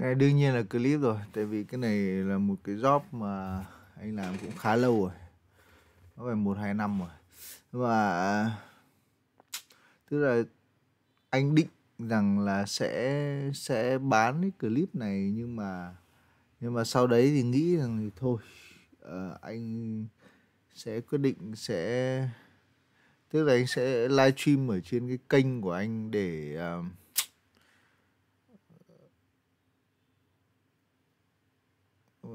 cái đương nhiên là clip rồi tại vì cái này là một cái job mà anh làm cũng khá lâu rồi nó phải một hai năm rồi và tức là anh định rằng là sẽ sẽ bán cái clip này nhưng mà nhưng mà sau đấy thì nghĩ rằng thì thôi uh, anh sẽ quyết định sẽ tức là anh sẽ livestream ở trên cái kênh của anh để uh,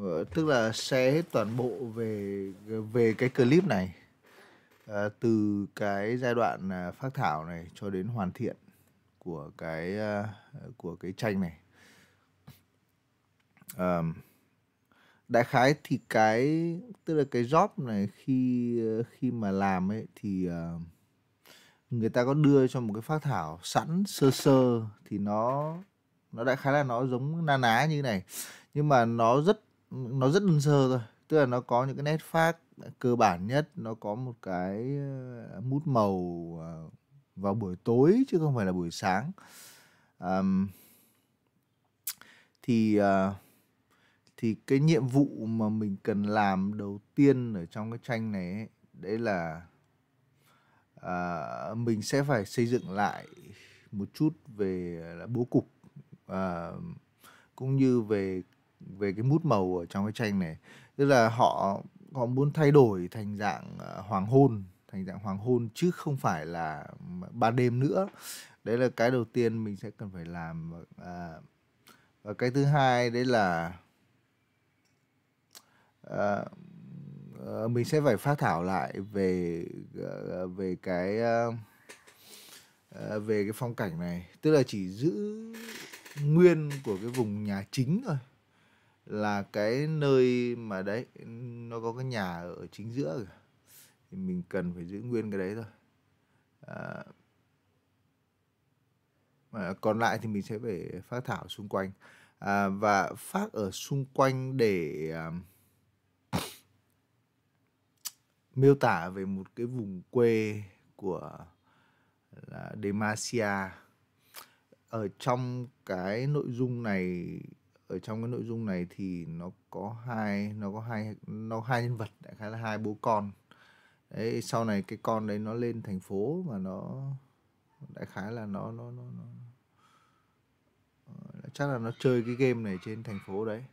Ờ, tức là share toàn bộ về về cái clip này à, từ cái giai đoạn à, phát thảo này cho đến hoàn thiện của cái ờ, của cái tranh này à, đại khái thì cái tức là cái job này khi khi mà làm ấy thì người ta có đưa cho một cái phát thảo sẵn sơ sơ thì nó nó đại khái là nó giống na ná như này nhưng mà nó rất nó rất đơn sơ thôi, tức là nó có những cái nét phác cơ bản nhất nó có một cái ờ, mút màu ờ, vào buổi tối chứ không phải là buổi sáng um, thì ờ, thì cái nhiệm vụ mà mình cần làm đầu tiên ở trong cái tranh này ấy, đấy là uh, mình sẽ phải xây dựng lại một chút về là bố cục uh, cũng như về về cái mút màu ở trong cái tranh này tức là họ họ muốn thay đổi thành dạng ờ, hoàng hôn thành dạng hoàng hôn chứ không phải là ban đêm nữa đấy là cái đầu tiên mình sẽ cần phải làm à, và cái thứ hai đấy là à, mình sẽ phải phát thảo lại về về cái về cái phong cảnh này tức là chỉ giữ nguyên của cái vùng nhà chính thôi là cái nơi mà đấy nó có cái nhà ở chính giữa kìa. thì mình cần phải giữ nguyên cái đấy thôi à, còn lại thì mình sẽ phải phát thảo xung quanh à, và phát ở xung quanh để à, miêu tả về một cái vùng quê của là Demacia ở trong cái nội dung này ở trong cái nội dung này thì nó có hai nó có hai nó hai nhân vật đại khái là hai bố con đấy sau này cái con đấy nó lên thành phố mà nó đại khái là nó nó nó, nó ờ, chắc là nó chơi cái game này trên thành phố đấy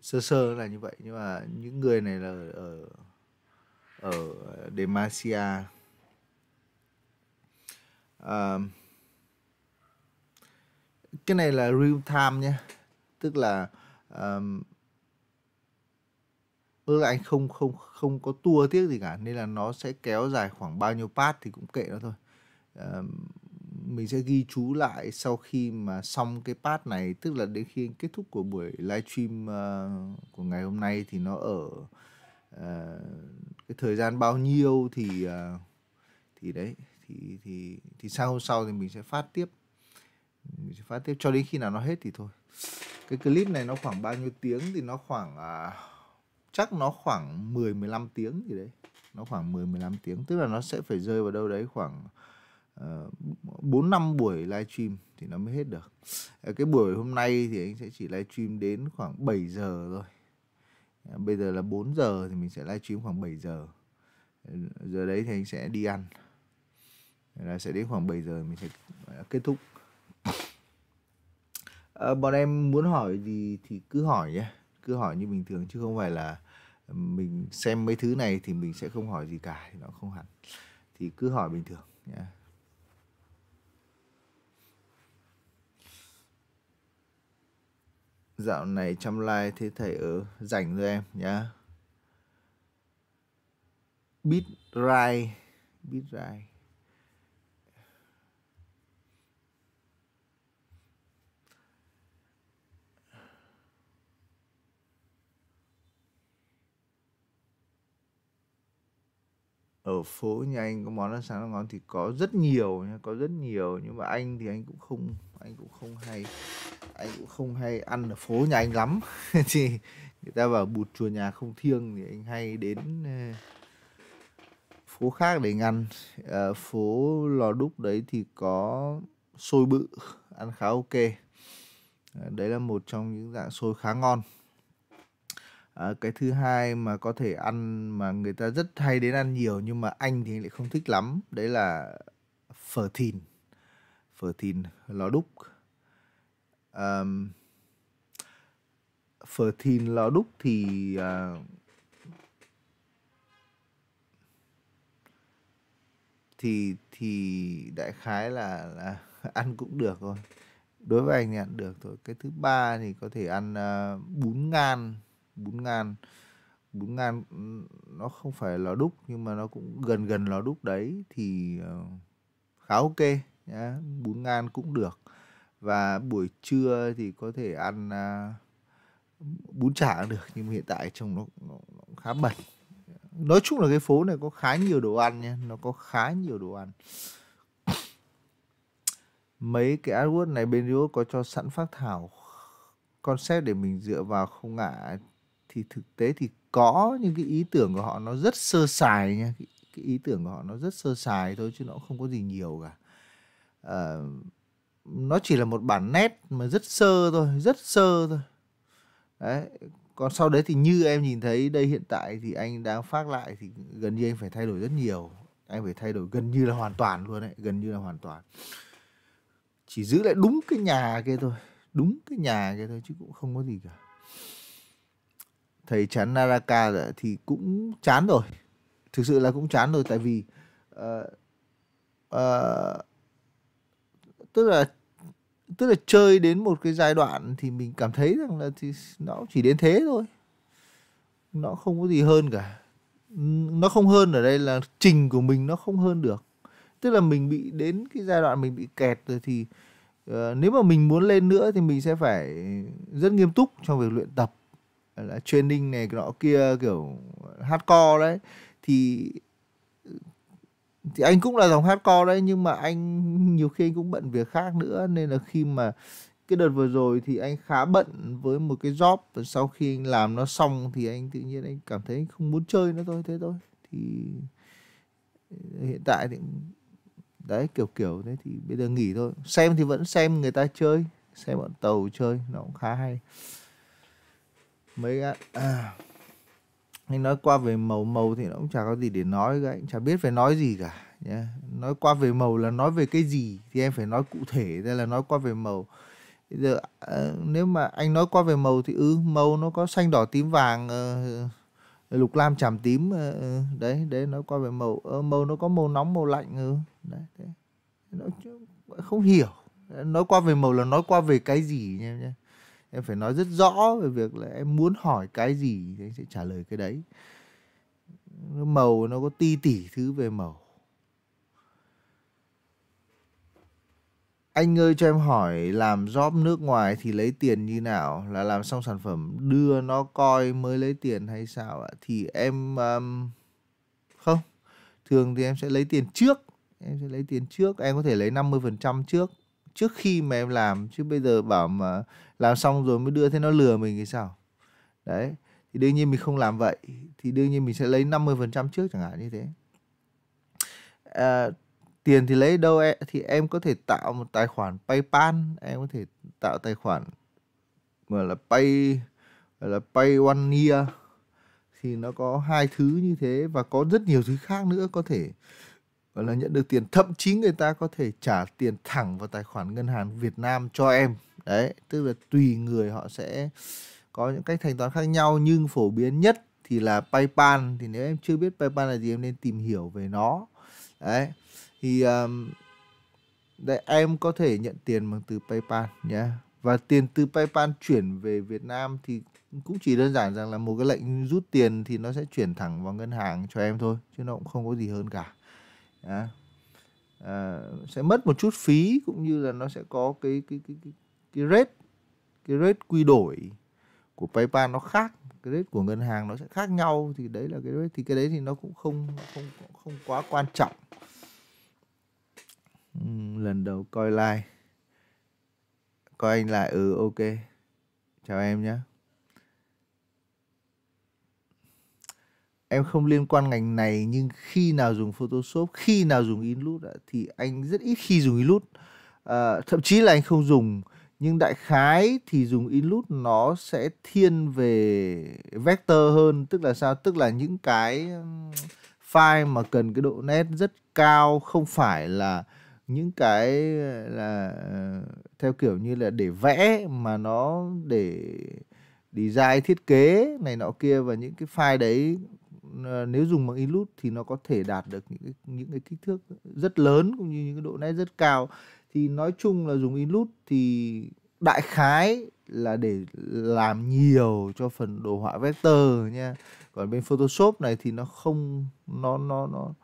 sơ sơ là như vậy nhưng mà những người này là ở ở Demacia à, cái này là real time nhé tức là um, tức là anh không không không có tua tiếc gì cả nên là nó sẽ kéo dài khoảng bao nhiêu part thì cũng kệ nó thôi um, mình sẽ ghi chú lại sau khi mà xong cái part này tức là đến khi kết thúc của buổi livestream uh, ờ, của ngày hôm nay thì nó ở uh, cái thời gian bao nhiêu thì uh, thì đấy thì thì thì sau hôm sau thì mình sẽ phát tiếp mình sẽ phát tiếp cho đến khi nào nó hết thì thôi cái clip này nó khoảng bao nhiêu tiếng thì nó khoảng à, chắc nó khoảng 10 15 tiếng gì đấy nó khoảng 10 15 tiếng tức là nó sẽ phải rơi vào đâu đấy khoảng ờ, bốn uh, năm buổi livestream thì nó mới hết được ờ, cái buổi hôm nay thì anh sẽ chỉ livestream đến khoảng 7 giờ thôi ờ, bây giờ là 4 giờ thì mình sẽ livestream khoảng 7 giờ giờ đấy thì anh sẽ đi ăn là sẽ đến khoảng 7 giờ mình sẽ kết thúc à, bọn em muốn hỏi gì thì cứ hỏi nhé cứ hỏi như bình thường chứ không phải là mình xem mấy thứ này thì mình sẽ không hỏi gì cả nó không hẳn thì cứ hỏi bình thường nhé dạo này chăm like thế thầy ở rảnh rồi em nhá bit rai bit rai ở phố nhà anh có món ăn sáng là ngon thì có rất nhiều nha có rất nhiều nhưng mà anh thì anh cũng không anh cũng không hay anh cũng không hay ăn ở phố nhà anh lắm thì người ta bảo bụt chùa nhà không thiêng thì anh hay đến ờ, phố khác để ăn à, ờ, phố lò đúc đấy thì có xôi bự ăn khá ok à, đấy là một trong những dạng xôi khá ngon à, cái thứ hai mà có thể ăn mà người ta rất hay đến ăn nhiều nhưng mà anh thì lại không thích lắm đấy là phở thìn phở thìn lò đúc um, phở thìn lò đúc thì uh, thì thì đại khái là, là ăn cũng được thôi đối với anh thì ăn được thôi cái thứ ba thì có thể ăn uh, bún ngan bún ngan bún ngan nó không phải lò đúc nhưng mà nó cũng gần gần lò đúc đấy thì ờ, khá ok nhá. bún ngan cũng được và buổi trưa thì có thể ăn à, bún chả được nhưng mà hiện tại trông nó, nó, nó khá bẩn nói chung là cái phố này có khá nhiều đồ ăn nha nó có khá nhiều đồ ăn mấy cái artwork này bên New có cho sẵn phát thảo concept để mình dựa vào không ngại thì thực tế thì có những cái ý tưởng của họ nó rất sơ sài nha cái, ý tưởng của họ nó rất sơ sài thôi chứ nó không có gì nhiều cả à, nó chỉ là một bản nét mà rất sơ thôi rất sơ thôi đấy còn sau đấy thì như em nhìn thấy đây hiện tại thì anh đang phát lại thì gần như anh phải thay đổi rất nhiều anh phải thay đổi gần như là hoàn toàn luôn đấy gần như là hoàn toàn chỉ giữ lại đúng cái nhà kia thôi đúng cái nhà kia thôi chứ cũng không có gì cả thầy chán Naraka rồi thì cũng chán rồi thực sự là cũng chán rồi tại vì uh, uh, tức là tức là chơi đến một cái giai đoạn thì mình cảm thấy rằng là thì nó chỉ đến thế thôi nó không có gì hơn cả nó không hơn ở đây là trình của mình nó không hơn được tức là mình bị đến cái giai đoạn mình bị kẹt rồi thì uh, nếu mà mình muốn lên nữa thì mình sẽ phải rất nghiêm túc trong việc luyện tập là training này nọ kia kiểu hardcore đấy thì thì anh cũng là dòng hardcore đấy nhưng mà anh nhiều khi anh cũng bận việc khác nữa nên là khi mà cái đợt vừa rồi thì anh khá bận với một cái job và sau khi anh làm nó xong thì anh tự nhiên anh cảm thấy anh không muốn chơi nữa thôi thế thôi thì ờ, hiện tại thì đấy kiểu kiểu đấy thì bây giờ nghỉ thôi xem thì vẫn xem người ta chơi xem bọn tàu chơi nó cũng khá hay mấy cái à, anh nói qua về màu màu thì nó cũng chả có gì để nói các anh chả biết phải nói gì cả nhé nói qua về màu là nói về cái gì thì em phải nói cụ thể đây là nói qua về màu bây giờ à, nếu mà anh nói qua về màu thì ừ màu nó có xanh đỏ tím vàng uh, lục lam chàm tím uh, đấy đấy nói qua về màu uh, màu nó có màu nóng màu lạnh ừ đấy, đấy. nó không hiểu nói qua về màu là nói qua về cái gì nha nhé em phải nói rất rõ về việc là em muốn hỏi cái gì thì anh sẽ trả lời cái đấy màu nó có ti tỉ thứ về màu anh ơi cho em hỏi làm job nước ngoài thì lấy tiền như nào là làm xong sản phẩm đưa nó coi mới lấy tiền hay sao ạ thì em um, không thường thì em sẽ lấy tiền trước em sẽ lấy tiền trước em có thể lấy 50% trước trước khi mà em làm chứ bây giờ bảo mà làm xong rồi mới đưa thế nó lừa mình thì sao đấy thì đương nhiên mình không làm vậy thì đương nhiên mình sẽ lấy 50% trước chẳng hạn như thế à, tiền thì lấy đâu em thì em có thể tạo một tài khoản PayPal em có thể tạo tài khoản gọi là pay gọi là pay one year thì nó có hai thứ như thế và có rất nhiều thứ khác nữa có thể gọi là nhận được tiền thậm chí người ta có thể trả tiền thẳng vào tài khoản ngân hàng Việt Nam cho em đấy tức là tùy người họ sẽ có những cách thanh toán khác nhau nhưng phổ biến nhất thì là PayPal thì nếu em chưa biết PayPal là gì em nên tìm hiểu về nó đấy thì um, đấy em có thể nhận tiền bằng từ PayPal nhé và tiền từ PayPal chuyển về Việt Nam thì cũng chỉ đơn giản rằng là một cái lệnh rút tiền thì nó sẽ chuyển thẳng vào ngân hàng cho em thôi chứ nó cũng không có gì hơn cả à, à, sẽ mất một chút phí cũng như là nó sẽ có cái cái cái cái, cái rate cái rate quy đổi của PayPal nó khác cái rate của ngân hàng nó sẽ khác nhau thì đấy là cái rate thì cái đấy thì nó cũng không không không quá quan trọng lần đầu coi like coi anh lại ừ ok chào em nhé em không liên quan ngành này nhưng khi nào dùng Photoshop, khi nào dùng InLoot thì anh rất ít khi dùng InLoot. À, ờ, thậm chí là anh không dùng nhưng đại khái thì dùng InLoot nó sẽ thiên về vector hơn, tức là sao? Tức là những cái file mà cần cái độ nét rất cao không phải là những cái là ờ, theo kiểu như là để vẽ mà nó để design thiết kế này nọ kia và những cái file đấy Ờ, nếu dùng bằng ilut thì nó có thể đạt được những cái, những cái kích thước rất lớn cũng như những cái độ nét rất cao thì nói chung là dùng ilut thì đại khái là để làm nhiều cho phần đồ họa vector nha còn bên photoshop này thì nó không nó nó nó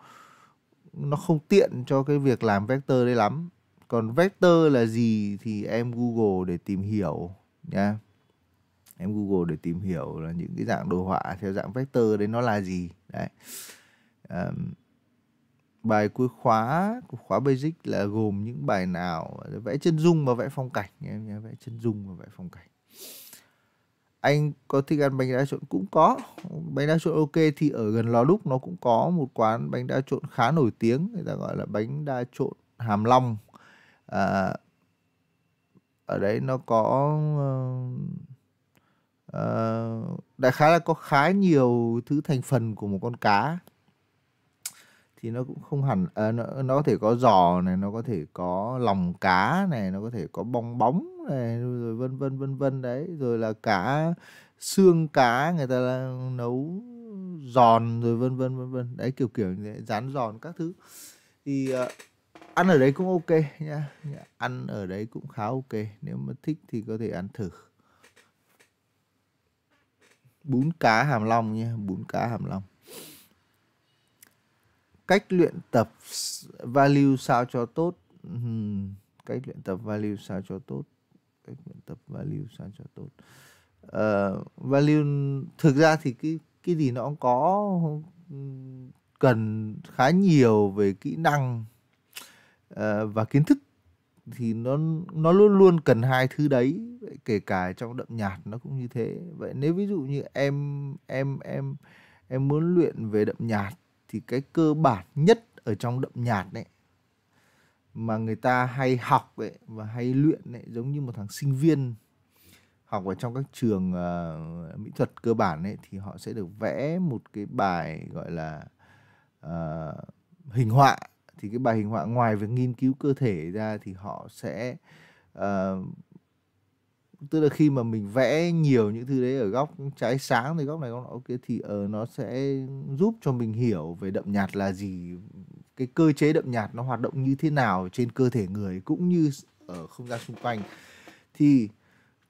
nó không tiện cho cái việc làm vector đây lắm còn vector là gì thì em google để tìm hiểu nha yeah em google để tìm hiểu là những cái dạng đồ họa theo dạng vector đấy nó là gì đấy um, bài cuối khóa của khóa basic là gồm những bài nào vẽ chân dung và vẽ phong cảnh em nhé vẽ chân dung và vẽ phong cảnh anh có thích ăn bánh đa trộn cũng có bánh đa trộn ok thì ở gần lò đúc nó cũng có một quán bánh đa trộn khá nổi tiếng người ta gọi là bánh đa trộn hàm long à, ở đấy nó có uh, uh, đại khái là có khá nhiều thứ thành phần của một con cá thì nó cũng không hẳn à, nó, nó có thể có giò này nó có thể có lòng cá này nó có thể có bong bóng này rồi vân vân vân vân đấy rồi là cá xương cá người ta là nấu giòn rồi vân vân vân vân đấy kiểu kiểu như thế rán giòn các thứ thì uh, ăn ở đấy cũng ok nhá ăn ở đấy cũng khá ok nếu mà thích thì có thể ăn thử bún cá hàm long nhé bún cá hàm long hmm, cách luyện tập value sao cho tốt cách luyện tập value sao cho tốt cách luyện tập value sao cho tốt uh, value thực ra thì cái cái gì nó cũng có hmm, cần khá nhiều về kỹ năng uh, và kiến thức thì nó nó luôn luôn cần hai thứ đấy vậy kể cả trong đậm nhạt nó cũng như thế vậy nếu ví dụ như em em em em muốn luyện về đậm nhạt thì cái cơ bản nhất ở trong đậm nhạt đấy mà người ta hay học ấy và hay luyện ấy giống như một thằng sinh viên học ở trong các trường uh, mỹ thuật cơ bản ấy thì họ sẽ được vẽ một cái bài gọi là uh, hình họa thì cái bài hình họa ngoài việc nghiên cứu cơ thể ra thì họ sẽ uh, tức là khi mà mình vẽ nhiều những thứ đấy ở góc trái sáng thì góc này góc ok thì ở ờ, uh, nó sẽ giúp cho mình hiểu về đậm nhạt là gì cái cơ chế đậm nhạt nó hoạt động như thế nào trên cơ thể người cũng như ở không gian xung quanh thì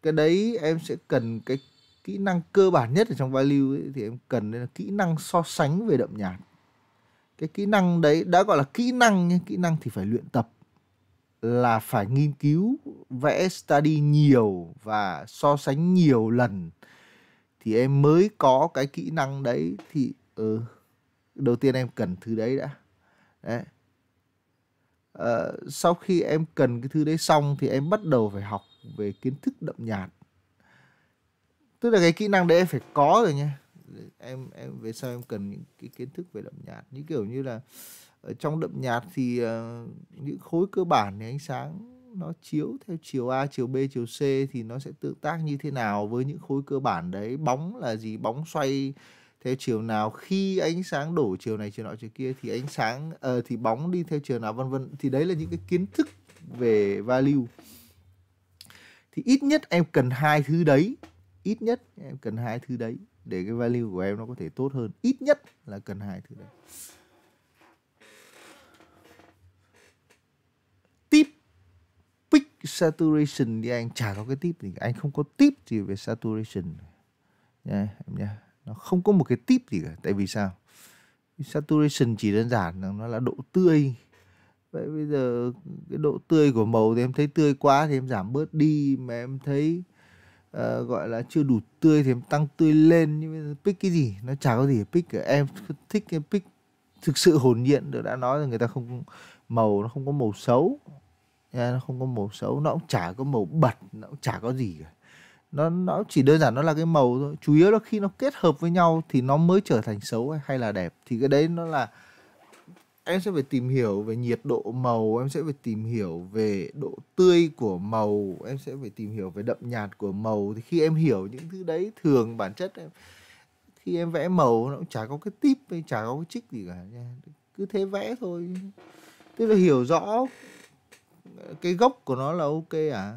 cái đấy em sẽ cần cái kỹ năng cơ bản nhất ở trong value ấy, thì em cần là kỹ năng so sánh về đậm nhạt cái kỹ năng đấy đã gọi là kỹ năng nhưng kỹ năng thì phải luyện tập là phải nghiên cứu vẽ study nhiều và so sánh nhiều lần thì em mới có cái kỹ năng đấy thì ừ, đầu tiên em cần thứ đấy đã đấy ờ, sau khi em cần cái thứ đấy xong thì em bắt đầu phải học về kiến thức đậm nhạt tức là cái kỹ năng đấy em phải có rồi nha em em về sau em cần những cái kiến thức về đậm nhạt như kiểu như là ở trong đậm nhạt thì uh, những khối cơ bản thì ánh sáng nó chiếu theo chiều A, chiều B, chiều C thì nó sẽ tương tác như thế nào với những khối cơ bản đấy. Bóng là gì? Bóng xoay theo chiều nào khi ánh sáng đổ chiều này chiều nọ chiều kia thì ánh sáng uh, thì bóng đi theo chiều nào vân vân thì đấy là những cái kiến thức về value thì ít nhất em cần hai thứ đấy ít nhất em cần hai thứ đấy để cái value của em nó có thể tốt hơn ít nhất là cần hai thứ đấy tip pick saturation thì anh chả có cái tip thì anh không có tip gì về saturation nha em nhá nó không có một cái tip gì cả tại vì sao saturation chỉ đơn giản là nó là độ tươi vậy bây giờ cái độ tươi của màu thì em thấy tươi quá thì em giảm bớt đi mà em thấy uh, gọi là chưa đủ tươi thì em tăng tươi lên nhưng bây giờ pick cái gì nó chả có gì pick em thích cái pick thực sự hồn nhiên được đã nói là người ta không màu nó không có màu xấu yeah, nó không có màu xấu nó cũng chả có màu bật nó cũng chả có gì cả nó nó chỉ đơn giản nó là cái màu thôi chủ yếu là khi nó kết hợp với nhau thì nó mới trở thành xấu hay, hay là đẹp thì cái đấy nó là em sẽ phải tìm hiểu về nhiệt độ màu em sẽ phải tìm hiểu về độ tươi của màu em sẽ phải tìm hiểu về đậm nhạt của màu thì khi em hiểu những thứ đấy thường bản chất em khi em vẽ màu nó cũng chả có cái tip hay chả có cái trích gì cả cứ thế vẽ thôi tức là hiểu rõ cái gốc của nó là ok à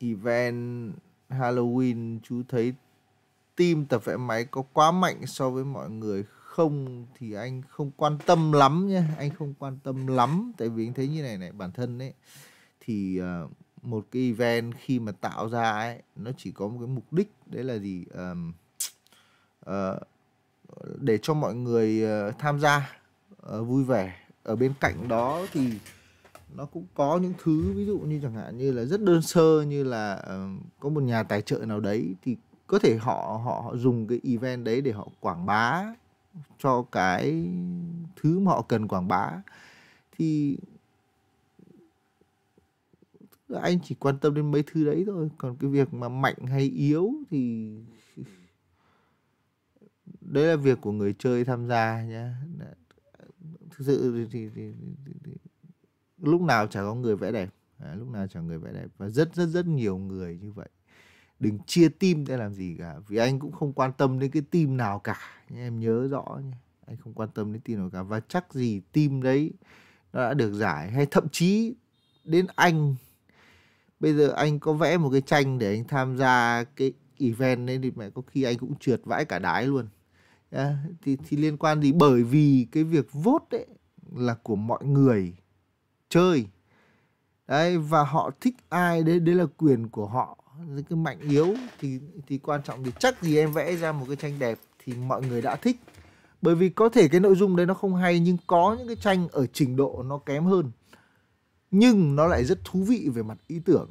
event Halloween chú thấy team tập vẽ máy có quá mạnh so với mọi người không thì anh không quan tâm lắm nha anh không quan tâm lắm tại vì anh thấy như này này bản thân ấy thì uh, một cái event khi mà tạo ra ấy nó chỉ có một cái mục đích đấy là gì um, uh, để cho mọi người uh, tham gia uh, vui vẻ ở bên cạnh đó thì nó cũng có những thứ ví dụ như chẳng hạn như là rất đơn sơ như là uh, có một nhà tài trợ nào đấy thì có thể họ họ dùng cái event đấy để họ quảng bá cho cái thứ mà họ cần quảng bá thì anh chỉ quan tâm đến mấy thứ đấy thôi còn cái việc mà mạnh hay yếu thì đấy là việc của người chơi tham gia nhá thực sự thì, thì, thì, thì lúc nào chả có người vẽ đẹp à, lúc nào chả người vẽ đẹp và rất rất rất nhiều người như vậy đừng chia tim để làm gì cả vì anh cũng không quan tâm đến cái tim nào cả nhé em nhớ rõ nhé anh không quan tâm đến tim nào cả và chắc gì tim đấy nó đã được giải hay thậm chí đến anh bây giờ anh có vẽ một cái tranh để anh tham gia cái event đấy thì mẹ có khi anh cũng trượt vãi cả đái luôn à, thì thì liên quan gì bởi vì cái việc vốt đấy là của mọi người chơi đấy và họ thích ai đấy đấy là quyền của họ cái mạnh yếu thì thì quan trọng thì chắc gì em vẽ ra một cái tranh đẹp thì mọi người đã thích bởi vì có thể cái nội dung đấy nó không hay nhưng có những cái tranh ở trình độ nó kém hơn nhưng nó lại rất thú vị về mặt ý tưởng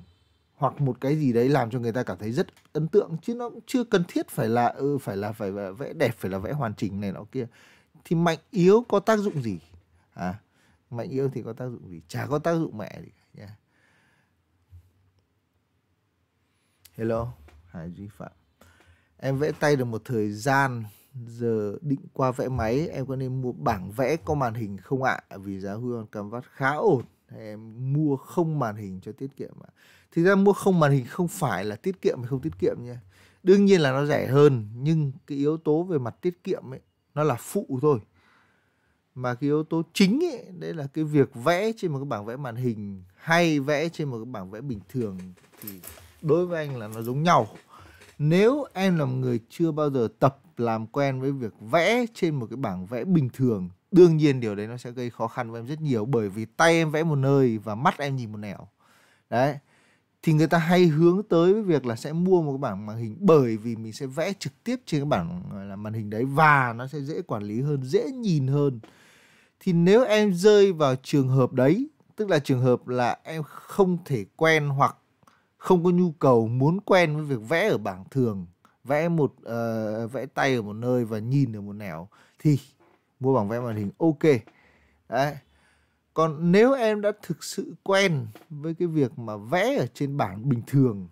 hoặc một cái gì đấy làm cho người ta cảm thấy rất ấn tượng chứ nó cũng chưa cần thiết phải là ừ, phải là phải vẽ đẹp phải là vẽ hoàn chỉnh này nọ kia thì mạnh yếu có tác dụng gì à mạnh yếu thì có tác dụng gì chả có tác dụng mẹ gì hello hải duy phạm em vẽ tay được một thời gian giờ định qua vẽ máy em có nên mua bảng vẽ có màn hình không ạ à? vì giá Huion Canvas khá ổn hay em mua không màn hình cho tiết kiệm ạ à? Thì ra mua không màn hình không phải là tiết kiệm hay không tiết kiệm nha đương nhiên là nó rẻ hơn nhưng cái yếu tố về mặt tiết kiệm ấy nó là phụ thôi mà cái yếu tố chính ấy đấy là cái việc vẽ trên một cái bảng vẽ màn hình hay vẽ trên một cái bảng vẽ bình thường thì đối với anh là nó giống nhau nếu em là một người chưa bao giờ tập làm quen với việc vẽ trên một cái bảng vẽ bình thường đương nhiên điều đấy nó sẽ gây khó khăn với em rất nhiều bởi vì tay em vẽ một nơi và mắt em nhìn một nẻo đấy thì người ta hay hướng tới với việc là sẽ mua một cái bảng màn hình bởi vì mình sẽ vẽ trực tiếp trên cái bảng là màn hình đấy và nó sẽ dễ quản lý hơn dễ nhìn hơn thì nếu em rơi vào trường hợp đấy tức là trường hợp là em không thể quen hoặc không có nhu cầu muốn quen với việc vẽ ở bảng thường vẽ một uh, vẽ tay ở một nơi và nhìn ở một nẻo thì mua bảng vẽ màn hình ok đấy còn nếu em đã thực sự quen với cái việc mà vẽ ở trên bảng bình thường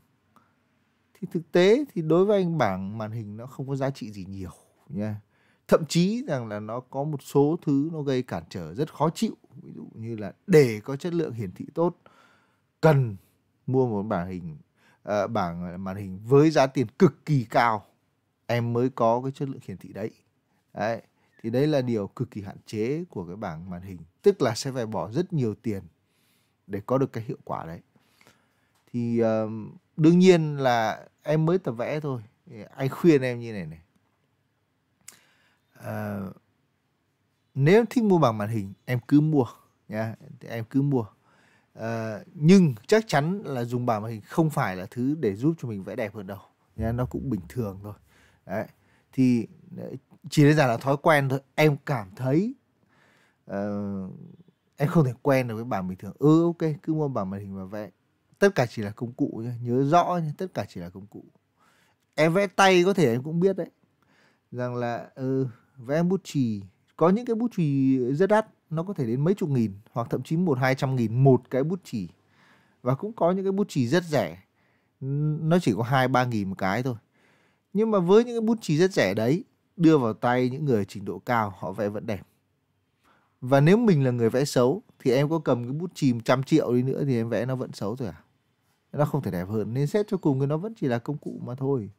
thì thực tế thì đối với anh bảng màn hình nó không có giá trị gì nhiều nha thậm chí rằng là nó có một số thứ nó gây cản trở rất khó chịu ví dụ như là để có chất lượng hiển thị tốt cần mua một ờ, bảng hình uh, bảng màn hình với giá tiền cực kỳ cao em mới có cái chất lượng hiển thị đấy đấy thì đấy là điều cực kỳ hạn chế của cái bảng màn hình tức là sẽ phải bỏ rất nhiều tiền để có được cái hiệu quả đấy thì uh, đương nhiên là em mới tập vẽ thôi anh khuyên em như này này uh, nếu thích mua bảng màn hình em cứ mua nha em cứ mua Ờ, nhưng chắc chắn là dùng bảng mình không phải là thứ để giúp cho mình vẽ đẹp hơn đâu nha nó cũng bình thường thôi đấy thì chỉ đơn giản là thói quen thôi em cảm thấy uh, em không thể quen được với bảng bình thường ừ ok cứ mua bảng màn hình và vẽ tất cả chỉ là công cụ nhé. nhớ rõ nhé. tất cả chỉ là công cụ em vẽ tay có thể em cũng biết đấy rằng là ừ, vẽ bút chì có những cái bút chì rất đắt nó có thể đến mấy chục nghìn hoặc thậm chí một hai trăm nghìn một cái bút chì và cũng có những cái bút chì rất rẻ nó chỉ có hai ba nghìn một cái thôi nhưng mà với những cái bút chì rất rẻ đấy đưa vào tay những người trình độ cao họ vẽ vẫn đẹp và nếu mình là người vẽ xấu thì em có cầm cái bút chì trăm triệu đi nữa thì em vẽ nó vẫn xấu thôi à nó không thể đẹp hơn nên xét cho cùng thì nó vẫn chỉ là công cụ mà thôi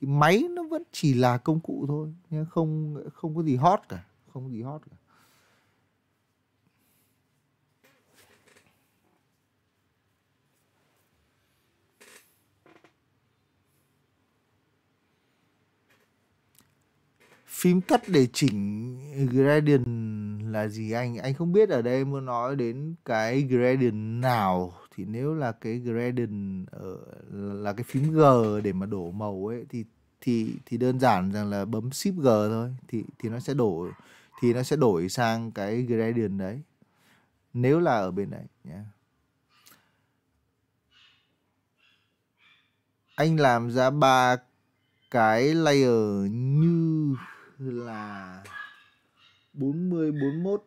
thì máy nó vẫn chỉ là công cụ thôi nhưng không không có gì hot cả không có gì hot cả phím tắt để chỉnh gradient là gì anh anh không biết ở đây muốn nói đến cái gradient nào thì nếu là cái gradient ở ờ, là cái phím G để mà đổ màu ấy thì thì thì đơn giản rằng là bấm shift G thôi thì thì nó sẽ đổi thì nó sẽ đổi sang cái gradient đấy nếu là ở bên này nhé anh làm ra ba cái layer như là 40 41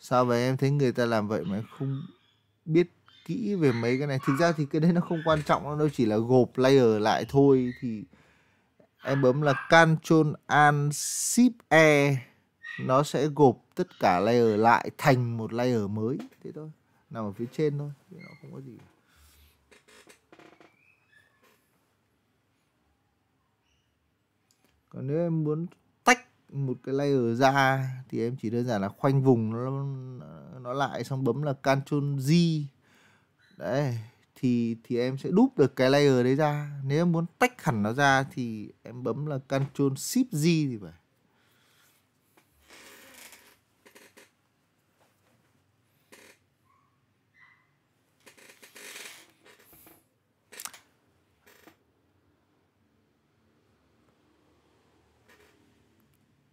sao vậy em thấy người ta làm vậy mà không biết kỹ về mấy cái này thực ra thì cái đấy nó không quan trọng đâu chỉ là gộp layer lại thôi thì em bấm là Ctrl an Shift E nó sẽ gộp tất cả layer lại thành một layer mới thế thôi nằm ở phía trên thôi nó không có gì cả. còn nếu em muốn tách một cái layer ra thì em chỉ đơn giản là khoanh vùng nó nó lại xong bấm là Ctrl Z đấy thì thì em sẽ đúp được cái layer đấy ra nếu em muốn tách hẳn nó ra thì em bấm là Ctrl Shift Z thì phải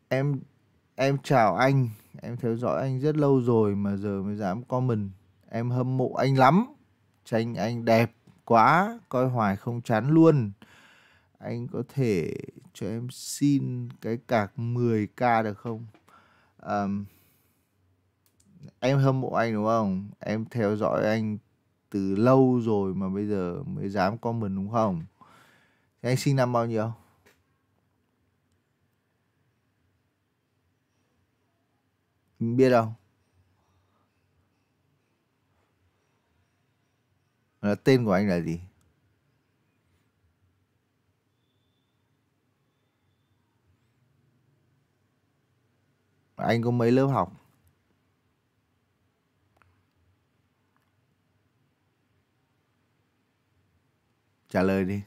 em em chào anh em theo dõi anh rất lâu rồi mà giờ mới dám comment em hâm mộ anh lắm tranh anh đẹp quá coi hoài không chán luôn anh có thể cho em xin cái cạc 10k được không um, em hâm mộ anh đúng không em theo dõi anh từ lâu rồi mà bây giờ mới dám comment đúng không Thế anh sinh năm bao nhiêu biết đâu là tên của anh là gì anh có mấy lớp học trả lời đi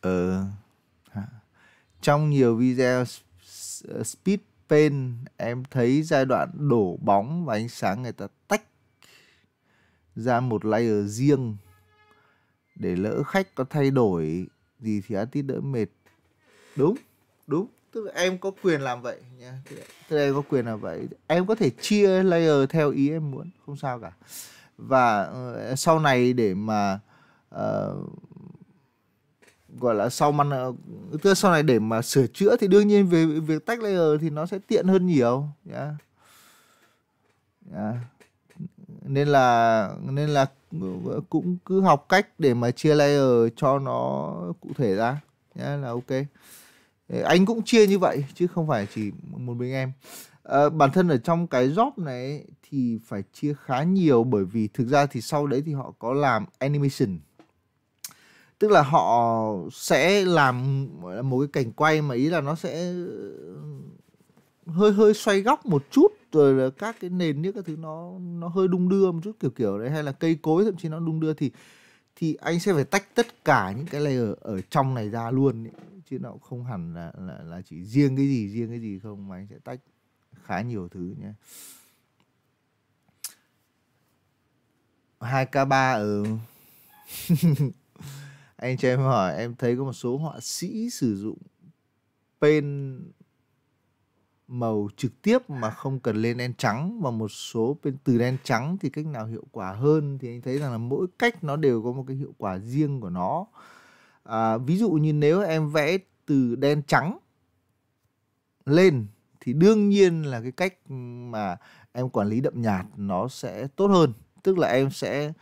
ừ. trong nhiều video speed paint em thấy giai đoạn đổ bóng và ánh sáng người ta tách ra một layer riêng để lỡ khách có thay đổi gì thì artist đỡ mệt đúng đúng tức là em có quyền làm vậy nha tức là, tức là em có quyền làm vậy em có thể chia layer theo ý em muốn không sao cả và uh, sau này để mà uh, gọi là sau màn tức sau này để mà sửa chữa thì đương nhiên về việc tách layer thì nó sẽ tiện hơn nhiều yeah. Yeah. nên là nên là cũng cứ học cách để mà chia layer cho nó cụ thể ra yeah, là ok anh cũng chia như vậy chứ không phải chỉ một mình em à, bản thân ở trong cái job này thì phải chia khá nhiều bởi vì thực ra thì sau đấy thì họ có làm animation tức là họ sẽ làm một cái cảnh quay mà ý là nó sẽ hơi hơi xoay góc một chút rồi là các cái nền những các thứ nó nó hơi đung đưa một chút kiểu kiểu đấy hay là cây cối thậm chí nó đung đưa thì thì anh sẽ phải tách tất cả những cái này ở trong này ra luôn ấy. chứ nó không hẳn là, là là chỉ riêng cái gì riêng cái gì không mà anh sẽ tách khá nhiều thứ nhé 2k3 ở anh cho em hỏi em thấy có một số họa sĩ sử dụng pen màu trực tiếp mà không cần lên đen trắng và một số bên từ đen trắng thì cách nào hiệu quả hơn thì anh thấy rằng là mỗi cách nó đều có một cái hiệu quả riêng của nó à, ví dụ như nếu em vẽ từ đen trắng lên thì đương nhiên là cái cách mà em quản lý đậm nhạt nó sẽ tốt hơn tức là em sẽ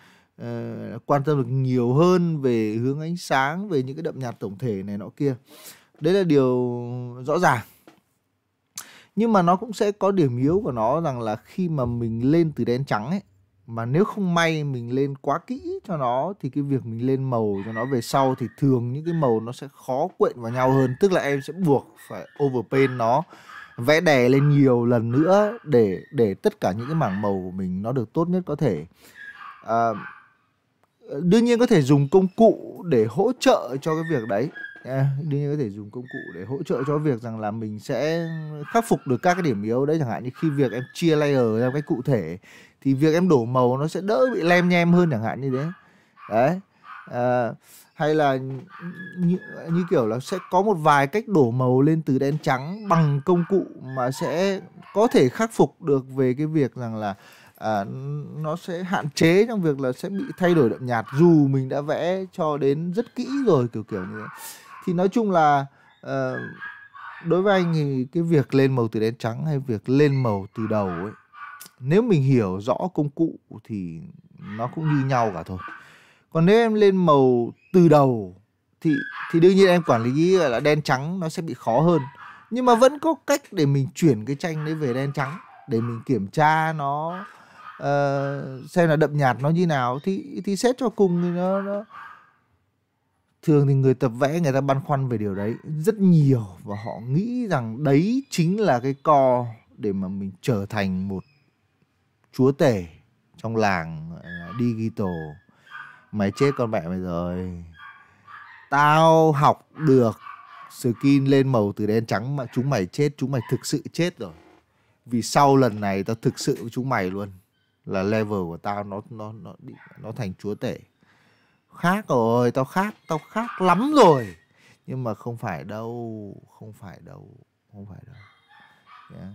uh, quan tâm được nhiều hơn về hướng ánh sáng về những cái đậm nhạt tổng thể này nọ kia đấy là điều rõ ràng nhưng mà nó cũng sẽ có điểm yếu của nó rằng là khi mà mình lên từ đen trắng ấy mà nếu không may mình lên quá kỹ cho nó thì cái việc mình lên màu cho nó về sau thì thường những cái màu nó sẽ khó quyện vào nhau hơn tức là em sẽ buộc phải overpaint nó vẽ đè lên nhiều lần nữa để để tất cả những cái mảng màu của mình nó được tốt nhất có thể à, đương nhiên có thể dùng công cụ để hỗ trợ cho cái việc đấy à, đương nhiên có thể dùng công cụ để hỗ trợ cho việc rằng là mình sẽ khắc phục được các cái điểm yếu đấy chẳng hạn như khi việc em chia layer ra cái cụ thể thì việc em đổ màu nó sẽ đỡ bị lem nhem hơn chẳng hạn như thế đấy à, hay là như, như kiểu là sẽ có một vài cách đổ màu lên từ đen trắng bằng công cụ mà sẽ có thể khắc phục được về cái việc rằng là à, nó sẽ hạn chế trong việc là sẽ bị thay đổi đậm nhạt dù mình đã vẽ cho đến rất kỹ rồi kiểu kiểu như thế thì nói chung là à, đối với anh thì cái việc lên màu từ đen trắng hay việc lên màu từ đầu ấy nếu mình hiểu rõ công cụ thì nó cũng như nhau cả thôi còn nếu em lên màu từ đầu thì thì đương nhiên em quản lý gọi là đen trắng nó sẽ bị khó hơn nhưng mà vẫn có cách để mình chuyển cái tranh đấy về đen trắng để mình kiểm tra nó uh, xem là đậm nhạt nó như nào thì thì xét cho cùng thì nó, nó thường thì người tập vẽ người ta băn khoăn về điều đấy rất nhiều và họ nghĩ rằng đấy chính là cái co để mà mình trở thành một chúa tể trong làng đi ghi tổ mày chết con mẹ mày rồi tao học được skin lên màu từ đen trắng mà chúng mày chết chúng mày thực sự chết rồi vì sau lần này tao thực sự với chúng mày luôn là level của tao nó nó nó nó thành chúa tể khác rồi tao khác tao khác lắm rồi nhưng mà không phải đâu không phải đâu không phải đâu yeah.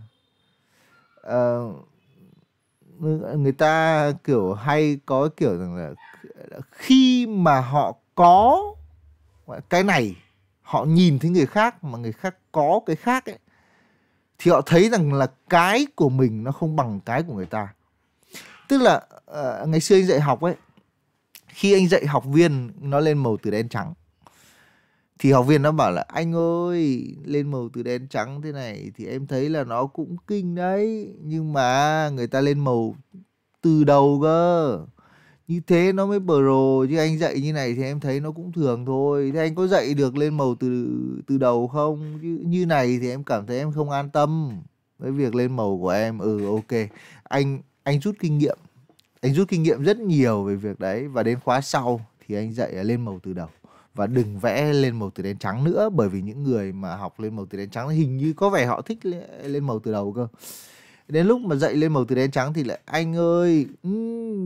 uh, ờ, người ta kiểu hay có kiểu rằng là khi mà họ có cái này họ nhìn thấy người khác mà người khác có cái khác ấy thì họ thấy rằng là cái của mình nó không bằng cái của người ta tức là uh, ngày xưa anh dạy học ấy khi anh dạy học viên nó lên màu từ đen trắng thì học viên nó bảo là anh ơi lên màu từ đen trắng thế này thì em thấy là nó cũng kinh đấy nhưng mà người ta lên màu từ đầu cơ như thế nó mới bờ rồ chứ anh dạy như này thì em thấy nó cũng thường thôi thế anh có dạy được lên màu từ từ đầu không chứ như này thì em cảm thấy em không an tâm với việc lên màu của em ừ ok anh anh rút kinh nghiệm anh rút kinh nghiệm rất nhiều về việc đấy và đến khóa sau thì anh dạy lên màu từ đầu và đừng vẽ lên màu từ đen trắng nữa bởi vì những người mà học lên màu từ đen trắng hình như có vẻ họ thích lên màu từ đầu cơ đến lúc mà dạy lên màu từ đen trắng thì lại anh ơi ừ,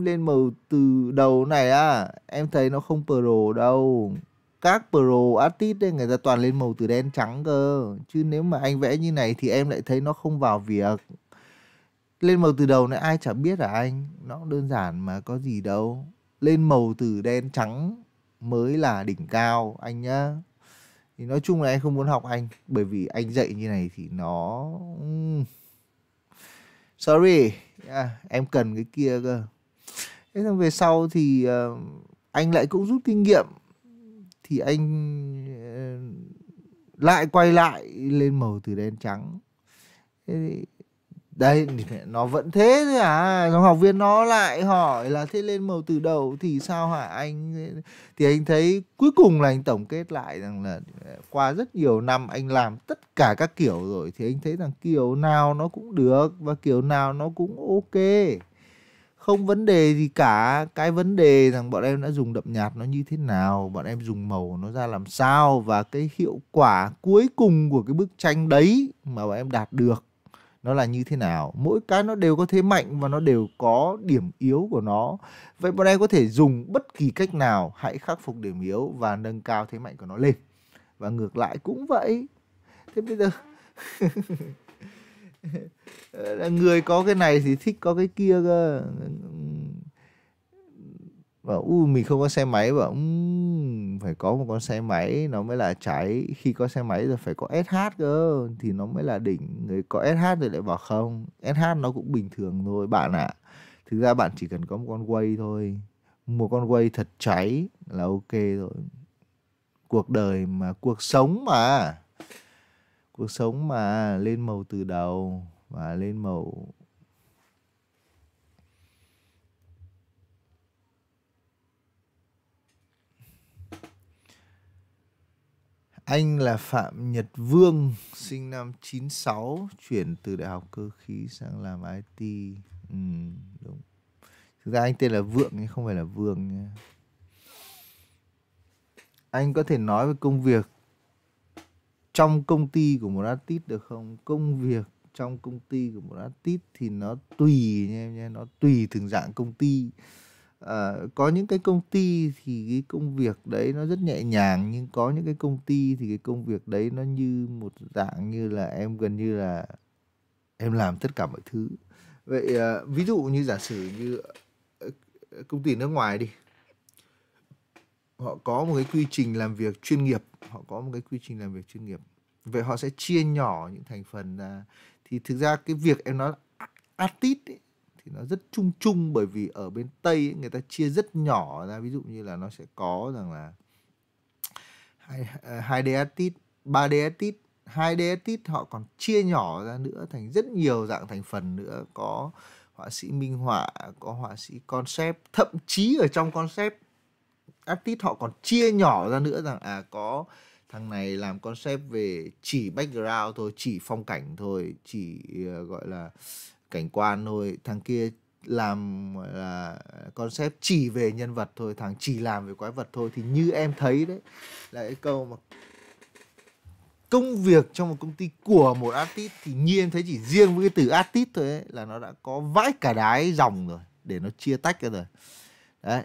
lên màu từ đầu này à em thấy nó không pro đâu các pro artist ấy, người ta toàn lên màu từ đen trắng cơ chứ nếu mà anh vẽ như này thì em lại thấy nó không vào việc lên màu từ đầu này ai chả biết là anh nó đơn giản mà có gì đâu lên màu từ đen trắng mới là đỉnh cao anh nhá thì nói chung là em không muốn học anh bởi vì anh dạy như này thì nó sorry yeah, à, em cần cái kia cơ thế xong về sau thì uh, anh lại cũng rút kinh nghiệm thì anh uh, lại quay lại lên màu từ đen trắng thế thì đây nó vẫn thế thôi à xong học viên nó lại hỏi là thế lên màu từ đầu thì sao hả anh thì anh thấy cuối cùng là anh tổng kết lại rằng là ờ, qua rất nhiều năm anh làm tất cả các kiểu rồi thì anh thấy rằng kiểu nào nó cũng được và kiểu nào nó cũng ok không vấn đề gì cả cái vấn đề rằng bọn em đã dùng đậm nhạt nó như thế nào bọn em dùng màu nó ra làm sao và cái hiệu quả cuối cùng của cái bức tranh đấy mà bọn em đạt được nó là như thế nào mỗi cái nó đều có thế mạnh và nó đều có điểm yếu của nó vậy bọn em có thể dùng bất kỳ cách nào hãy khắc phục điểm yếu và nâng cao thế mạnh của nó lên và ngược lại cũng vậy thế bây giờ người có cái này thì thích có cái kia cơ và u mình không có xe máy và um, phải có một con xe máy nó mới là cháy khi có xe máy rồi phải có sh cơ thì nó mới là đỉnh người có sh rồi lại bảo không sh nó cũng bình thường thôi bạn ạ à. thực ra bạn chỉ cần có một con quay thôi một con quay thật cháy là ok rồi cuộc đời mà cuộc sống mà cuộc sống mà lên màu từ đầu và lên màu Anh là Phạm Nhật Vương, sinh năm 96, chuyển từ đại học cơ khí sang làm IT. Ừ, đúng. Thực ra anh tên là Vượng nhưng không phải là Vương nha. Anh có thể nói về công việc trong công ty của một artist được không? Công việc trong công ty của một artist thì nó tùy nha em nha, nó tùy từng dạng công ty à, có những cái công ty thì cái công việc đấy nó rất nhẹ nhàng nhưng có những cái công ty thì cái công việc đấy nó như một dạng như là em gần như là em làm tất cả mọi thứ vậy à, ví dụ như giả sử như ờ, công ty nước ngoài đi họ có một cái quy trình làm việc chuyên nghiệp họ có một cái quy trình làm việc chuyên nghiệp vậy họ sẽ chia nhỏ những thành phần ra thì thực ra cái việc em nói là artist ấy, thì nó rất chung chung bởi vì ở bên tây ấy, người ta chia rất nhỏ ra ví dụ như là nó sẽ có rằng là hai hai deatit ba deatit hai deatit họ còn chia nhỏ ra nữa thành rất nhiều dạng thành phần nữa có họa sĩ minh họa có họa sĩ concept thậm chí ở trong concept artist họ còn chia nhỏ ra nữa rằng à có thằng này làm concept về chỉ background thôi chỉ phong cảnh thôi chỉ uh, gọi là cảnh quan thôi thằng kia làm là concept chỉ về nhân vật thôi thằng chỉ làm về quái vật thôi thì như em thấy đấy là cái câu mà công việc trong một công ty của một artist thì như em thấy chỉ riêng với cái từ artist thôi ấy, là nó đã có vãi cả đái dòng rồi để nó chia tách ra rồi đấy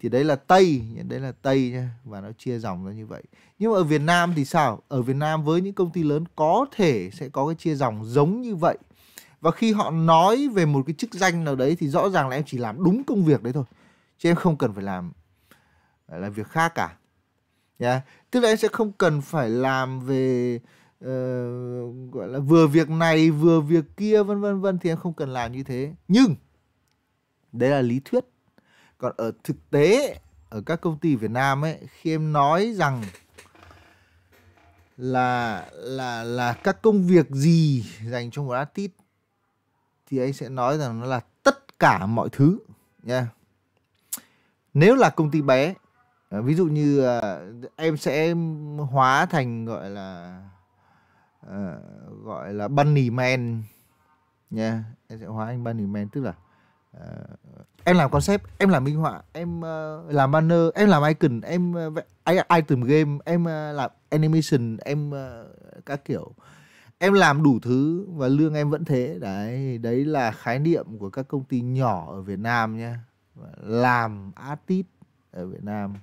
thì đấy là tây đấy là tây nha và nó chia dòng ra như vậy nhưng mà ở việt nam thì sao ở việt nam với những công ty lớn có thể sẽ có cái chia dòng giống như vậy và khi họ nói về một cái chức danh nào đấy thì rõ ràng là em chỉ làm đúng công việc đấy thôi chứ em không cần phải làm làm việc khác cả yeah. tức là em sẽ không cần phải làm về uh, gọi là vừa việc này vừa việc kia vân vân vân thì em không cần làm như thế nhưng đấy là lý thuyết còn ở thực tế ở các công ty Việt Nam ấy khi em nói rằng là là là các công việc gì dành cho một artist thì anh sẽ nói rằng nó là tất cả mọi thứ nha yeah. nếu là công ty bé à, ví dụ như uh, em sẽ hóa thành gọi là uh, gọi là bunny man nha yeah. em sẽ hóa thành bunny man tức là uh, em làm concept em làm minh họa em uh, làm banner em làm icon em uh, item game em uh, làm animation em uh, các kiểu em làm đủ thứ và lương em vẫn thế đấy đấy là khái niệm của các công ty nhỏ ở Việt Nam nha làm artist ở Việt Nam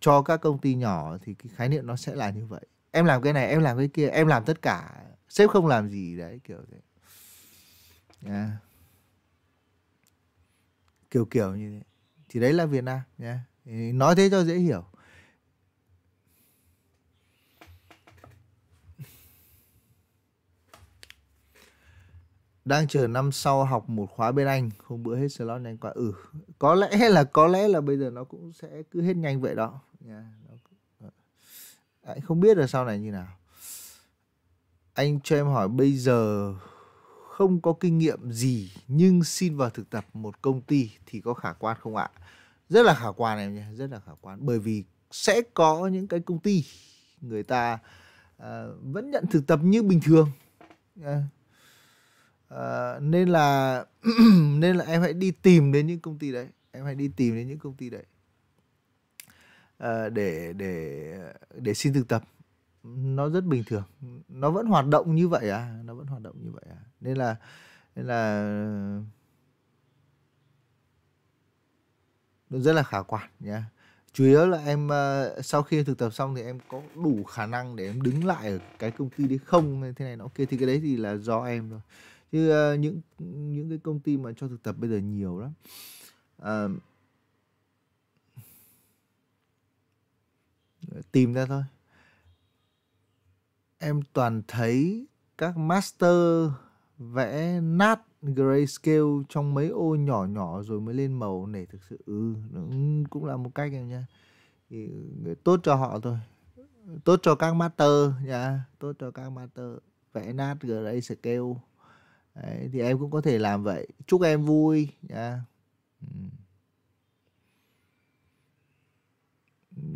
cho các công ty nhỏ thì cái khái niệm nó sẽ là như vậy em làm cái này em làm cái kia em làm tất cả sếp không làm gì đấy kiểu thế yeah. kiểu kiểu như thế thì đấy là Việt Nam nha nói thế cho dễ hiểu đang chờ năm sau học một khóa bên anh hôm bữa hết slot nhanh quá ừ có lẽ là có lẽ là bây giờ nó cũng sẽ cứ hết nhanh vậy đó nha yeah. Ờ, anh không biết là sau này như nào anh cho em hỏi bây giờ không có kinh nghiệm gì nhưng xin vào thực tập một công ty thì có khả quan không ạ rất là khả quan em nhé rất là khả quan bởi vì sẽ có những cái công ty người ta uh, vẫn nhận thực tập như bình thường uh, à, nên là nên là em hãy đi tìm đến những công ty đấy em hãy đi tìm đến những công ty đấy à, để để để xin thực tập nó rất bình thường nó vẫn hoạt động như vậy à nó vẫn hoạt động như vậy à nên là nên là nó rất là khả quan nhé chủ yếu là em ờ, sau khi thực tập xong thì em có đủ khả năng để em đứng lại ở cái công ty đấy không thế này nó ok thì cái đấy thì là do em rồi chứ uh, những những cái công ty mà cho thực tập bây giờ nhiều lắm uh, tìm ra thôi em toàn thấy các master vẽ nát grayscale trong mấy ô nhỏ nhỏ rồi mới lên màu này thực sự ừ, cũng là một cách em nha thì, tốt cho họ thôi tốt cho các master nha tốt cho các master vẽ nát grayscale Đấy, thì em cũng có thể làm vậy chúc em vui nha à,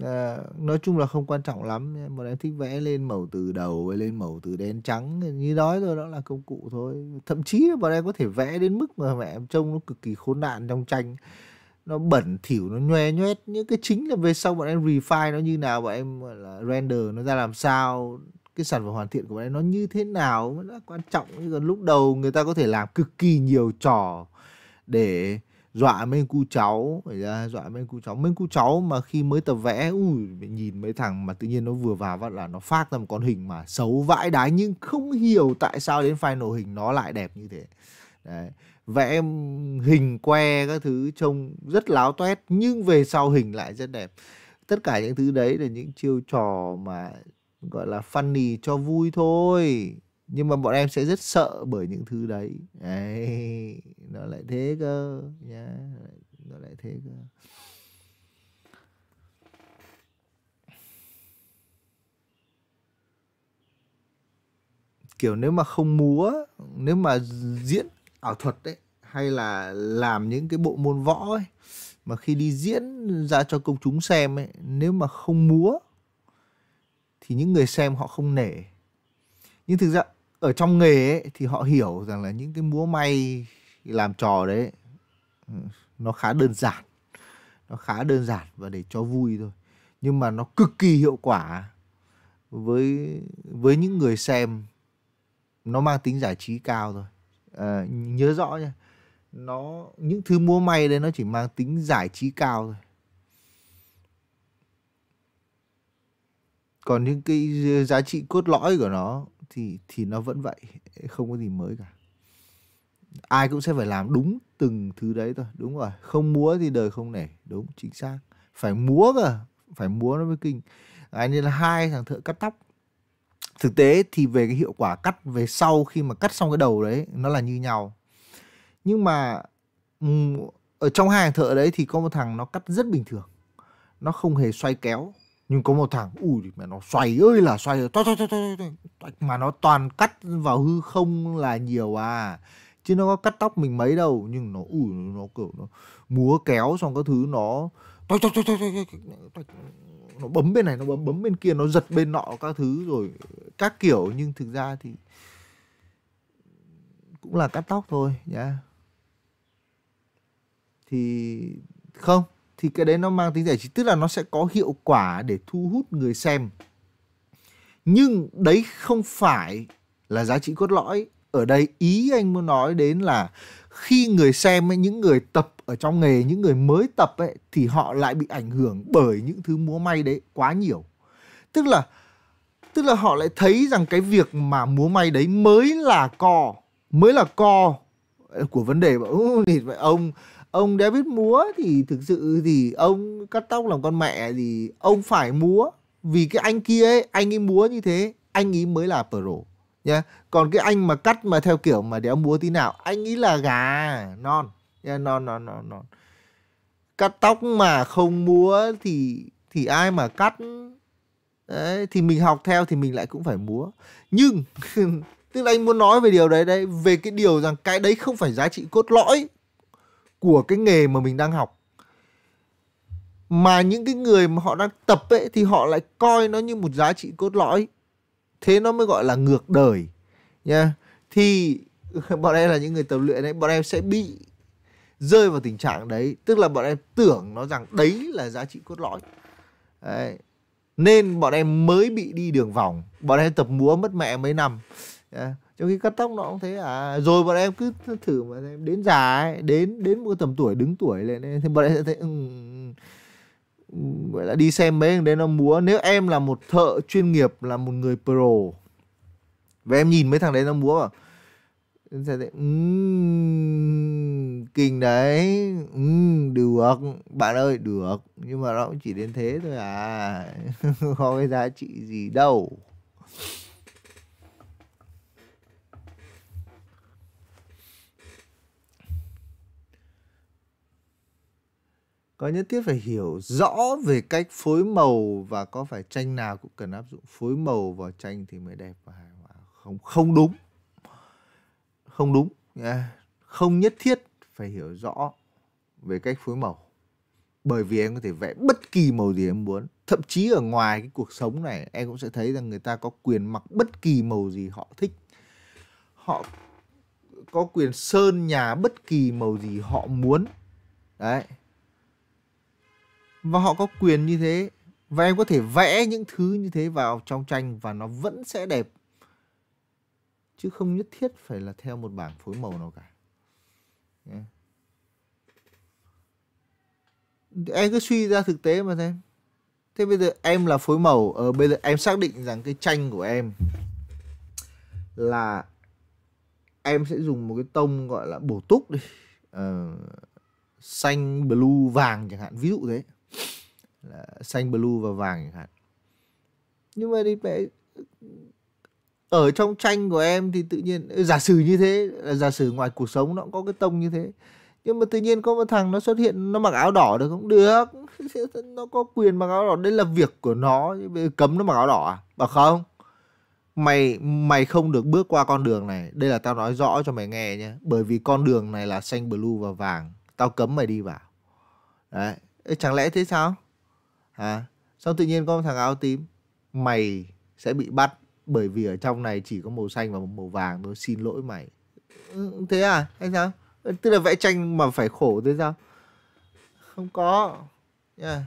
ờ, nói chung là không quan trọng lắm bọn em thích vẽ lên màu từ đầu với lên màu từ đen trắng như nói rồi đó là công cụ thôi thậm chí là bọn em có thể vẽ đến mức mà mẹ em trông nó cực kỳ khốn nạn trong tranh nó bẩn thỉu nó nhoe nhoét những cái chính là về sau bọn em refine nó như nào bọn em là render nó ra làm sao cái sản phẩm hoàn thiện của bạn ấy nó như thế nào mới là quan trọng còn lúc đầu người ta có thể làm cực kỳ nhiều trò để dọa mấy cu cháu phải ra dọa mấy cu cháu mấy cu cháu mà khi mới tập vẽ ui nhìn mấy thằng mà tự nhiên nó vừa vào vắt là nó phát ra một con hình mà xấu vãi đái nhưng không hiểu tại sao đến final hình nó lại đẹp như thế Đấy. vẽ hình que các thứ trông rất láo toét nhưng về sau hình lại rất đẹp tất cả những thứ đấy là những chiêu trò mà gọi là funny cho vui thôi nhưng mà bọn em sẽ rất sợ bởi những thứ đấy đấy nó lại thế cơ nhá nó lại thế cơ kiểu nếu mà không múa nếu mà diễn ảo thuật đấy hay là làm những cái bộ môn võ ấy mà khi đi diễn ra cho công chúng xem ấy nếu mà không múa thì những người xem họ không nể nhưng thực ra ở trong nghề ấy, thì họ hiểu rằng là những cái múa may làm trò đấy ừ, nó khá đơn giản nó khá đơn giản và để cho vui thôi nhưng mà nó cực kỳ hiệu quả với với những người xem nó mang tính giải trí cao thôi à, nhớ rõ nha nó những thứ múa may đấy nó chỉ mang tính giải trí cao thôi còn những cái ờ, giá trị cốt lõi của nó thì thì nó vẫn vậy không có gì mới cả ai cũng sẽ phải làm đúng từng thứ đấy thôi đúng rồi không múa thì đời không nể đúng chính xác phải múa cơ phải múa nó mới kinh anh nên là hai thằng thợ cắt tóc thực tế thì về cái hiệu quả cắt về sau khi mà cắt xong cái đầu đấy nó là như nhau nhưng mà ở trong hai thằng thợ đấy thì có một thằng nó cắt rất bình thường nó không hề xoay kéo nhưng có một thằng ui mẹ nó xoay ơi là xoay to, to, to, to, to, mà nó toàn cắt vào hư không là nhiều à chứ nó có cắt tóc mình mấy đâu nhưng nó ui nó kiểu nó múa kéo xong các thứ nó to, to, to, to, to, nó bấm bên này nó bấm bấm bên kia nó giật bên nọ các thứ rồi các kiểu nhưng thực ra thì cũng là cắt tóc thôi nhá thì không thì cái đấy nó mang tính giải trí tức là nó sẽ có hiệu quả để thu hút người xem nhưng đấy không phải là giá trị cốt lõi ở đây ý anh muốn nói đến là khi người xem ấy, những người tập ở trong nghề những người mới tập ấy thì họ lại bị ảnh hưởng bởi những thứ múa may đấy quá nhiều tức là tức là họ lại thấy rằng cái việc mà múa may đấy mới là co mới là co ờ, của vấn đề vậy ông ông David múa thì thực sự thì ông cắt tóc làm con mẹ thì ông phải múa vì cái anh kia ấy anh ấy múa như thế anh ấy mới là pro nha. còn cái anh mà cắt mà theo kiểu mà đéo múa tí nào anh ấy là gà non nha non non non non cắt tóc mà không múa thì thì ai mà cắt đấy thì mình học theo thì mình lại cũng phải múa nhưng tức là anh muốn nói về điều đấy đấy về cái điều rằng cái đấy không phải giá trị cốt lõi của cái nghề mà mình đang học mà những cái người mà họ đang tập ấy thì họ lại coi nó như một giá trị cốt lõi thế nó mới gọi là ngược đời nha thì bọn em là những người tập luyện ấy bọn em sẽ bị rơi vào tình trạng đấy tức là bọn em tưởng nó rằng đấy là giá trị cốt lõi đấy. nên bọn em mới bị đi đường vòng bọn em tập múa mất mẹ mấy năm yeah trong khi cắt tóc nó cũng thế à rồi bọn em cứ thử mà đến già ấy đến đến một tầm tuổi đứng tuổi lên thì bọn em sẽ thấy ừ, gọi là đi xem mấy thằng đấy nó múa nếu em là một thợ chuyên nghiệp là một người pro và em nhìn mấy thằng đấy nó múa bảo sẽ thấy, um, kinh đấy um, được bạn ơi được nhưng mà nó cũng chỉ đến thế thôi à không có cái giá trị gì đâu có nhất thiết phải hiểu rõ về cách phối màu và có phải tranh nào cũng cần áp dụng phối màu vào tranh thì mới đẹp và hài hòa không không đúng không đúng không nhất thiết phải hiểu rõ về cách phối màu bởi vì em có thể vẽ bất kỳ màu gì em muốn thậm chí ở ngoài cái cuộc sống này em cũng sẽ thấy rằng người ta có quyền mặc bất kỳ màu gì họ thích họ có quyền sơn nhà bất kỳ màu gì họ muốn đấy và họ có quyền như thế và em có thể vẽ những thứ như thế vào trong tranh và nó vẫn sẽ đẹp chứ không nhất thiết phải là theo một bảng phối màu nào cả yeah. em cứ suy ra thực tế mà xem thế bây giờ em là phối màu ở ờ, bây giờ em xác định rằng cái tranh của em là em sẽ dùng một cái tông gọi là bổ túc đi uh, xanh blue vàng chẳng hạn ví dụ thế là xanh blue và vàng chẳng hạn nhưng mà đi mẹ ở trong tranh của em thì tự nhiên giả sử như thế giả sử ngoài cuộc sống nó cũng có cái tông như thế nhưng mà tự nhiên có một thằng nó xuất hiện nó mặc áo đỏ được không được nó có quyền mặc áo đỏ đấy là việc của nó cấm nó mặc áo đỏ à bảo không mày mày không được bước qua con đường này đây là tao nói rõ cho mày nghe nhé bởi vì con đường này là xanh blue và vàng tao cấm mày đi vào đấy Ê, chẳng lẽ thế sao? À, xong tự nhiên có thằng áo tím, mày sẽ bị bắt bởi vì ở trong này chỉ có màu xanh và màu vàng thôi, xin lỗi mày. Ừ, thế à? Hay sao? Tức là vẽ tranh mà phải khổ thế sao? Không có. Yeah.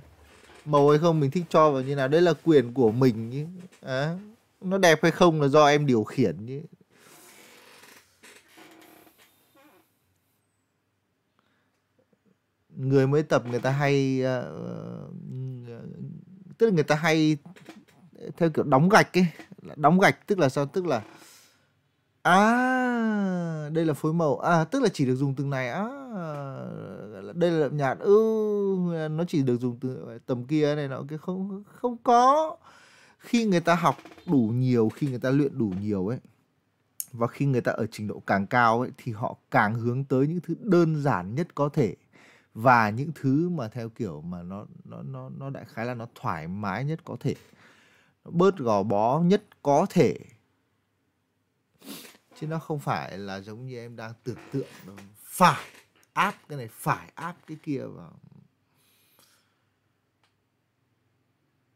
Màu hay không mình thích cho vào như nào, đấy là quyền của mình. Chứ. À, nó đẹp hay không là do em điều khiển chứ người mới tập người ta hay uh, tức là người ta hay theo kiểu đóng gạch ấy đóng gạch tức là sao tức là à đây là phối màu à tức là chỉ được dùng từng này à đây là nhạt ư ừ, nó chỉ được dùng từ tầm kia này nọ cái không không có khi người ta học đủ nhiều khi người ta luyện đủ nhiều ấy và khi người ta ở trình độ càng cao ấy thì họ càng hướng tới những thứ đơn giản nhất có thể và những thứ mà theo kiểu mà nó nó nó nó đại khái là nó thoải mái nhất có thể nó bớt gò bó nhất có thể chứ nó không phải là giống như em đang tưởng tượng đâu. phải áp cái này phải áp cái kia vào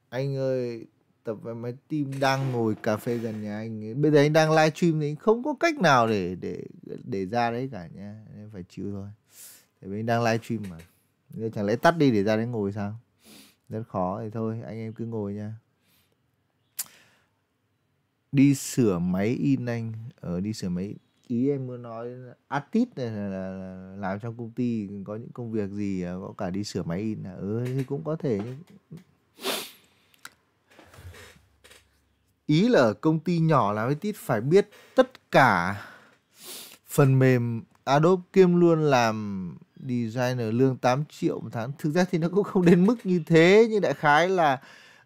anh ơi tập về máy tim đang ngồi cà phê gần nhà anh ấy. bây giờ anh đang live stream thì không có cách nào để để để ra đấy cả nha em phải chịu thôi thì mình đang live stream mà nên chẳng lẽ tắt đi để ra đấy ngồi sao rất khó thì thôi anh em cứ ngồi nha đi sửa máy in anh ở ờ, đi sửa máy ý em muốn nói artist này là, là, là làm trong công ty có những công việc gì à, có cả đi sửa máy in à? ừ, thì cũng có thể ý là công ty nhỏ làm artist phải biết tất cả phần mềm Adobe kiêm luôn làm designer lương 8 triệu một tháng thực ra thì nó cũng không đến mức như thế nhưng đại khái là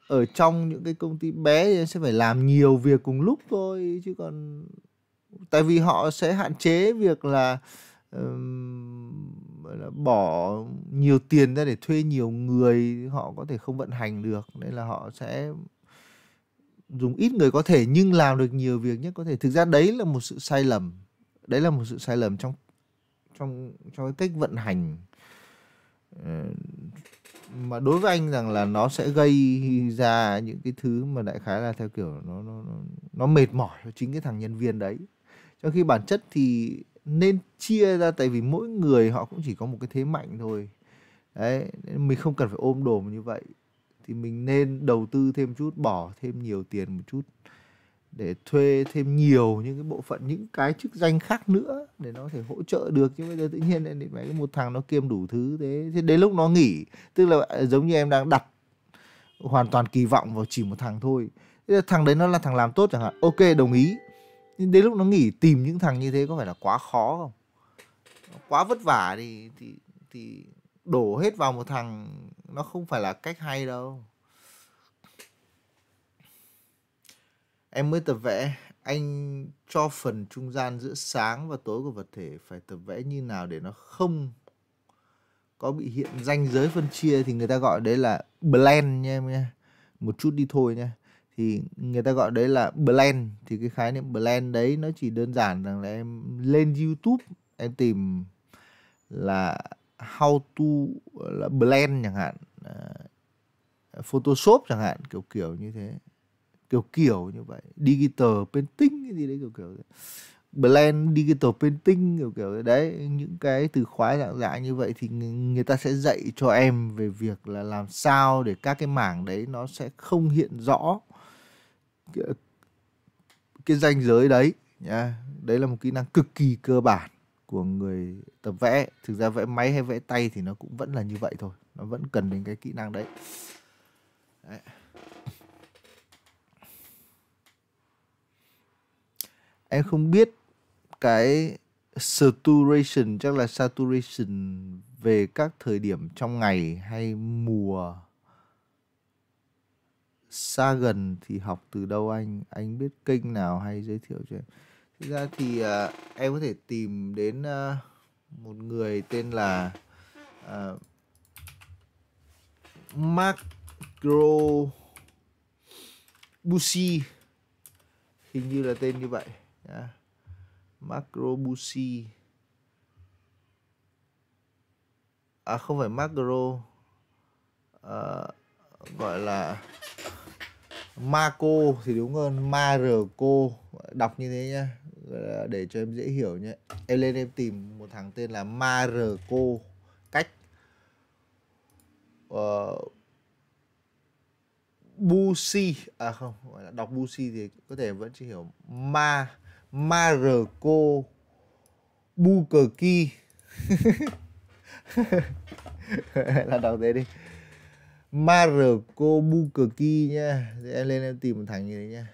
ở trong những cái công ty bé thì sẽ phải làm nhiều việc cùng lúc thôi chứ còn tại vì họ sẽ hạn chế việc là um, bỏ nhiều tiền ra để thuê nhiều người họ có thể không vận hành được nên là họ sẽ dùng ít người có thể nhưng làm được nhiều việc nhất có thể thực ra đấy là một sự sai lầm đấy là một sự sai lầm trong trong trong cái cách vận hành ờ, mà đối với anh rằng là nó sẽ gây ra những cái thứ mà đại khái là theo kiểu nó nó nó mệt mỏi cho chính cái thằng nhân viên đấy trong khi bản chất thì nên chia ra tại vì mỗi người họ cũng chỉ có một cái thế mạnh thôi đấy mình không cần phải ôm đồm như vậy thì mình nên đầu tư thêm chút bỏ thêm nhiều tiền một chút để thuê thêm nhiều những cái bộ phận những cái chức danh khác nữa để nó có thể hỗ trợ được chứ bây giờ tự nhiên lại mấy cái một thằng nó kiêm đủ thứ thế thế đến lúc nó nghỉ tức là giống như em đang đặt hoàn toàn kỳ vọng vào chỉ một thằng thôi thằng đấy nó là thằng làm tốt chẳng hạn ok đồng ý nhưng đến lúc nó nghỉ tìm những thằng như thế có phải là quá khó không quá vất vả thì thì thì đổ hết vào một thằng nó không phải là cách hay đâu Em mới tập vẽ, anh cho phần trung gian giữa sáng và tối của vật thể phải tập vẽ như nào để nó không có bị hiện ranh giới phân chia thì người ta gọi đấy là blend nha em nha. Một chút đi thôi nha. Thì người ta gọi đấy là blend thì cái khái niệm blend đấy nó chỉ đơn giản rằng là em lên YouTube em tìm là how to là blend chẳng hạn à, Photoshop chẳng hạn kiểu kiểu như thế kiểu kiểu như vậy digital painting gì đấy kiểu kiểu đấy. blend digital painting kiểu kiểu đấy những cái từ khóa dạng dạng như vậy thì người ta sẽ dạy cho em về việc là làm sao để các cái mảng đấy nó sẽ không hiện rõ cái, cái ranh giới đấy nhá đấy là một kỹ năng cực kỳ cơ bản của người tập vẽ thực ra vẽ máy hay vẽ tay thì nó cũng vẫn là như vậy thôi nó vẫn cần đến cái kỹ năng đấy, đấy. em không biết cái saturation chắc là saturation về các thời điểm trong ngày hay mùa xa gần thì học từ đâu anh anh biết kênh nào hay giới thiệu cho em thực ra thì uh, em có thể tìm đến uh, một người tên là uh, à, macro busi hình như là tên như vậy yeah. Dạ. macro busi à không phải macro à, gọi là Marco thì đúng hơn Marco đọc như thế nhá để cho em dễ hiểu nhé em lên em tìm một thằng tên là Marco cách uh, ờ, Busi à không gọi là đọc Busi thì có thể vẫn chưa hiểu Ma Marco Bukerki là đọc thế đi Marco Bukerki nha Để em lên em tìm một thằng như thế nha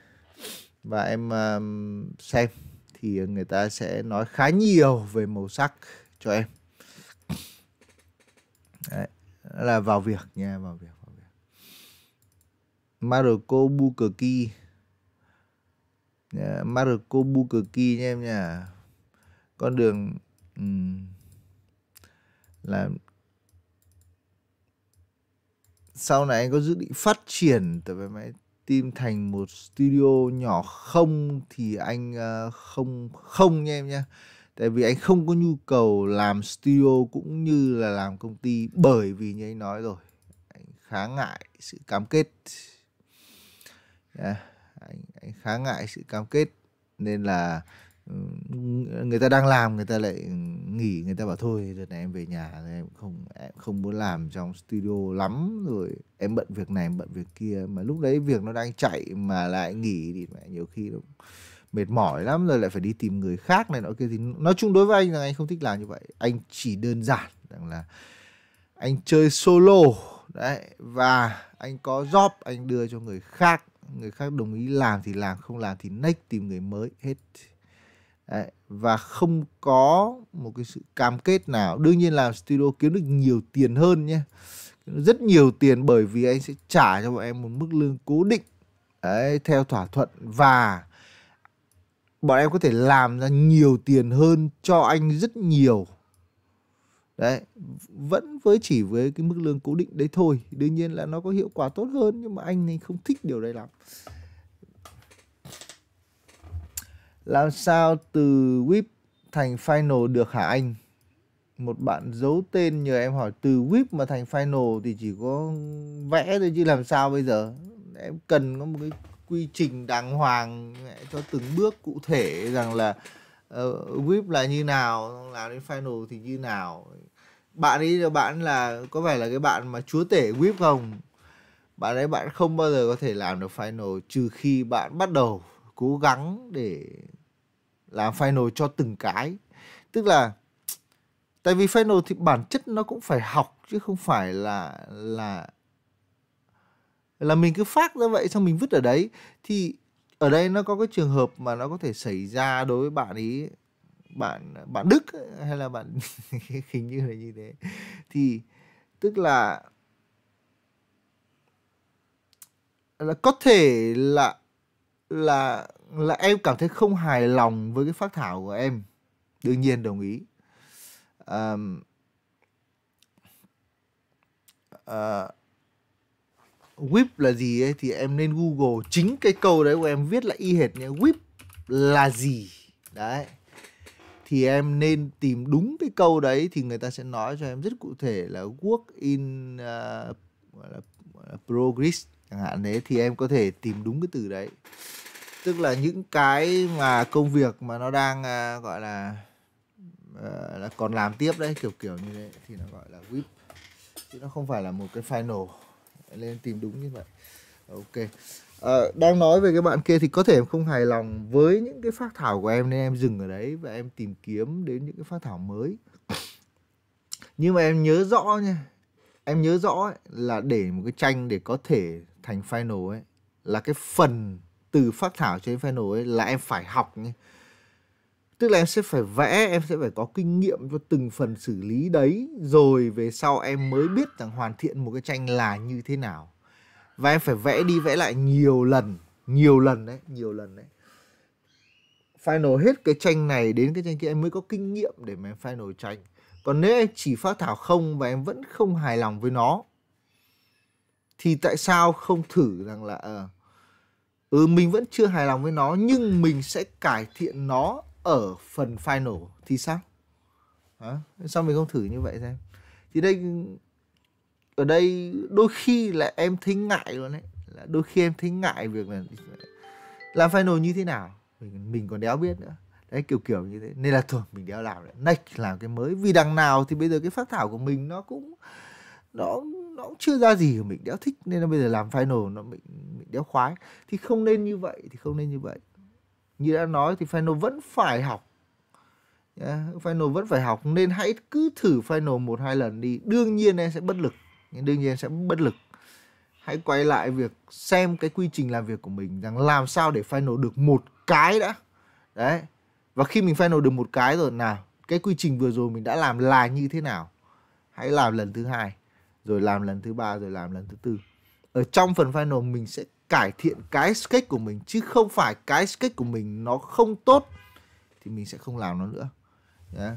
và em um, xem thì người ta sẽ nói khá nhiều về màu sắc cho em Đấy, là vào việc nha vào việc vào việc Marco Bukerki Ờ, Marco Bukerki nha em nha con đường um, là sau này anh có dự định phát triển tập về máy tim thành một studio nhỏ không thì anh uh, không không nha em nha tại vì anh không có nhu cầu làm studio cũng như là làm công ty bởi vì như anh nói rồi anh khá ngại sự cam kết yeah khá ngại sự cam kết nên là ừ, người ta đang làm người ta lại nghỉ người ta bảo thôi đợt này em về nhà em không em không muốn làm trong studio lắm rồi em bận việc này em bận việc kia mà lúc đấy việc nó đang chạy mà lại nghỉ thì mẹ nhiều khi nó mệt mỏi lắm rồi lại phải đi tìm người khác này nọ kia thì nói chung đối với anh là anh không thích làm như vậy anh chỉ đơn giản rằng là anh chơi solo đấy và anh có job anh đưa cho người khác người khác đồng ý làm thì làm không làm thì next tìm người mới hết Đấy. và không có một cái sự cam kết nào đương nhiên là studio kiếm được nhiều tiền hơn nhé rất nhiều tiền bởi vì anh sẽ trả cho bọn em một mức lương cố định Đấy, theo thỏa thuận và bọn em có thể làm ra nhiều tiền hơn cho anh rất nhiều đấy vẫn với chỉ với cái mức lương cố định đấy thôi đương nhiên là nó có hiệu quả tốt hơn nhưng mà anh này không thích điều đấy lắm làm sao từ whip thành final được hả anh một bạn giấu tên nhờ em hỏi từ whip mà thành final thì chỉ có vẽ thôi chứ làm sao bây giờ em cần có một cái quy trình đàng hoàng cho từng bước cụ thể rằng là uh, whip là như nào làm đến final thì như nào bạn ấy là bạn là có vẻ là cái bạn mà chúa tể whip không bạn ấy bạn không bao giờ có thể làm được final trừ khi bạn bắt đầu cố gắng để làm final cho từng cái tức là tại vì final thì bản chất nó cũng phải học chứ không phải là là là mình cứ phát ra vậy xong mình vứt ở đấy thì ở đây nó có cái trường hợp mà nó có thể xảy ra đối với bạn ý bạn bạn đức hay là bạn hình như là như thế thì tức là là có thể là là là em cảm thấy không hài lòng với cái phát thảo của em đương nhiên đồng ý um, uh, whip là gì ấy thì em nên google chính cái câu đấy của em viết là y hệt nhé whip là gì đấy thì em nên tìm đúng cái câu đấy thì người ta sẽ nói cho em rất cụ thể là work in uh, là, là progress chẳng hạn thế thì em có thể tìm đúng cái từ đấy tức là những cái mà công việc mà nó đang uh, gọi là uh, là còn làm tiếp đấy kiểu kiểu như thế thì nó gọi là whip chứ nó không phải là một cái final nên tìm đúng như vậy ok à, đang nói về cái bạn kia thì có thể em không hài lòng với những cái phát thảo của em nên em dừng ở đấy và em tìm kiếm đến những cái phát thảo mới nhưng mà em nhớ rõ nha em nhớ rõ ấy, là để một cái tranh để có thể thành final ấy là cái phần từ phát thảo cho đến final ấy là em phải học nha tức là em sẽ phải vẽ em sẽ phải có kinh nghiệm cho từng phần xử lý đấy rồi về sau em mới biết rằng hoàn thiện một cái tranh là như thế nào và em phải vẽ đi vẽ lại nhiều lần nhiều lần đấy nhiều lần đấy final hết cái tranh này đến cái tranh kia em mới có kinh nghiệm để mà em final tranh còn nếu em chỉ phát thảo không và em vẫn không hài lòng với nó thì tại sao không thử rằng là ờ ừ mình vẫn chưa hài lòng với nó nhưng mình sẽ cải thiện nó ở phần final thì sao à, sao mình không thử như vậy xem thì đây ở đây đôi khi là em thấy ngại luôn đấy là đôi khi em thấy ngại việc là làm final như thế nào mình, mình còn đéo biết nữa đấy kiểu kiểu như thế nên là thôi mình đéo làm lại next làm cái mới vì đằng nào thì bây giờ cái phát thảo của mình nó cũng nó nó cũng chưa ra gì mình đéo thích nên là bây giờ làm final nó mình, mình đéo khoái thì không nên như vậy thì không nên như vậy như đã nói thì final vẫn phải học yeah, final vẫn phải học nên hãy cứ thử final một hai lần đi đương nhiên em sẽ bất lực nhưng đương nhiên sẽ bất lực hãy quay lại việc xem cái quy trình làm việc của mình rằng làm sao để final được một cái đã đấy và khi mình final được một cái rồi nào cái quy trình vừa rồi mình đã làm là như thế nào hãy làm lần thứ hai rồi làm lần thứ ba rồi làm lần thứ tư ở trong phần final mình sẽ cải thiện cái sketch của mình chứ không phải cái sketch của mình nó không tốt thì mình sẽ không làm nó nữa yeah.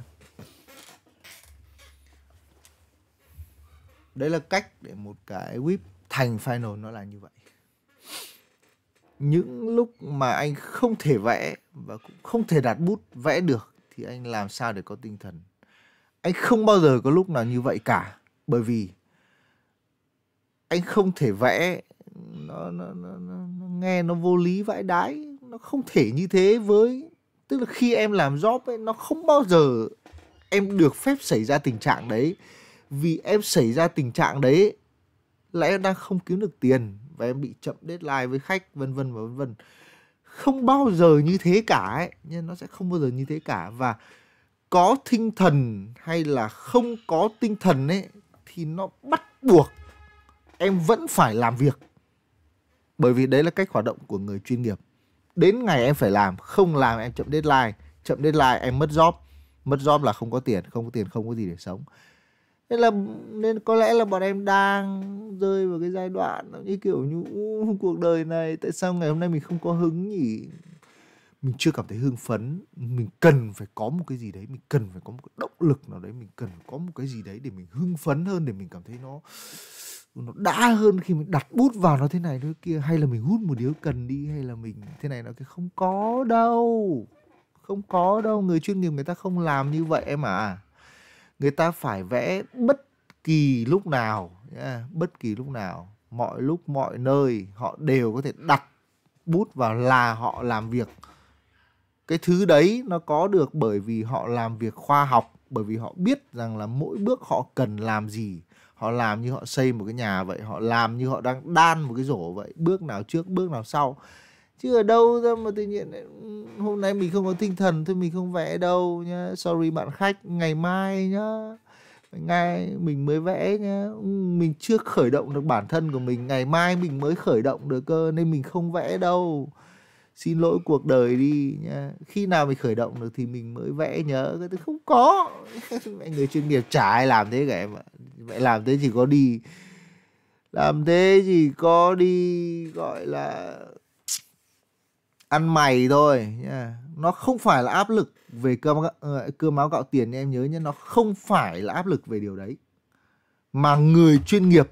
đấy là cách để một cái whip thành final nó là như vậy những lúc mà anh không thể vẽ và cũng không thể đặt bút vẽ được thì anh làm sao để có tinh thần anh không bao giờ có lúc nào như vậy cả bởi vì anh không thể vẽ nó nó, nó, nó, nó nghe nó vô lý vãi đái nó không thể như thế với tức là khi em làm job ấy nó không bao giờ em được phép xảy ra tình trạng đấy vì em xảy ra tình trạng đấy là em đang không kiếm được tiền và em bị chậm deadline với khách vân vân và vân vân không bao giờ như thế cả ấy nhưng nó sẽ không bao giờ như thế cả và có tinh thần hay là không có tinh thần ấy thì nó bắt buộc em vẫn phải làm việc bởi vì đấy là cách hoạt động của người chuyên nghiệp đến ngày em phải làm không làm em chậm deadline chậm deadline em mất job mất job là không có tiền không có tiền không có gì để sống thế là nên có lẽ là bọn em đang rơi vào cái giai đoạn như kiểu như cuộc đời này tại sao ngày hôm nay mình không có hứng nhỉ mình chưa cảm thấy hưng phấn mình cần phải có một cái gì đấy mình cần phải có một cái động lực nào đấy mình cần có một cái gì đấy để mình hưng phấn hơn để mình cảm thấy nó nó đã hơn khi mình đặt bút vào nó thế này thế kia hay là mình hút một điếu cần đi hay là mình thế này nó cái không có đâu không có đâu người chuyên nghiệp người ta không làm như vậy em à người ta phải vẽ bất kỳ lúc nào yeah, bất kỳ lúc nào mọi lúc mọi nơi họ đều có thể đặt bút vào là họ làm việc cái thứ đấy nó có được bởi vì họ làm việc khoa học bởi vì họ biết rằng là mỗi bước họ cần làm gì họ làm như họ xây một cái nhà vậy họ làm như họ đang đan một cái rổ vậy bước nào trước bước nào sau chứ ở đâu ra mà tự nhiên ừ, hôm nay mình không có tinh thần thôi mình không vẽ đâu nhá sorry bạn khách ngày mai nhá ngày mình mới vẽ nhá ừ, mình chưa khởi động được bản thân của mình ngày mai mình mới khởi động được cơ nên mình không vẽ đâu xin lỗi cuộc đời đi nhá khi nào mình khởi động được thì mình mới vẽ nhớ cái không có mẹ người chuyên nghiệp chả ai làm thế cả em ạ mẹ làm thế chỉ có đi làm thế chỉ có đi gọi là ăn mày thôi nha nó không phải là áp lực về cơm ờ, cơm áo gạo tiền em nhớ nhé nó không phải là áp lực về điều đấy mà người chuyên nghiệp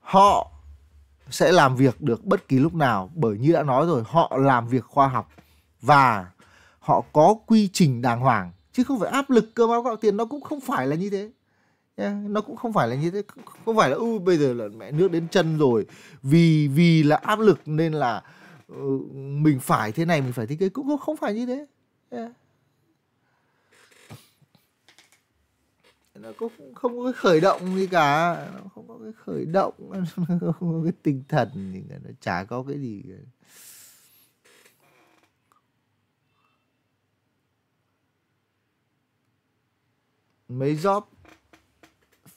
họ sẽ làm việc được bất kỳ lúc nào bởi như đã nói rồi họ làm việc khoa học và họ có quy trình đàng hoàng chứ không phải áp lực cơm áo gạo tiền nó cũng không phải là như thế Yeah, nó cũng không phải là như thế không phải là ư bây giờ là mẹ nước đến chân rồi vì vì là áp lực nên là Ừ, mình phải thế này mình phải thế kia cũng không phải như thế yeah. nó cũng không có cái khởi động gì cả nó không có cái khởi động nó không có cái tinh thần gì cả nó chả có cái gì cả. mấy job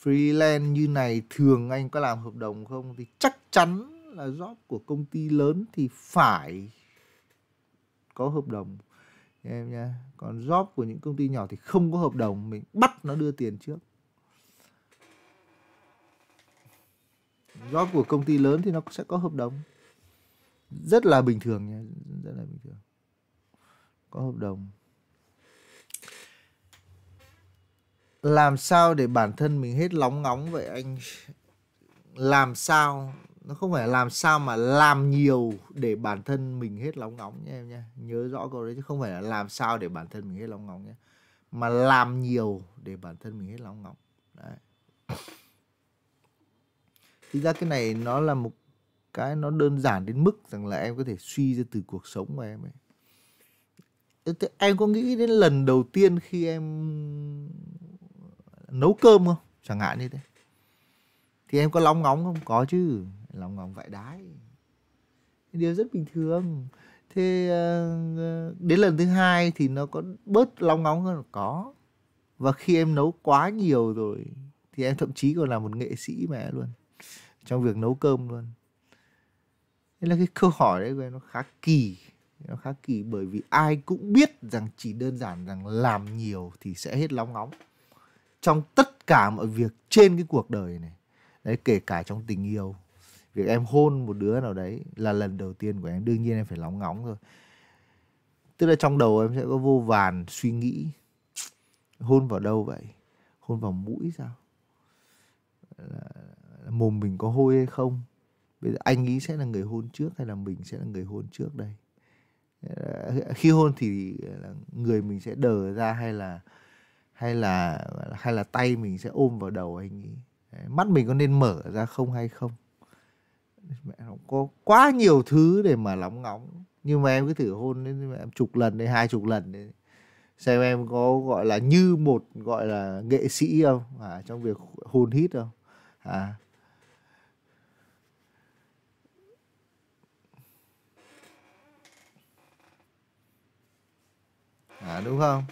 freelance như này thường anh có làm hợp đồng không thì chắc chắn là job của công ty lớn thì phải có hợp đồng em nha còn job của những công ty nhỏ thì không có hợp đồng mình bắt nó đưa tiền trước job của công ty lớn thì nó sẽ có hợp đồng rất là bình thường nha rất là bình thường có hợp đồng làm sao để bản thân mình hết lóng ngóng vậy anh làm sao nó không phải làm sao mà làm nhiều để bản thân mình hết lóng ngóng nha em nha nhớ rõ câu đấy chứ không phải là làm sao để bản thân mình hết lóng ngóng nhé mà làm nhiều để bản thân mình hết lóng ngóng đấy thì ra cái này nó là một cái nó đơn giản đến mức rằng là em có thể suy ra từ cuộc sống của em ấy em có nghĩ đến lần đầu tiên khi em nấu cơm không chẳng hạn như thế thì em có lóng ngóng không có chứ lòng ngóng vại đái điều rất bình thường thế ờ, đến lần thứ hai thì nó có bớt lòng ngóng hơn có và khi em nấu quá nhiều rồi thì em thậm chí còn là một nghệ sĩ mẹ luôn trong việc nấu cơm luôn nên là cái câu hỏi đấy của em nó khá kỳ nó khá kỳ bởi vì ai cũng biết rằng chỉ đơn giản rằng làm nhiều thì sẽ hết long ngóng trong tất cả mọi việc trên cái cuộc đời này đấy kể cả trong tình yêu việc em hôn một đứa nào đấy là lần đầu tiên của em đương nhiên em phải lóng ngóng rồi tức là trong đầu em sẽ có vô vàn suy nghĩ hôn vào đâu vậy hôn vào mũi sao mồm mình có hôi hay không bây giờ anh ý sẽ là người hôn trước hay là mình sẽ là người hôn trước đây ờ, khi hôn thì người mình sẽ đờ ra hay là hay là hay là tay mình sẽ ôm vào đầu anh ý mắt mình có nên mở ra không hay không mẹ không có quá nhiều thứ để mà lóng ngóng nhưng mà em cứ thử hôn đến em chục lần đấy hai chục lần đấy xem em có gọi là như một gọi là nghệ sĩ không à, trong việc hôn hít không à à đúng không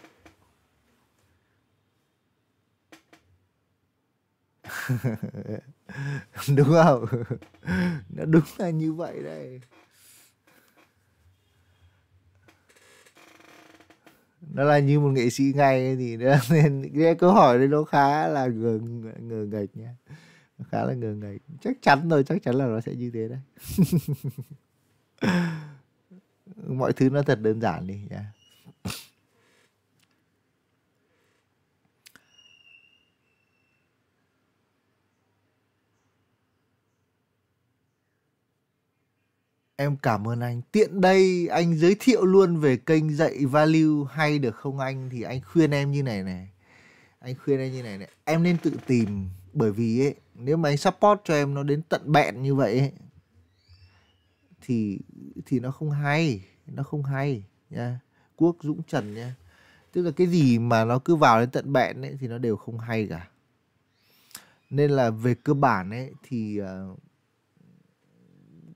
đúng không nó đúng là như vậy đây nó là như một nghệ sĩ ngay thì đó, nên cái câu hỏi đấy nó khá là ngờ, ngờ nghệch nha khá là ngờ nghệch chắc chắn rồi chắc chắn là nó sẽ như thế đấy mọi thứ nó thật đơn giản đi nha yeah. Em cảm ơn anh. Tiện đây anh giới thiệu luôn về kênh dạy value hay được không anh? Thì anh khuyên em như này này. Anh khuyên em như này này. Em nên tự tìm bởi vì ấy, nếu mà anh support cho em nó đến tận bẹn như vậy ấy, thì thì nó không hay, nó không hay nha. Quốc Dũng Trần nha. Tức là cái gì mà nó cứ vào đến tận bẹn ấy thì nó đều không hay cả. Nên là về cơ bản ấy thì uh,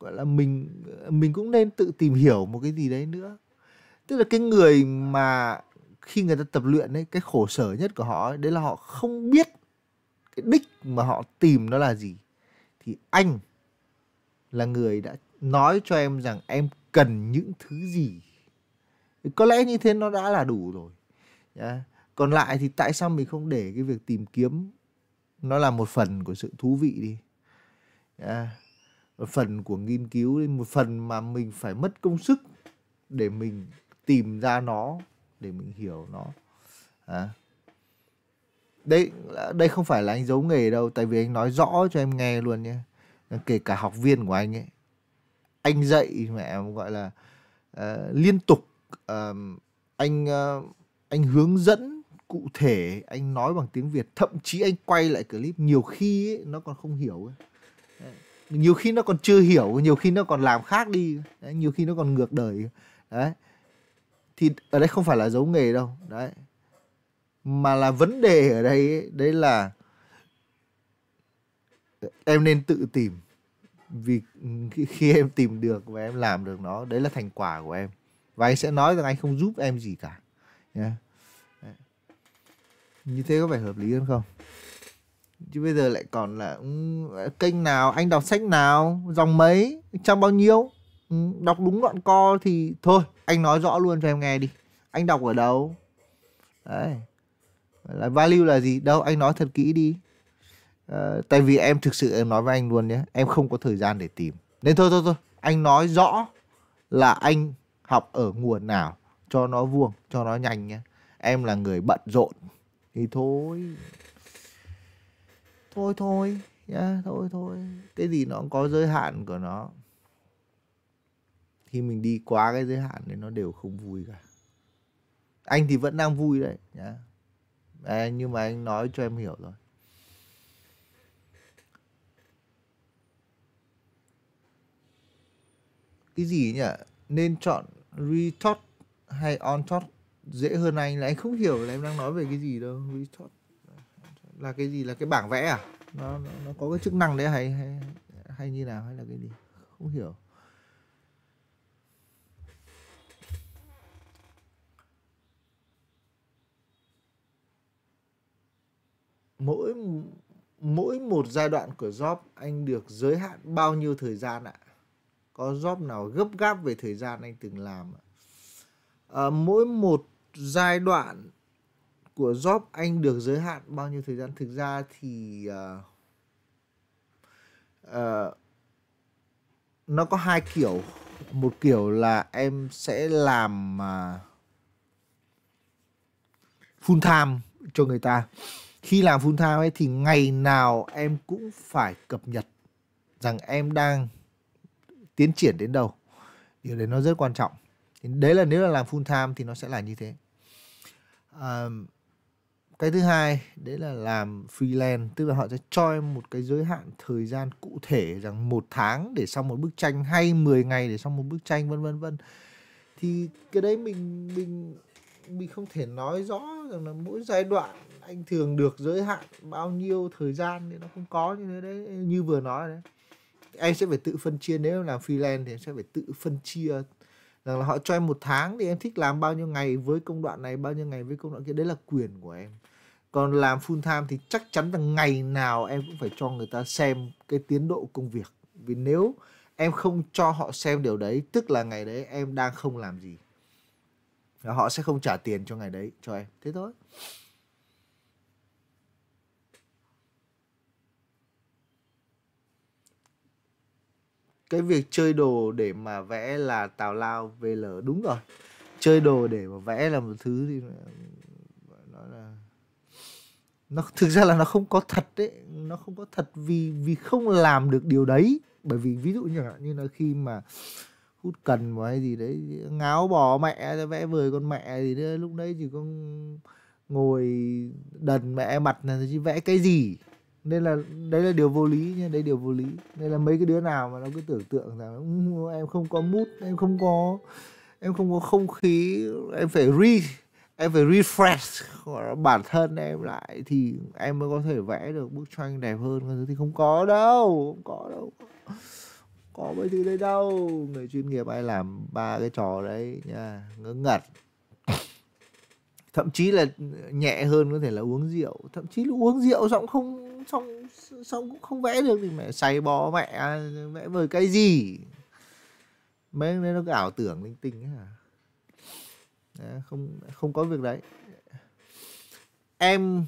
gọi là mình mình cũng nên tự tìm hiểu một cái gì đấy nữa tức là cái người mà khi người ta tập luyện ấy cái khổ sở nhất của họ ấy, đấy là họ không biết cái đích mà họ tìm nó là gì thì anh là người đã nói cho em rằng em cần những thứ gì có lẽ như thế nó đã là đủ rồi yeah. còn lại thì tại sao mình không để cái việc tìm kiếm nó là một phần của sự thú vị đi yeah một phần của nghiên cứu một phần mà mình phải mất công sức để mình tìm ra nó để mình hiểu nó à. đấy đây không phải là anh giấu nghề đâu tại vì anh nói rõ cho em nghe luôn nhé kể cả học viên của anh ấy anh dạy mẹ gọi là uh, liên tục uh, anh uh, anh hướng dẫn cụ thể anh nói bằng tiếng việt thậm chí anh quay lại clip nhiều khi ấy, nó còn không hiểu ấy nhiều khi nó còn chưa hiểu nhiều khi nó còn làm khác đi đấy, nhiều khi nó còn ngược đời đấy thì ở đây không phải là giấu nghề đâu đấy mà là vấn đề ở đây ấy, đấy là em nên tự tìm vì khi em tìm được và em làm được nó đấy là thành quả của em và anh sẽ nói rằng anh không giúp em gì cả yeah. như thế có vẻ hợp lý hơn không chứ bây giờ lại còn là ừ, kênh nào anh đọc sách nào dòng mấy trong bao nhiêu ừ, đọc đúng đoạn co thì thôi anh nói rõ luôn cho em nghe đi anh đọc ở đâu đấy là value là gì đâu anh nói thật kỹ đi à, tại vì em thực sự em nói với anh luôn nhé em không có thời gian để tìm nên thôi thôi thôi anh nói rõ là anh học ở nguồn nào cho nó vuông cho nó nhanh nhé em là người bận rộn thì thôi thôi thôi nhá thôi thôi cái gì nó cũng có giới hạn của nó khi mình đi quá cái giới hạn thì nó đều không vui cả anh thì vẫn đang vui đấy nhá à, nhưng mà anh nói cho em hiểu rồi cái gì nhỉ nên chọn retort hay on top dễ hơn anh là anh không hiểu là em đang nói về cái gì đâu retort là cái gì là cái bảng vẽ à nó nó có cái chức năng đấy hay hay hay như nào hay là cái gì không hiểu mỗi mỗi một giai đoạn của job anh được giới hạn bao nhiêu thời gian ạ? Có job nào gấp gáp về thời gian anh từng làm ạ? À, mỗi một giai đoạn của Job anh được giới hạn bao nhiêu thời gian thực ra thì uh, uh, nó có hai kiểu một kiểu là em sẽ làm uh, full time cho người ta khi làm full time ấy thì ngày nào em cũng phải cập nhật rằng em đang tiến triển đến đâu điều đấy nó rất quan trọng đấy là nếu là làm full time thì nó sẽ là như thế um, cái thứ hai đấy là làm freelance tức là họ sẽ cho em một cái giới hạn thời gian cụ thể rằng một tháng để xong một bức tranh hay 10 ngày để xong một bức tranh vân vân vân thì cái đấy mình mình mình không thể nói rõ rằng là mỗi giai đoạn anh thường được giới hạn bao nhiêu thời gian thì nó không có như thế đấy như vừa nói đấy anh sẽ phải tự phân chia nếu làm freelance thì em sẽ phải tự phân chia rằng là họ cho em một tháng thì em thích làm bao nhiêu ngày với công đoạn này bao nhiêu ngày với công đoạn kia đấy là quyền của em còn làm full time thì chắc chắn là ngày nào em cũng phải cho người ta xem cái tiến độ công việc vì nếu em không cho họ xem điều đấy tức là ngày đấy em đang không làm gì và họ sẽ không trả tiền cho ngày đấy cho em thế thôi cái việc chơi đồ để mà vẽ là tào lao vl đúng rồi chơi đồ để mà vẽ là một thứ thì nó thực ra là nó không có thật đấy nó không có thật vì vì không làm được điều đấy bởi vì ví dụ như là, như là khi mà hút cần mà hay gì đấy ngáo bỏ mẹ vẽ vời con mẹ thì lúc đấy chỉ có ngồi đần mẹ mặt là chứ vẽ cái gì nên là đấy là điều vô lý nha đấy điều vô lý nên là mấy cái đứa nào mà nó cứ tưởng tượng rằng em không có mút em không có em không có không khí em phải re em phải refresh bản thân em lại thì em mới có thể vẽ được bức tranh đẹp hơn còn thứ thì không có đâu không có đâu có mấy thứ đấy đâu người chuyên nghiệp ai làm ba cái trò đấy nha ngớ ngẩn thậm chí là nhẹ hơn có thể là uống rượu thậm chí là uống rượu xong không xong xong cũng không vẽ được thì mẹ say bó mẹ vẽ vời cái gì mấy đấy nó cứ ảo tưởng linh tinh ấy à Ờ, không không có việc đấy em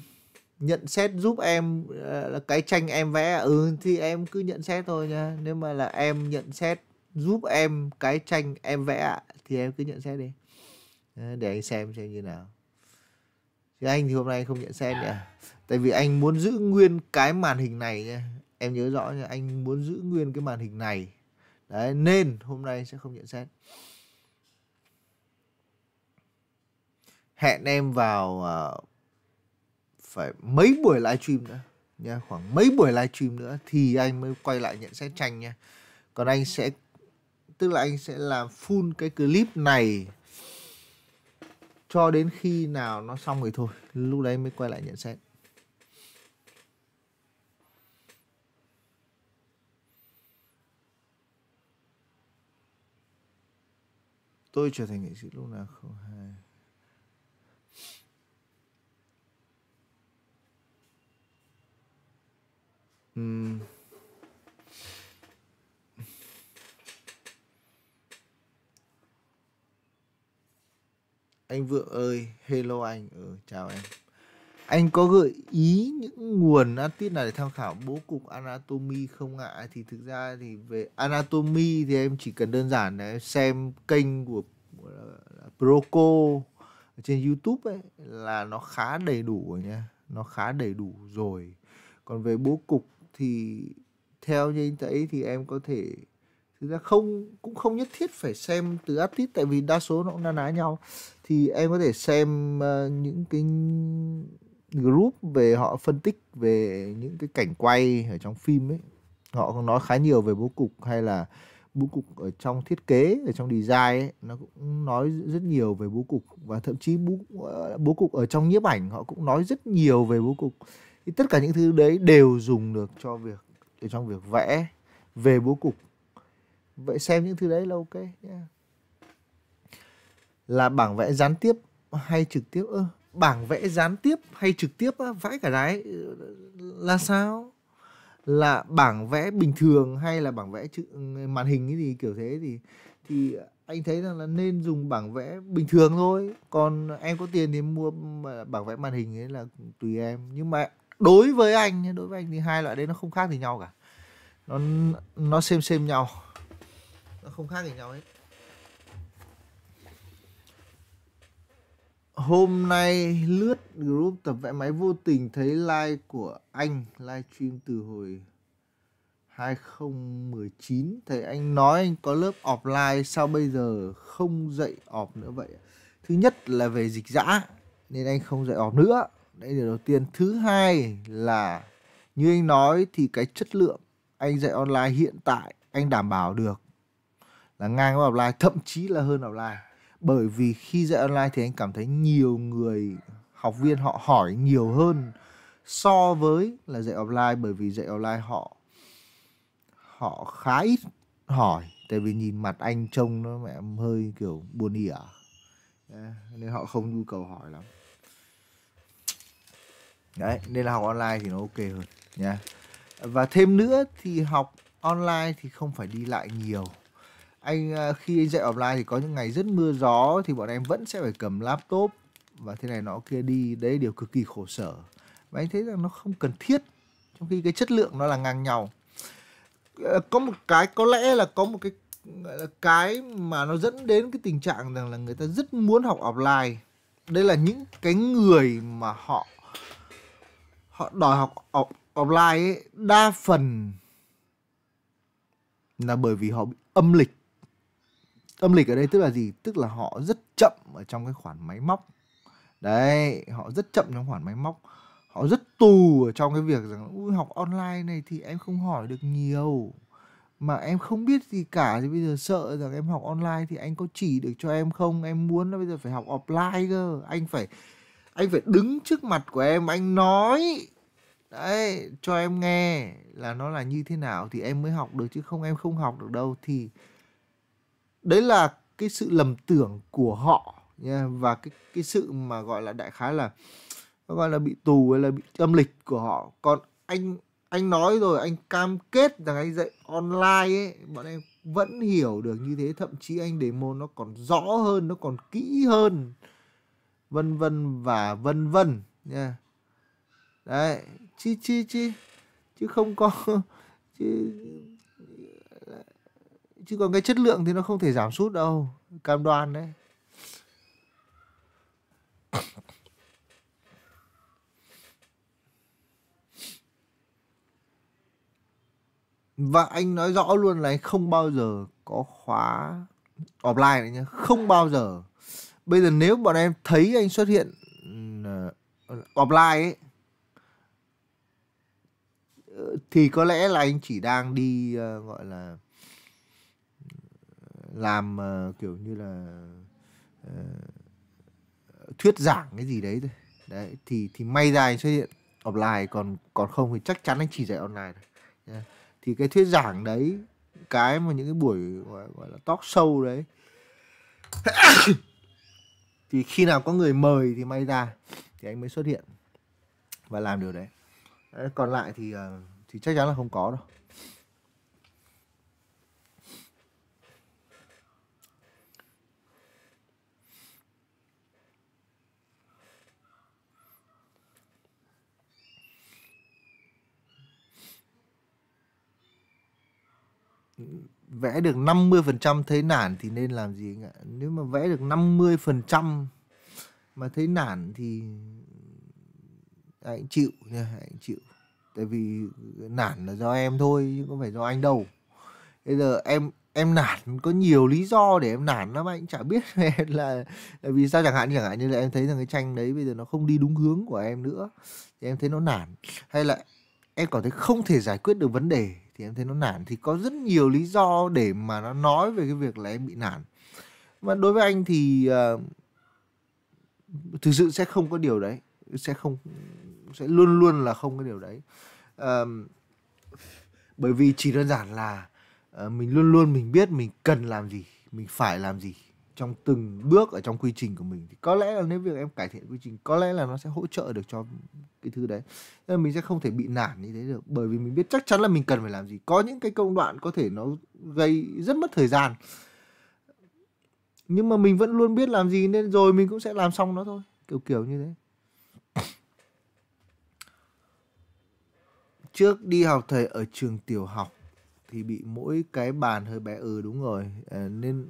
nhận xét giúp em ờ, là cái tranh em vẽ à? ừ thì em cứ nhận xét thôi nha nếu mà là em nhận xét giúp em cái tranh em vẽ à, thì em cứ nhận xét đi ờ, để anh xem xem như nào chứ anh thì hôm nay không nhận xét nhỉ tại vì anh muốn giữ nguyên cái màn hình này nha em nhớ rõ nha anh muốn giữ nguyên cái màn hình này đấy nên hôm nay sẽ không nhận xét hẹn em vào uh, phải mấy buổi live stream nữa nha khoảng mấy buổi live stream nữa thì anh mới quay lại nhận xét tranh nha còn anh sẽ tức là anh sẽ làm full cái clip này cho đến khi nào nó xong rồi thôi lúc đấy mới quay lại nhận xét tôi trở thành nghệ sĩ lúc nào không hay Anh Vượng ơi, hello anh, ừ, chào em. Anh có gợi ý những nguồn artist này để tham khảo bố cục anatomy không ạ? À? Thì thực ra thì về anatomy thì em chỉ cần đơn giản là em xem kênh của Proco trên YouTube ấy là nó khá đầy đủ rồi nha, nó khá đầy đủ rồi. Còn về bố cục thì theo như anh thấy thì em có thể thực ra không cũng không nhất thiết phải xem từ artist tại vì đa số nó cũng na ná nhau thì em có thể xem uh, những cái group về họ phân tích về những cái cảnh quay ở trong phim ấy họ còn nói khá nhiều về bố cục hay là bố cục ở trong thiết kế ở trong design ấy, nó cũng nói rất nhiều về bố cục và thậm chí bố, ờ, bố cục ở trong nhiếp ảnh họ cũng nói rất nhiều về bố cục thì tất cả những thứ đấy đều dùng được cho việc để trong việc vẽ về bố cục vậy xem những thứ đấy là ok yeah. là bảng vẽ gián tiếp hay trực tiếp ơ ừ, bảng vẽ gián tiếp hay trực tiếp á, vãi cả đái là sao là bảng vẽ bình thường hay là bảng vẽ chữ, màn hình cái gì kiểu thế thì thì anh thấy rằng là nên dùng bảng vẽ bình thường thôi còn em có tiền thì mua bảng vẽ màn hình ấy là tùy em nhưng mà đối với anh đối với anh thì hai loại đấy nó không khác gì nhau cả nó nó xem xem nhau nó không khác gì nhau ấy. hôm nay lướt group tập vẽ máy vô tình thấy like của anh live stream từ hồi 2019 thầy anh nói anh có lớp offline sao bây giờ không dạy off nữa vậy thứ nhất là về dịch dã nên anh không dạy off nữa đấy điều đầu tiên thứ hai là như anh nói thì cái chất lượng anh dạy online hiện tại anh đảm bảo được là ngang với offline thậm chí là hơn offline bởi vì khi dạy online thì anh cảm thấy nhiều người học viên họ hỏi nhiều hơn so với là dạy offline bởi vì dạy online họ họ khá ít hỏi tại vì nhìn mặt anh trông nó mẹ hơi kiểu buồn ỉa nên họ không nhu cầu hỏi lắm đấy nên là học online thì nó ok hơn nha và thêm nữa thì học online thì không phải đi lại nhiều anh à, khi anh dạy online thì có những ngày rất mưa gió thì bọn em vẫn sẽ phải cầm laptop và thế này nó kia đi đấy điều cực kỳ khổ sở và anh thấy rằng nó không cần thiết trong khi cái chất lượng nó là ngang nhau ờ, có một cái có lẽ là có một cái cái mà nó dẫn đến cái tình trạng rằng là người ta rất muốn học offline đây là những cái người mà họ họ đòi học off, offline ấy, đa phần là bởi vì họ bị âm lịch âm lịch ở đây tức là gì tức là họ rất chậm ở trong cái khoản máy móc đấy họ rất chậm trong khoản máy móc họ rất tù ở trong cái việc rằng Ui, học online này thì em không hỏi được nhiều mà em không biết gì cả thì bây giờ sợ rằng em học online thì anh có chỉ được cho em không em muốn là bây giờ phải học offline cơ anh phải anh phải đứng trước mặt của em anh nói đấy cho em nghe là nó là như thế nào thì em mới học được chứ không em không học được đâu thì đấy là cái sự lầm tưởng của họ nha và cái cái sự mà gọi là đại khái là gọi là bị tù hay là bị âm lịch của họ còn anh anh nói rồi anh cam kết rằng anh dạy online ấy bọn em vẫn hiểu được như thế thậm chí anh để môn nó còn rõ hơn nó còn kỹ hơn vân vân và vân vân nha đấy chi chi chi chứ không có chứ chứ còn cái chất lượng thì nó không thể giảm sút đâu cam đoan đấy và anh nói rõ luôn là anh không bao giờ có khóa offline đấy nhá không bao giờ bây giờ nếu bọn em thấy anh xuất hiện uh, offline ấy ờ, thì có lẽ là anh chỉ đang đi uh, gọi là làm uh, kiểu như là uh, thuyết giảng cái gì đấy thôi đấy thì thì may ra anh xuất hiện offline còn còn không thì chắc chắn anh chỉ dạy online thôi yeah. thì cái thuyết giảng đấy cái mà những cái buổi gọi, gọi là talk show đấy thì khi nào có người mời thì may ra thì anh mới xuất hiện và làm điều đấy ờ, còn lại thì ờ, thì chắc chắn là không có đâu vẽ được 50% thấy nản thì nên làm gì anh ạ? Nếu mà vẽ được 50% mà thấy nản thì anh chịu nha, anh chịu. Tại vì nản là do em thôi chứ không phải do anh đâu. Bây giờ em em nản có nhiều lý do để em nản lắm anh chả biết là, là vì sao chẳng hạn chẳng hạn như là em thấy rằng cái tranh đấy bây giờ nó không đi đúng hướng của em nữa thì em thấy nó nản hay là em cảm thấy không thể giải quyết được vấn đề thì em thấy nó nản thì có rất nhiều lý do để mà nó nói về cái việc là em bị nản mà đối với anh thì uh, thực sự sẽ không có điều đấy sẽ không sẽ luôn luôn là không có điều đấy uh, bởi vì chỉ đơn giản là uh, mình luôn luôn mình biết mình cần làm gì mình phải làm gì trong từng bước ở trong quy trình của mình thì có lẽ là nếu việc em cải thiện quy trình có lẽ là nó sẽ hỗ trợ được cho cái thứ đấy nên mình sẽ không thể bị nản như thế được bởi vì mình biết chắc chắn là mình cần phải làm gì có những cái công đoạn có thể nó gây rất mất thời gian nhưng mà mình vẫn luôn biết làm gì nên rồi mình cũng sẽ làm xong nó thôi kiểu kiểu như thế trước đi học thầy ở trường tiểu học thì bị mỗi cái bàn hơi bé ừ đúng rồi ờ, nên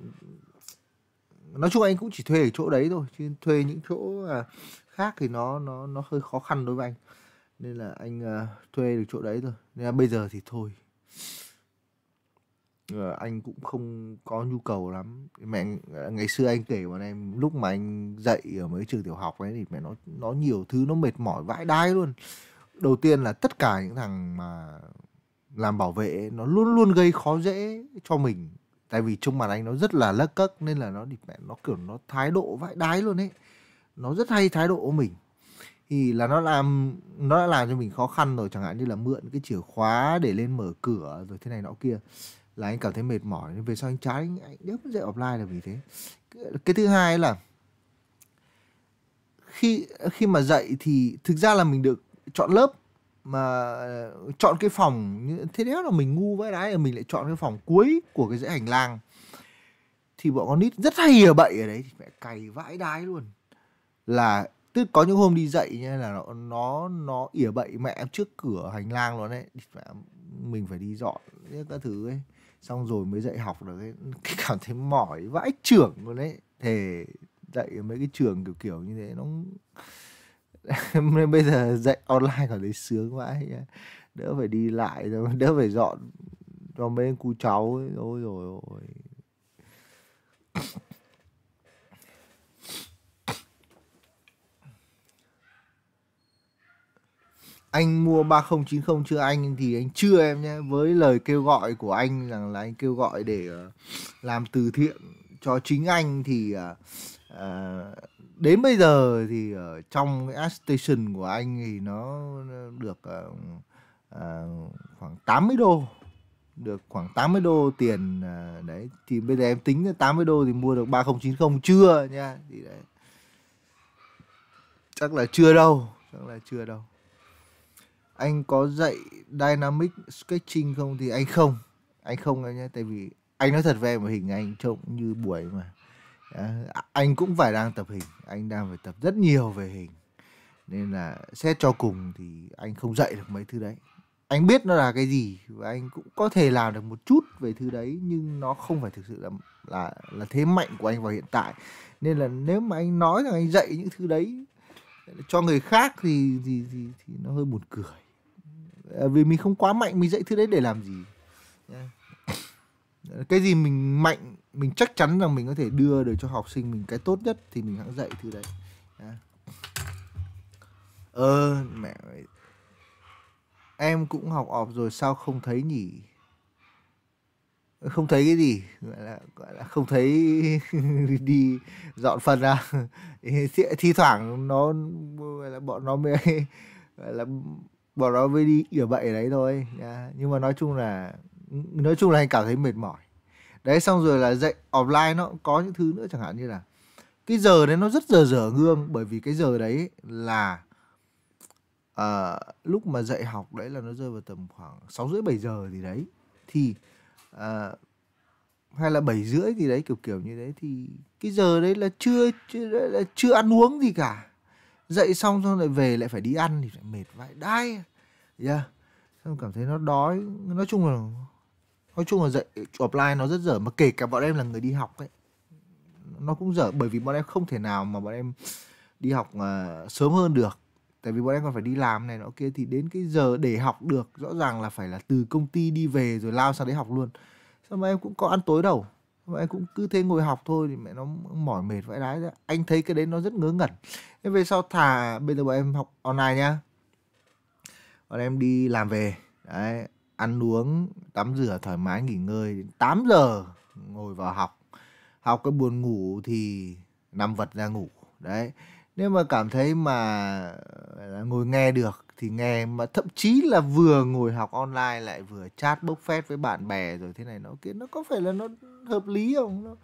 nói chung anh cũng chỉ thuê ở chỗ đấy thôi chứ thuê những chỗ à, khác thì nó nó nó hơi khó khăn đối với anh nên là anh à, thuê được chỗ đấy thôi nên là bây giờ thì thôi ờ, anh cũng không có nhu cầu lắm mẹ ngày xưa anh kể bọn em lúc mà anh dạy ở mấy trường tiểu học ấy thì mẹ nó nó nhiều thứ nó mệt mỏi vãi đai luôn đầu tiên là tất cả những thằng mà làm bảo vệ nó luôn luôn gây khó dễ cho mình tại vì trông màn anh nó rất là lắc cất nên là nó địt mẹ nó kiểu nó thái độ vãi đái luôn ấy nó rất hay thái độ của mình thì là nó làm nó đã làm cho mình khó khăn rồi chẳng hạn như là mượn cái chìa khóa để lên mở cửa rồi thế này nọ kia là anh cảm thấy mệt mỏi nhưng về sau anh trái anh, anh đéo dạy offline là vì thế cái thứ hai là khi khi mà dạy thì thực ra là mình được chọn lớp mà ờ, chọn cái phòng thế nếu là mình ngu vãi đái là mình lại chọn cái phòng cuối của cái dãy hành lang thì bọn con nít rất hay ở bậy ở đấy thì mẹ cày vãi đái luôn là tức có những hôm đi dậy nha là nó nó nó ỉa bậy mẹ trước cửa hành lang luôn đấy mình phải đi dọn các thứ ấy xong rồi mới dạy học được ấy. cái cảm thấy mỏi vãi trưởng luôn đấy thề dạy mấy cái trường kiểu kiểu như thế nó nên bây giờ dạy online cảm thấy sướng vãi à. đỡ phải đi lại rồi đỡ phải dọn cho mấy cu cháu ấy. ôi rồi ôi anh mua 3090 chưa anh thì anh chưa em nhé với lời kêu gọi của anh rằng là anh kêu gọi để ờ, làm từ thiện cho chính anh thì uh, đến bây giờ thì ở trong cái station của anh thì nó được uh, uh, khoảng 80 đô được khoảng 80 đô tiền uh, đấy thì bây giờ em tính 80 đô thì mua được 3090 chưa nha thì đấy chắc là chưa đâu chắc là chưa đâu anh có dạy dynamic sketching không thì anh không anh không anh nhé tại vì anh nói thật về một hình anh trông như buổi mà Ờ, à, anh cũng phải đang tập hình anh đang phải tập rất nhiều về hình nên là xét cho cùng thì anh không dạy được mấy thứ đấy anh biết nó là cái gì và anh cũng có thể làm được một chút về thứ đấy nhưng nó không phải thực sự là là là thế mạnh của anh vào hiện tại nên là nếu mà anh nói rằng anh dạy những thứ đấy cho người khác thì thì thì, thì nó hơi buồn cười à, vì mình không quá mạnh mình dạy thứ đấy để làm gì cái gì mình mạnh mình chắc chắn rằng mình có thể đưa được cho học sinh mình cái tốt nhất thì mình hãng dạy thứ đấy à. ờ mẹ em cũng học ọp rồi sao không thấy nhỉ không thấy cái gì gọi là, gọi là không thấy đi dọn phần à? thi, thi thoảng nó gọi là bọn nó mới gọi là bọn nó mới đi ở bậy đấy thôi nhưng mà nói chung là nói chung là anh cảm thấy mệt mỏi đấy xong rồi là dạy offline nó có những thứ nữa chẳng hạn như là cái giờ đấy nó rất giờ dở gương bởi vì cái giờ đấy là uh, lúc mà dạy học đấy là nó rơi vào tầm khoảng sáu rưỡi bảy giờ thì đấy thì uh, hay là bảy rưỡi thì đấy kiểu kiểu như đấy thì cái giờ đấy là chưa chưa, là chưa ăn uống gì cả dậy xong xong lại về lại phải đi ăn thì lại mệt vãi đai yeah. xong cảm thấy nó đói nói chung là nói chung là dạy offline nó rất dở mà kể cả bọn em là người đi học ấy nó cũng dở bởi vì bọn em không thể nào mà bọn em đi học uh, sớm hơn được tại vì bọn em còn phải đi làm này nọ kia thì đến cái giờ để học được rõ ràng là phải là từ công ty đi về rồi lao sang đấy học luôn sao mà em cũng có ăn tối đâu mà em cũng cứ thế ngồi học thôi thì mẹ nó mỏi mệt vãi đái ra anh thấy cái đấy nó rất ngớ ngẩn thế về sau thà bây giờ bọn em học online nhá bọn em đi làm về đấy ăn uống tắm rửa thoải mái nghỉ ngơi đến 8 giờ ngồi vào học học cái buồn ngủ thì nằm vật ra ngủ đấy nếu mà cảm thấy mà ngồi nghe được thì nghe mà thậm chí là vừa ngồi học online lại vừa chat bốc phét với bạn bè rồi thế này nó kia nó có phải là nó hợp lý không nó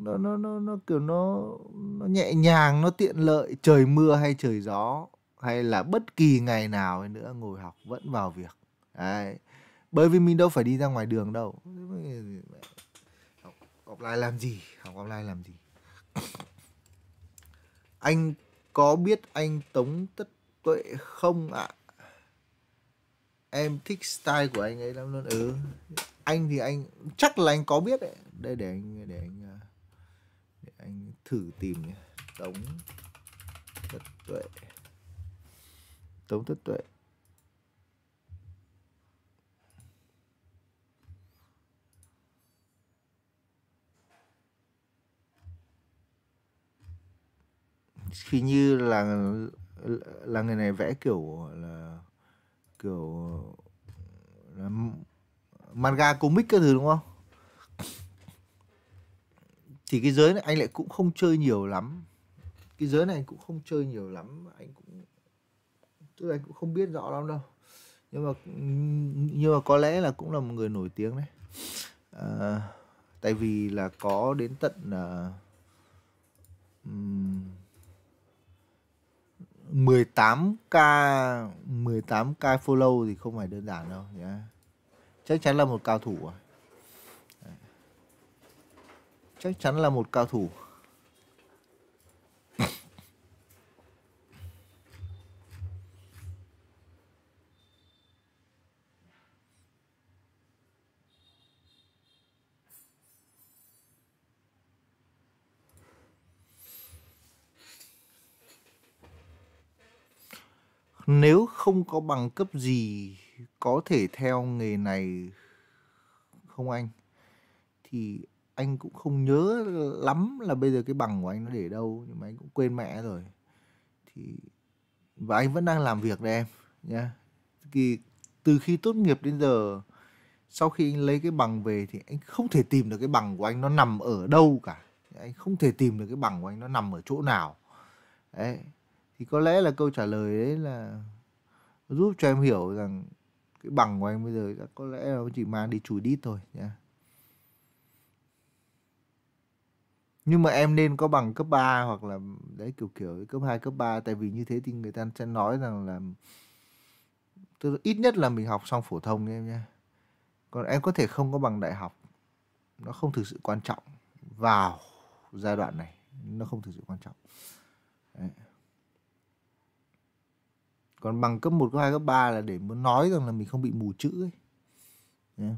nó nó nó, nó kiểu nó nó nhẹ nhàng nó tiện lợi trời mưa hay trời gió hay là bất kỳ ngày nào nữa ngồi học vẫn vào việc đấy bởi vì mình đâu phải đi ra ngoài đường đâu học offline làm gì học offline làm gì anh có biết anh tống tất tuệ không ạ à? em thích style của anh ấy lắm luôn ừ anh thì anh chắc là anh có biết đấy đây để anh để anh để anh thử tìm nhé tống tất tuệ Tống Thất Tuệ khi như là là người này vẽ kiểu là kiểu là manga comic các thứ đúng không thì cái giới này anh lại cũng không chơi nhiều lắm cái giới này anh cũng không chơi nhiều lắm anh cũng tôi là cũng không biết rõ lắm đâu nhưng mà nhưng mà có lẽ là cũng là một người nổi tiếng đấy à, tại vì là có đến tận uh, 18k 18k follow thì không phải đơn giản đâu nhá. Chắc chắn là một cao thủ rồi. À. Chắc chắn là một cao thủ. nếu không có bằng cấp gì có thể theo nghề này không anh thì anh cũng không nhớ lắm là bây giờ cái bằng của anh nó để đâu nhưng mà anh cũng quên mẹ rồi thì và anh vẫn đang làm việc đấy em nhá thì từ khi tốt nghiệp đến giờ sau khi anh lấy cái bằng về thì anh không thể tìm được cái bằng của anh nó nằm ở đâu cả anh không thể tìm được cái bằng của anh nó nằm ở chỗ nào đấy thì có lẽ là câu trả lời đấy là giúp cho em hiểu rằng cái bằng của anh bây giờ có lẽ là chỉ mang đi chùi đít thôi nhá nhưng mà em nên có bằng cấp 3 hoặc là đấy kiểu kiểu cấp 2 cấp 3 tại vì như thế thì người ta sẽ nói rằng là ít nhất là mình học xong phổ thông em nhé còn em có thể không có bằng đại học nó không thực sự quan trọng vào giai đoạn này nó không thực sự quan trọng đấy còn bằng cấp 1, cấp 2, cấp 3 là để muốn nói rằng là mình không bị mù chữ ấy. Yeah.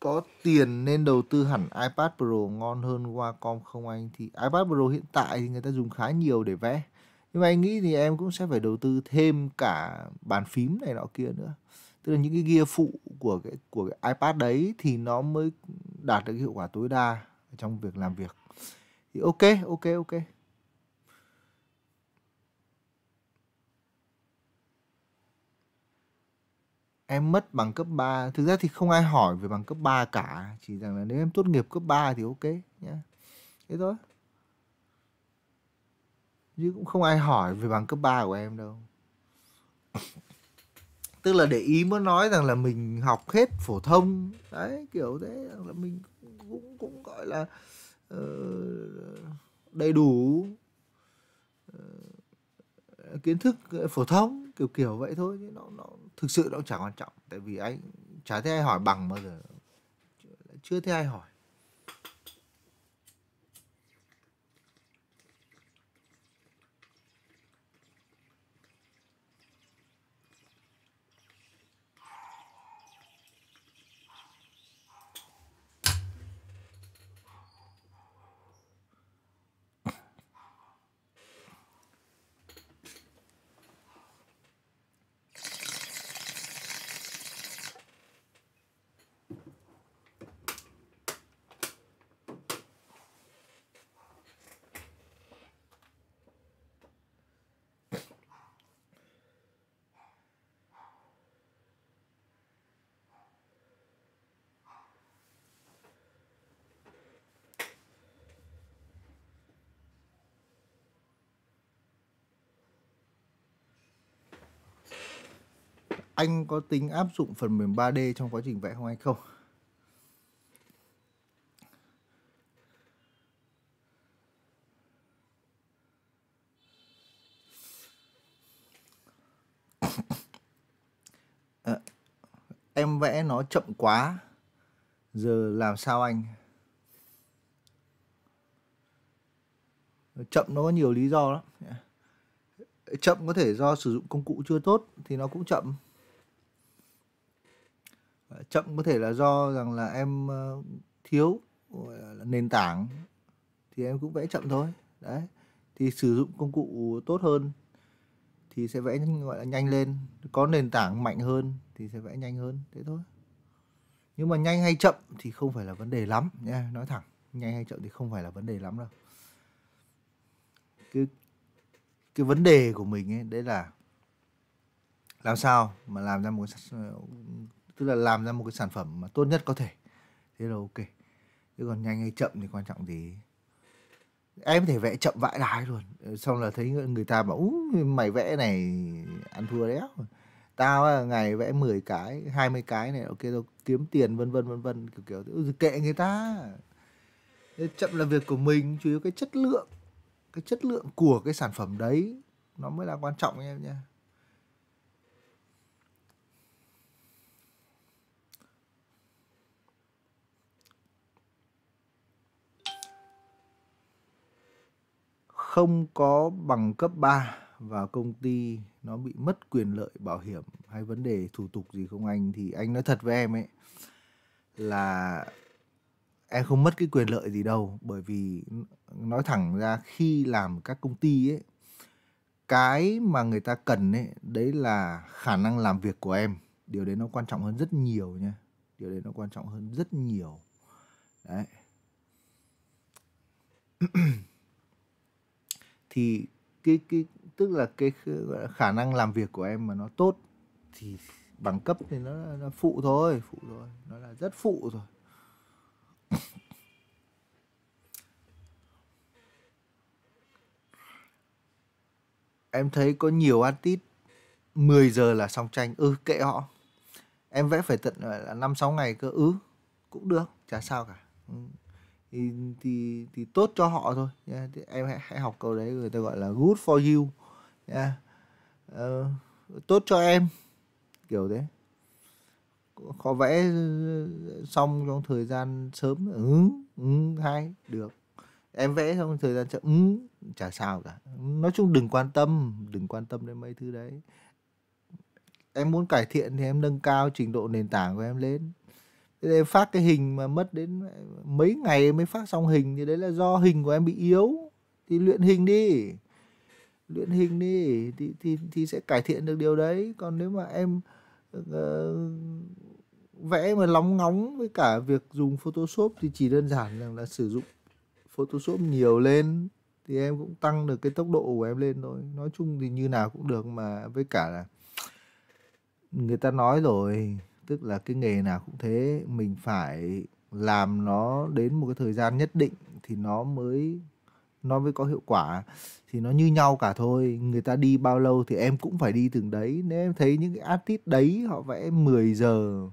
có tiền nên đầu tư hẳn iPad Pro ngon hơn Wacom không anh thì iPad Pro hiện tại thì người ta dùng khá nhiều để vẽ nhưng mà anh nghĩ thì em cũng sẽ phải đầu tư thêm cả bàn phím này nọ kia nữa tức là những cái gear phụ của cái của cái iPad đấy thì nó mới đạt được hiệu quả tối đa trong việc làm việc thì ok ok ok em mất bằng cấp 3 thực ra thì không ai hỏi về bằng cấp 3 cả chỉ rằng là nếu em tốt nghiệp cấp 3 thì ok nhé thế thôi chứ cũng không ai hỏi về bằng cấp 3 của em đâu tức là để ý muốn nói rằng là mình học hết phổ thông đấy kiểu thế là mình cũng cũng gọi là uh, đầy đủ uh, kiến thức ờ, phổ thông kiểu kiểu vậy thôi nó nó thực sự nó chẳng quan trọng tại vì anh chả thấy ai hỏi bằng bao giờ chưa thấy ai hỏi anh có tính áp dụng phần mềm 3D trong quá trình vẽ không anh không? À, em vẽ nó chậm quá giờ làm sao anh chậm nó có nhiều lý do lắm chậm có thể do sử dụng công cụ chưa tốt thì nó cũng chậm chậm có thể là do rằng là em ờ, thiếu nền tảng thì em cũng vẽ chậm thôi đấy thì sử dụng công cụ tốt hơn thì sẽ vẽ gọi là nhanh lên có nền tảng mạnh hơn thì sẽ vẽ nhanh hơn thế thôi nhưng mà nhanh hay chậm thì không phải là vấn đề lắm nha nói thẳng nhanh hay chậm thì không phải là vấn đề lắm đâu cái cái vấn đề của mình ấy đấy là làm sao mà làm ra một tức là làm ra một cái sản phẩm mà tốt nhất có thể thế là ok chứ còn nhanh hay chậm thì quan trọng gì em có thể vẽ chậm vãi đái luôn xong là thấy người ta bảo mày vẽ này ăn thua đéo tao ngày vẽ 10 cái 20 cái này ok đâu kiếm tiền vân vân vân vân kiểu kiểu ừ, kệ người ta chậm là việc của mình chủ yếu cái chất lượng cái chất lượng của cái sản phẩm đấy nó mới là quan trọng em nha không có bằng cấp 3 và công ty nó bị mất quyền lợi bảo hiểm hay vấn đề thủ tục gì không anh thì anh nói thật với em ấy là em không mất cái quyền lợi gì đâu bởi vì nói thẳng ra khi làm các công ty ấy cái mà người ta cần ấy đấy là khả năng làm việc của em điều đấy nó quan trọng hơn rất nhiều nha điều đấy nó quan trọng hơn rất nhiều đấy thì cái cái tức là cái khả năng làm việc của em mà nó tốt thì bằng cấp thì nó nó phụ thôi phụ thôi nó là rất phụ rồi em thấy có nhiều artist 10 giờ là xong tranh ư ừ, kệ họ em vẽ phải tận là năm sáu ngày cơ ư ừ, cũng được chả sao cả ừ thì thì thì tốt cho họ thôi yeah. em hãy, hãy học câu đấy người ta gọi là good for you yeah. uh, ờ, tốt cho em kiểu thế có vẽ xong trong thời gian sớm ừ, ừ hay được em vẽ xong thời gian chậm ừ, chả sao cả nói chung đừng quan tâm đừng quan tâm đến mấy thứ đấy em muốn cải thiện thì em nâng cao trình độ nền tảng của em lên em phát cái hình mà mất đến mấy ngày mới phát xong hình thì đấy là do hình của em bị yếu thì luyện hình đi luyện hình đi thì thì thì sẽ cải thiện được điều đấy còn nếu mà em uh, vẽ mà lóng ngóng với cả việc dùng photoshop thì chỉ đơn giản là, là sử dụng photoshop nhiều lên thì em cũng tăng được cái tốc độ của em lên thôi nói chung thì như nào cũng được mà với cả là người ta nói rồi tức là cái nghề nào cũng thế mình phải làm nó đến một cái thời gian nhất định thì nó mới nó mới có hiệu quả thì nó như nhau cả thôi người ta đi bao lâu thì em cũng phải đi từng đấy nếu em thấy những cái artist đấy họ vẽ 10 giờ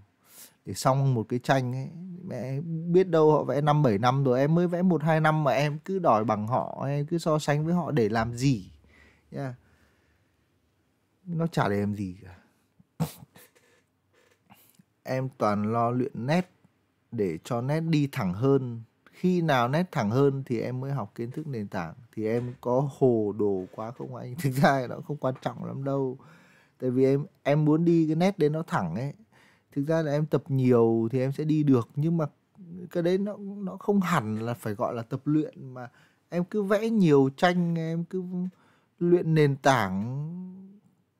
để xong một cái tranh ấy mẹ biết đâu họ vẽ năm bảy năm rồi em mới vẽ một hai năm mà em cứ đòi bằng họ em cứ so sánh với họ để làm gì yeah. nó chả để em gì cả em toàn lo luyện nét để cho nét đi thẳng hơn khi nào nét thẳng hơn thì em mới học kiến thức nền tảng thì em có hồ đồ quá không anh thực ra nó không quan trọng lắm đâu tại vì em em muốn đi cái nét đấy nó thẳng ấy thực ra là em tập nhiều thì em sẽ đi được nhưng mà cái đấy nó nó không hẳn là phải gọi là tập luyện mà em cứ vẽ nhiều tranh em cứ luyện nền tảng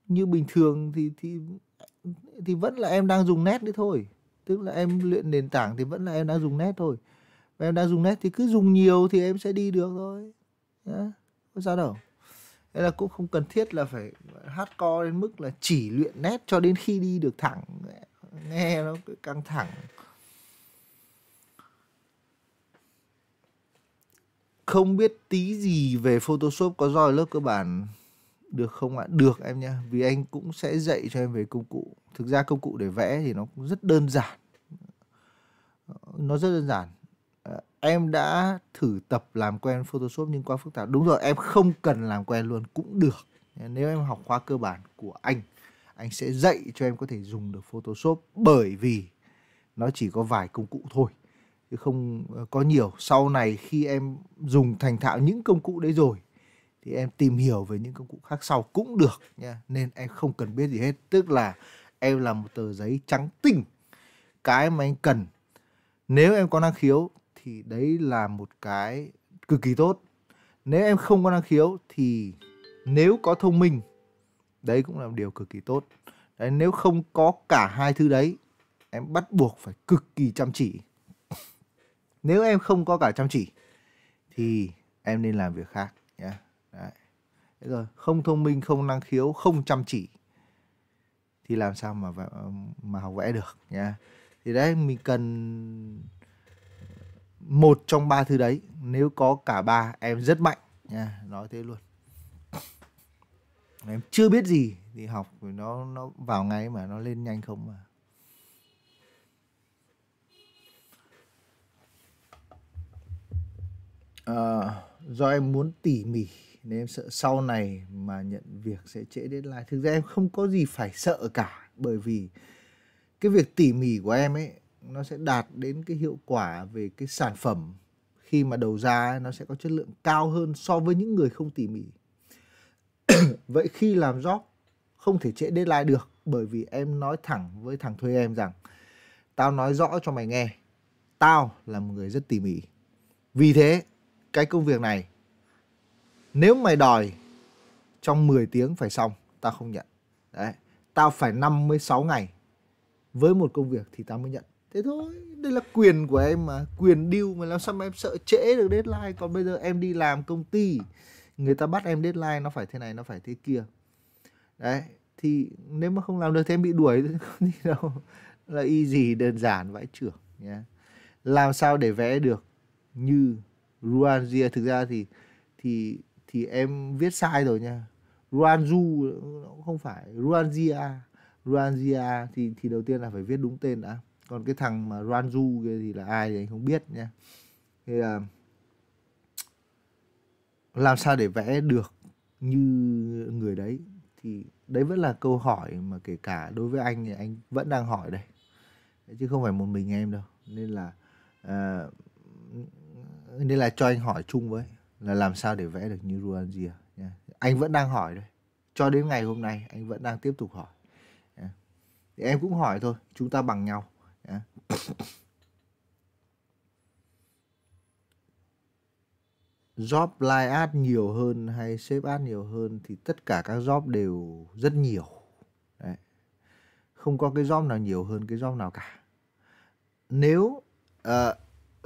như bình thường thì thì thì vẫn là em đang dùng nét đấy thôi tức là em luyện nền tảng thì vẫn là em đang dùng nét thôi và em đang dùng nét thì cứ dùng nhiều thì em sẽ đi được thôi nhá có sao đâu nên là cũng không cần thiết là phải hát co đến mức là chỉ luyện nét cho đến khi đi được thẳng nghe nó cứ căng thẳng không biết tí gì về Photoshop có roi lớp cơ bản được không ạ? Được em nhé. Vì anh cũng sẽ dạy cho em về công cụ. Thực ra công cụ để vẽ thì nó cũng rất đơn giản. Nó rất đơn giản. Ờ, em đã thử tập làm quen Photoshop nhưng quá phức tạp. Đúng rồi, em không cần làm quen luôn cũng được. Nếu em học khóa cơ bản của anh, anh sẽ dạy cho em có thể dùng được Photoshop bởi vì nó chỉ có vài công cụ thôi chứ không ờ, có nhiều. Sau này khi em dùng thành thạo những công cụ đấy rồi thì em tìm hiểu về những công cụ khác sau cũng được nha nên em không cần biết gì hết tức là em là một tờ giấy trắng tinh cái mà anh cần nếu em có năng khiếu thì đấy là một cái cực kỳ tốt nếu em không có năng khiếu thì nếu có thông minh đấy cũng là một điều cực kỳ tốt đấy, nếu không có cả hai thứ đấy em bắt buộc phải cực kỳ chăm chỉ nếu em không có cả chăm chỉ thì em nên làm việc khác Đấy. Đấy rồi không thông minh không năng khiếu không chăm chỉ thì làm sao mà mà học vẽ được nha thì đấy mình cần một trong ba thứ đấy nếu có cả ba em rất mạnh nha nói thế luôn em chưa biết gì thì học nó nó vào ngay mà nó lên nhanh không mà à, do em muốn tỉ mỉ nên em sợ sau này mà nhận việc sẽ trễ đến deadline thực ra em không có gì phải sợ cả bởi vì cái việc tỉ mỉ của em ấy nó sẽ đạt đến cái hiệu quả về cái sản phẩm khi mà đầu ra nó sẽ có chất lượng cao hơn so với những người không tỉ mỉ vậy khi làm job không thể trễ deadline được bởi vì em nói thẳng với thằng thuê em rằng tao nói rõ cho mày nghe tao là một người rất tỉ mỉ vì thế cái công việc này nếu mày đòi trong 10 tiếng phải xong tao không nhận đấy tao phải 56 ngày với một công việc thì tao mới nhận thế thôi đây là quyền của em mà quyền điêu mà làm sao mà em sợ trễ được deadline còn bây giờ em đi làm công ty người ta bắt em deadline nó phải thế này nó phải thế kia đấy thì nếu mà không làm được thì em bị đuổi không gì đâu là y gì đơn giản vãi trưởng nhé làm sao để vẽ được như Ruanzia thực ra thì thì thì em viết sai rồi nha Ruanju cũng không phải Ruanjia Ruanjia thì thì đầu tiên là phải viết đúng tên đã còn cái thằng mà Ruanju kia thì là ai thì anh không biết nha thì là làm sao để vẽ được như người đấy thì đấy vẫn là câu hỏi mà kể cả đối với anh thì anh vẫn đang hỏi đây chứ không phải một mình em đâu nên là uh, nên là cho anh hỏi chung với là làm sao để vẽ được như Ruanzia à? yeah. anh vẫn đang hỏi đấy cho đến ngày hôm nay anh vẫn đang tiếp tục hỏi yeah. thì em cũng hỏi thôi chúng ta bằng nhau yeah. job like ad nhiều hơn hay shape ad nhiều hơn thì tất cả các job đều rất nhiều đấy. không có cái job nào nhiều hơn cái job nào cả nếu uh,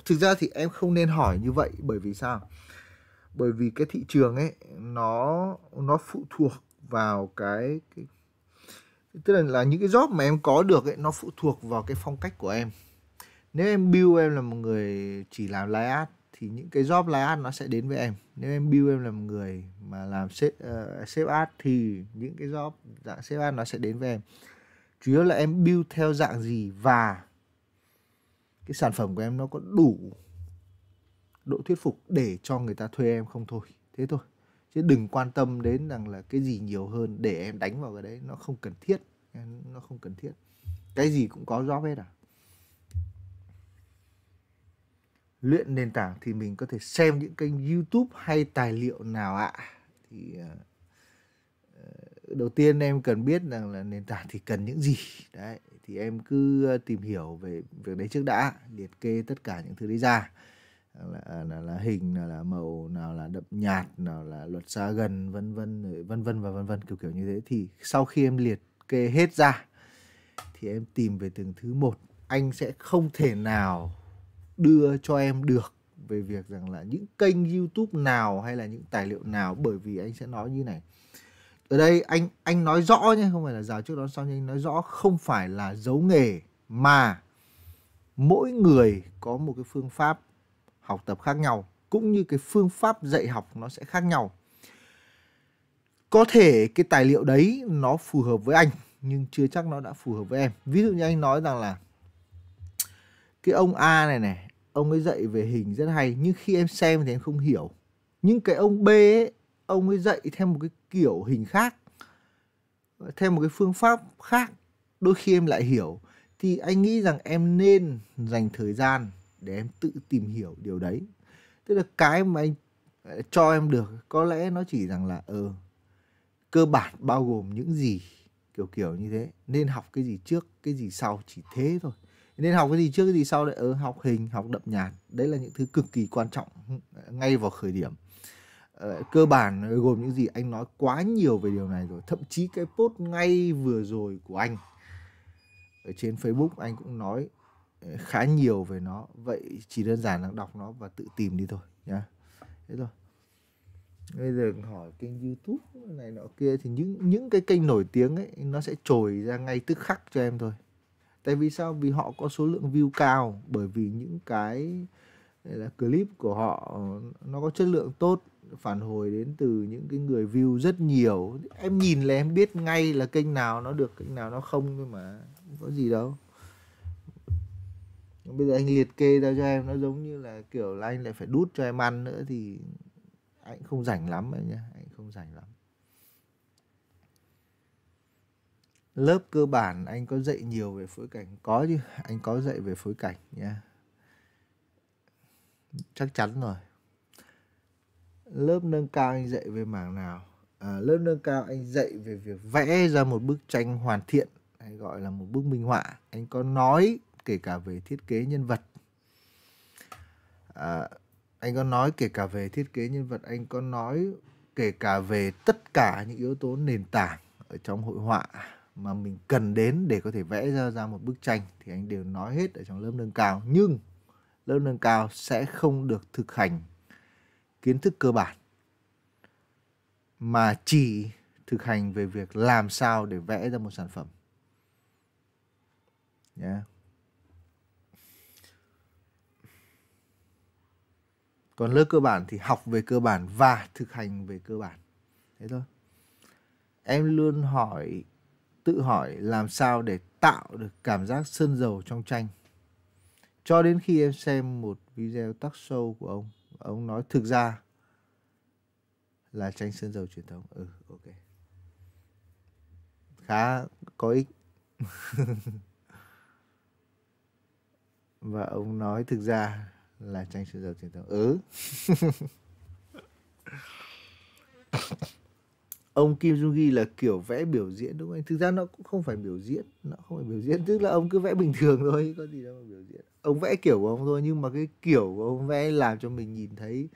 thực ra thì em không nên hỏi như vậy bởi vì sao bởi vì cái thị trường ấy nó nó phụ thuộc vào cái, cái tức là là những cái job mà em có được ấy nó phụ thuộc vào cái phong cách của em nếu em build em là một người chỉ làm live ad thì những cái job live ad nó sẽ đến với em nếu em build em là một người mà làm sếp uh, ad thì những cái job dạng sếp ad nó sẽ đến với em chủ yếu là em build theo dạng gì và cái sản phẩm của em nó có đủ độ thuyết phục để cho người ta thuê em không thôi thế thôi chứ đừng quan tâm đến rằng là cái gì nhiều hơn để em đánh vào cái đấy nó không cần thiết nó không cần thiết cái gì cũng có job hết à luyện nền tảng thì mình có thể xem những kênh youtube hay tài liệu nào ạ thì ờ, ờ, đầu tiên em cần biết rằng là nền tảng thì cần những gì đấy thì em cứ ờ, tìm hiểu về việc đấy trước đã liệt kê tất cả những thứ đấy ra là, à, là, là hình nào là màu nào là đậm nhạt nào là luật xa gần vân vân vân vân và vân vân kiểu kiểu như thế thì sau khi em liệt kê hết ra thì em tìm về từng thứ một anh sẽ không thể nào đưa cho em được về việc rằng là những kênh YouTube nào hay là những tài liệu nào bởi vì anh sẽ nói như này. Ở đây anh anh nói rõ nhé, không phải là rào trước đó sau nhưng anh nói rõ không phải là giấu nghề mà mỗi người có một cái phương pháp học tập khác nhau cũng như cái phương pháp dạy học nó sẽ khác nhau có thể cái tài liệu đấy nó phù hợp với anh nhưng chưa chắc nó đã phù hợp với em ví dụ như anh nói rằng là cái ông A này này ông ấy dạy về hình rất hay nhưng khi em xem thì em không hiểu nhưng cái ông B ấy ông ấy dạy thêm một cái kiểu hình khác thêm một cái phương pháp khác đôi khi em lại hiểu thì anh nghĩ rằng em nên dành thời gian để em tự tìm hiểu điều đấy tức là cái mà anh ờ, cho em được có lẽ nó chỉ rằng là ờ ừ, cơ bản bao gồm những gì kiểu kiểu như thế nên học cái gì trước cái gì sau chỉ thế thôi nên học cái gì trước cái gì sau lại ở ừ, học hình học đậm nhạt đấy là những thứ cực kỳ quan trọng ờ, ngay vào khởi điểm ờ, cơ bản gồm những gì anh nói quá nhiều về điều này rồi thậm chí cái post ngay vừa rồi của anh ở trên facebook anh cũng nói khá nhiều về nó vậy chỉ đơn giản là đọc nó và tự tìm đi thôi nhá thế thôi bây giờ hỏi kênh youtube này nọ kia thì những những cái kênh nổi tiếng ấy nó sẽ trồi ra ngay tức khắc cho em thôi tại vì sao vì họ có số lượng view cao bởi vì những cái là clip của họ nó có chất lượng tốt phản hồi đến từ những cái người view rất nhiều em nhìn là em biết ngay là kênh nào nó được kênh nào nó không thôi mà không có gì đâu bây giờ anh liệt kê ra cho em nó giống như là kiểu là anh lại phải đút cho em ăn nữa thì anh không rảnh lắm anh nhá anh không rảnh lắm lớp cơ bản anh có dạy nhiều về phối cảnh có chứ anh có dạy về phối cảnh nha chắc chắn rồi lớp nâng cao anh dạy về mảng nào à, lớp nâng cao anh dạy về việc vẽ ra một bức tranh hoàn thiện hay gọi là một bức minh họa anh có nói kể cả về thiết kế nhân vật à, anh có nói kể cả về thiết kế nhân vật anh có nói kể cả về tất cả những yếu tố nền tảng ở trong hội họa mà mình cần đến để có thể vẽ ra ra một bức tranh thì anh đều nói hết ở trong lớp nâng cao nhưng lớp nâng cao sẽ không được thực hành kiến thức cơ bản mà chỉ thực hành về việc làm sao để vẽ ra một sản phẩm yeah. còn lớp cơ bản thì học về cơ bản và thực hành về cơ bản thế thôi em luôn hỏi tự hỏi làm sao để tạo được cảm giác sơn dầu trong tranh cho đến khi em xem một video talk show của ông ông nói thực ra là tranh sơn dầu truyền thống ừ ok khá có ích và ông nói thực ra là tranh xì dầu truyền thống ừ ông Kim Jong Gi là kiểu vẽ biểu diễn đúng không? Thực ra nó cũng không phải biểu diễn, nó không phải biểu diễn, tức là ông cứ vẽ bình thường thôi, có gì đâu mà biểu diễn. Ông vẽ kiểu của ông thôi nhưng mà cái kiểu của ông vẽ làm cho mình nhìn thấy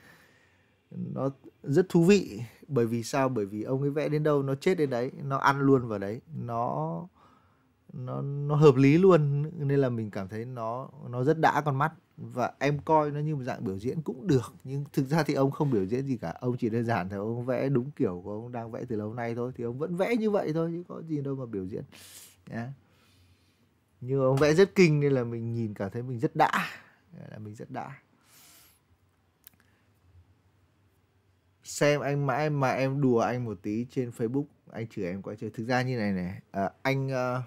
nó rất thú vị. Bởi vì sao? Bởi vì ông ấy vẽ đến đâu nó chết đến đấy, nó ăn luôn vào đấy, nó nó nó hợp lý luôn nên là mình cảm thấy nó nó rất đã con mắt và em coi nó như một dạng biểu diễn cũng được nhưng thực ra thì ông không biểu diễn gì cả ông chỉ đơn giản là ông vẽ đúng kiểu của ông đang vẽ từ lâu nay thôi thì ông vẫn vẽ như vậy thôi chứ có gì đâu mà biểu diễn yeah. nhưng ông vẽ rất kinh nên là mình nhìn cảm thấy mình rất đã là mình rất đã xem anh mãi mà em đùa anh một tí trên Facebook anh chửi em quá trời thực ra như này này à, anh à,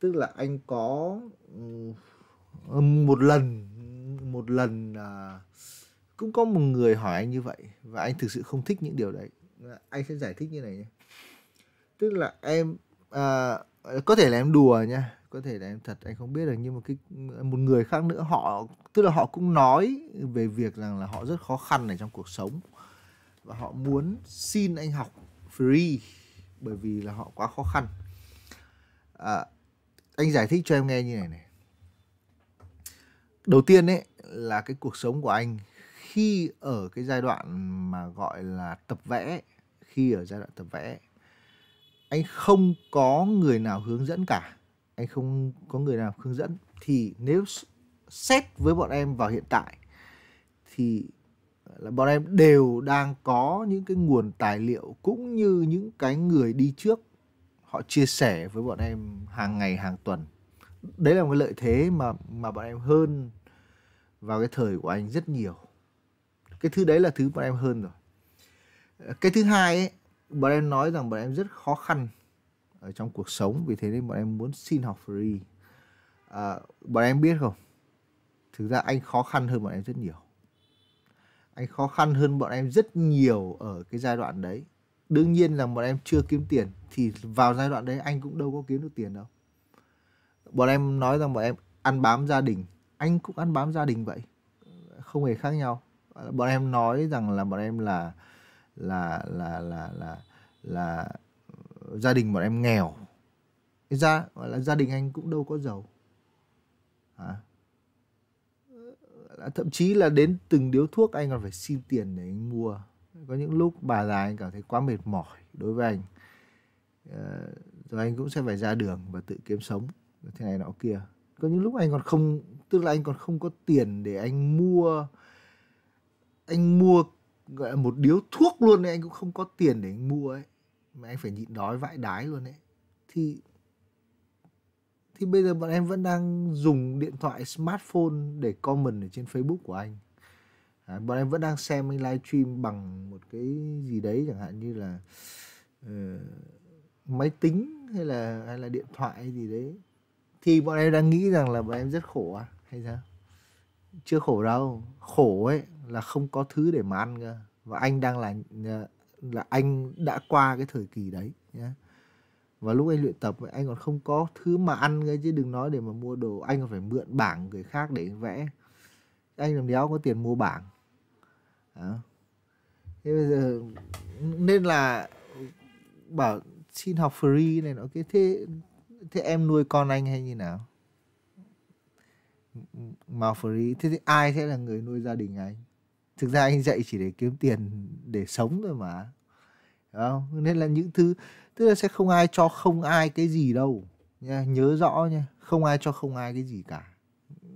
tức là anh có um, một lần một lần à, cũng có một người hỏi anh như vậy và anh thực sự không thích những điều đấy anh sẽ giải thích như này nhé tức là em à, có thể là em đùa nha có thể là em thật anh không biết được nhưng mà cái một người khác nữa họ tức là họ cũng nói về việc rằng là họ rất khó khăn ở trong cuộc sống và họ muốn xin anh học free bởi vì là họ quá khó khăn à, anh giải thích cho em nghe như này này đầu tiên ấy là cái cuộc sống của anh khi ở cái giai đoạn mà gọi là tập vẽ khi ở giai đoạn tập vẽ anh không có người nào hướng dẫn cả anh không có người nào hướng dẫn thì nếu xét với bọn em vào hiện tại thì là bọn em đều đang có những cái nguồn tài liệu cũng như những cái người đi trước họ chia sẻ với bọn em hàng ngày hàng tuần đấy là một cái lợi thế mà mà bọn em hơn vào cái thời của anh rất nhiều cái thứ đấy là thứ bọn em hơn rồi cái thứ hai ấy bọn em nói rằng bọn em rất khó khăn ở trong cuộc sống vì thế nên bọn em muốn xin học free à, bọn em biết không thực ra anh khó khăn hơn bọn em rất nhiều anh khó khăn hơn bọn em rất nhiều ở cái giai đoạn đấy đương nhiên là bọn em chưa kiếm tiền thì vào giai đoạn đấy anh cũng đâu có kiếm được tiền đâu bọn em nói rằng bọn em ăn bám gia đình anh cũng ăn bám gia đình vậy không hề khác nhau bọn em nói rằng là bọn em là là là là là là gia đình bọn em nghèo ra gọi là gia đình anh cũng đâu có giàu à. thậm chí là đến từng điếu thuốc anh còn phải xin tiền để anh mua có những lúc bà già anh cảm thấy quá mệt mỏi đối với anh ờ, rồi anh cũng sẽ phải ra đường và tự kiếm sống thế này nọ kia có những lúc anh còn không tức là anh còn không có tiền để anh mua anh mua gọi là một điếu thuốc luôn ấy anh cũng không có tiền để anh mua ấy mà anh phải nhịn đói vãi đái luôn ấy thì thì bây giờ bọn em vẫn đang dùng điện thoại smartphone để comment ở trên Facebook của anh à, bọn em vẫn đang xem anh livestream bằng một cái gì đấy chẳng hạn như là uh, máy tính hay là hay là điện thoại gì đấy thì bọn em đang nghĩ rằng là bọn em rất khổ à hay sao chưa khổ đâu khổ ấy là không có thứ để mà ăn cơ và anh đang là ờ, là anh đã qua cái thời kỳ đấy nhé và lúc anh luyện tập anh còn không có thứ mà ăn cơ chứ đừng nói để mà mua đồ anh còn phải mượn bảng người khác để vẽ anh làm đéo có tiền mua bảng đó. thế bây giờ nên là bảo xin học free này nó cái thế thế em nuôi con anh hay như nào Malfory thế thì ai sẽ là người nuôi gia đình anh thực ra anh dạy chỉ để kiếm tiền để sống thôi mà Đúng không? nên là những thứ tức là sẽ không ai cho không ai cái gì đâu nha nhớ rõ nha không ai cho không ai cái gì cả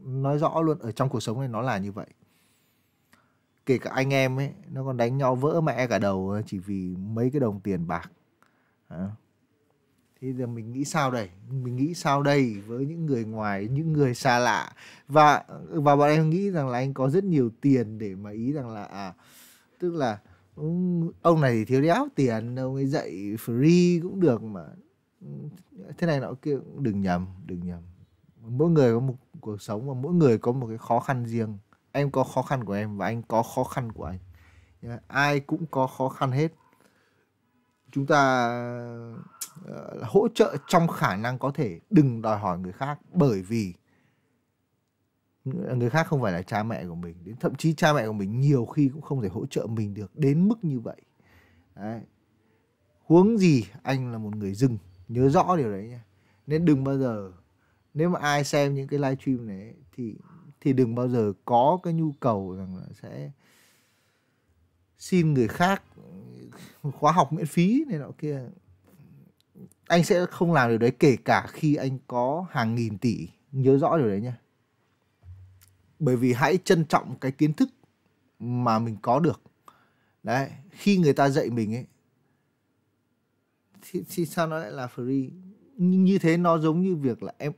nói rõ luôn ở trong cuộc sống này nó là như vậy kể cả anh em ấy nó còn đánh nhau vỡ mẹ cả đầu chỉ vì mấy cái đồng tiền bạc Đúng thế giờ mình nghĩ sao đây mình nghĩ sao đây với những người ngoài những người xa lạ và và bọn em nghĩ rằng là anh có rất nhiều tiền để mà ý rằng là à tức là ông này thì thiếu đéo tiền ông ấy dạy free cũng được mà thế này nọ kia đừng nhầm đừng nhầm mỗi người có một cuộc sống và mỗi người có một cái khó khăn riêng em có khó khăn của em và anh có khó khăn của anh ai cũng có khó khăn hết chúng ta uh, hỗ trợ trong khả năng có thể đừng đòi hỏi người khác bởi vì người khác không phải là cha mẹ của mình đến thậm chí cha mẹ của mình nhiều khi cũng không thể hỗ trợ mình được đến mức như vậy đấy. huống gì anh là một người dưng nhớ rõ điều đấy nha nên đừng bao giờ nếu mà ai xem những cái live stream này thì thì đừng bao giờ có cái nhu cầu rằng là sẽ xin người khác khóa học miễn phí này nọ kia anh sẽ không làm điều đấy kể cả khi anh có hàng nghìn tỷ nhớ rõ điều đấy nha bởi vì hãy trân trọng cái kiến thức mà mình có được đấy khi người ta dạy mình ấy thì, thì sao nó lại là free như thế nó giống như việc là em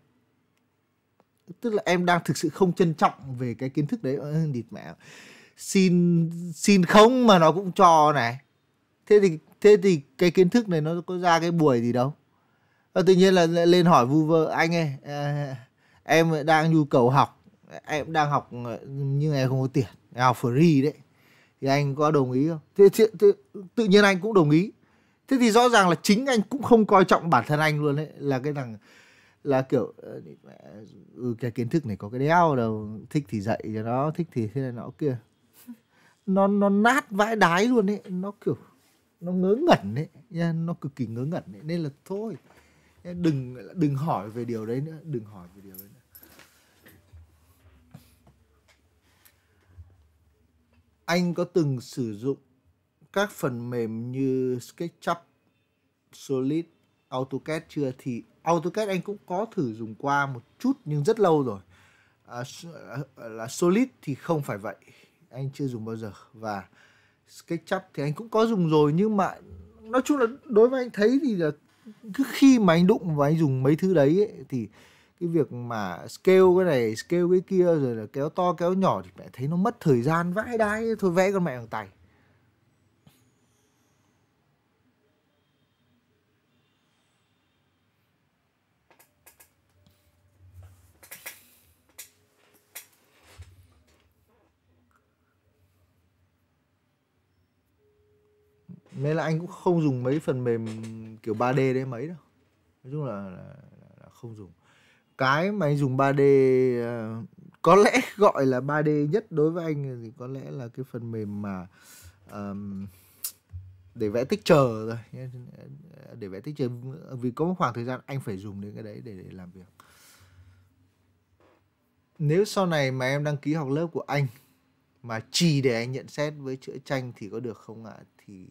tức là em đang thực sự không trân trọng về cái kiến thức đấy ừ, địt mẹ xin xin không mà nó cũng cho này thế thì thế thì cái kiến thức này nó có ra cái buổi gì đâu và ờ, tự nhiên là lên hỏi vu vơ anh ơi ờ, em đang nhu cầu học em đang học ờ, nhưng em không có tiền học free đấy thì anh có đồng ý không thế, thế, thế, tự nhiên anh cũng đồng ý thế thì rõ ràng là chính anh cũng không coi trọng bản thân anh luôn đấy là cái thằng là kiểu ừ, cái kiến thức này có cái đeo đâu thích thì dạy cho nó thích thì thế này nó kia nó nó nát vãi đái luôn đấy nó kiểu nó ngớ ngẩn đấy nó cực kỳ ngớ ngẩn đấy. nên là thôi đừng đừng hỏi về điều đấy nữa đừng hỏi về điều đấy nữa anh có từng sử dụng các phần mềm như SketchUp, Solid, AutoCAD chưa thì AutoCAD anh cũng có thử dùng qua một chút nhưng rất lâu rồi à, à là Solid thì không phải vậy anh chưa dùng bao giờ và SketchUp thì anh cũng có dùng rồi nhưng mà nói chung là đối với anh thấy thì là cứ khi mà anh đụng và anh dùng mấy thứ đấy ấy, thì cái việc mà scale cái này scale cái kia rồi là kéo to kéo nhỏ thì mẹ thấy nó mất thời gian vãi đái thôi vẽ con mẹ bằng tay nên là anh cũng không dùng mấy phần mềm kiểu 3D đấy mấy đâu nói chung là, là, là không dùng cái mà anh dùng 3D uh, ờ, có lẽ gọi là 3D nhất đối với anh thì có lẽ là cái phần mềm mà um, để vẽ tích chờ rồi để vẽ tích chờ vì có một khoảng thời gian anh phải dùng đến cái đấy để, để làm việc nếu sau này mà em đăng ký học lớp của anh mà chỉ để anh nhận xét với chữa tranh thì có được không ạ à? thì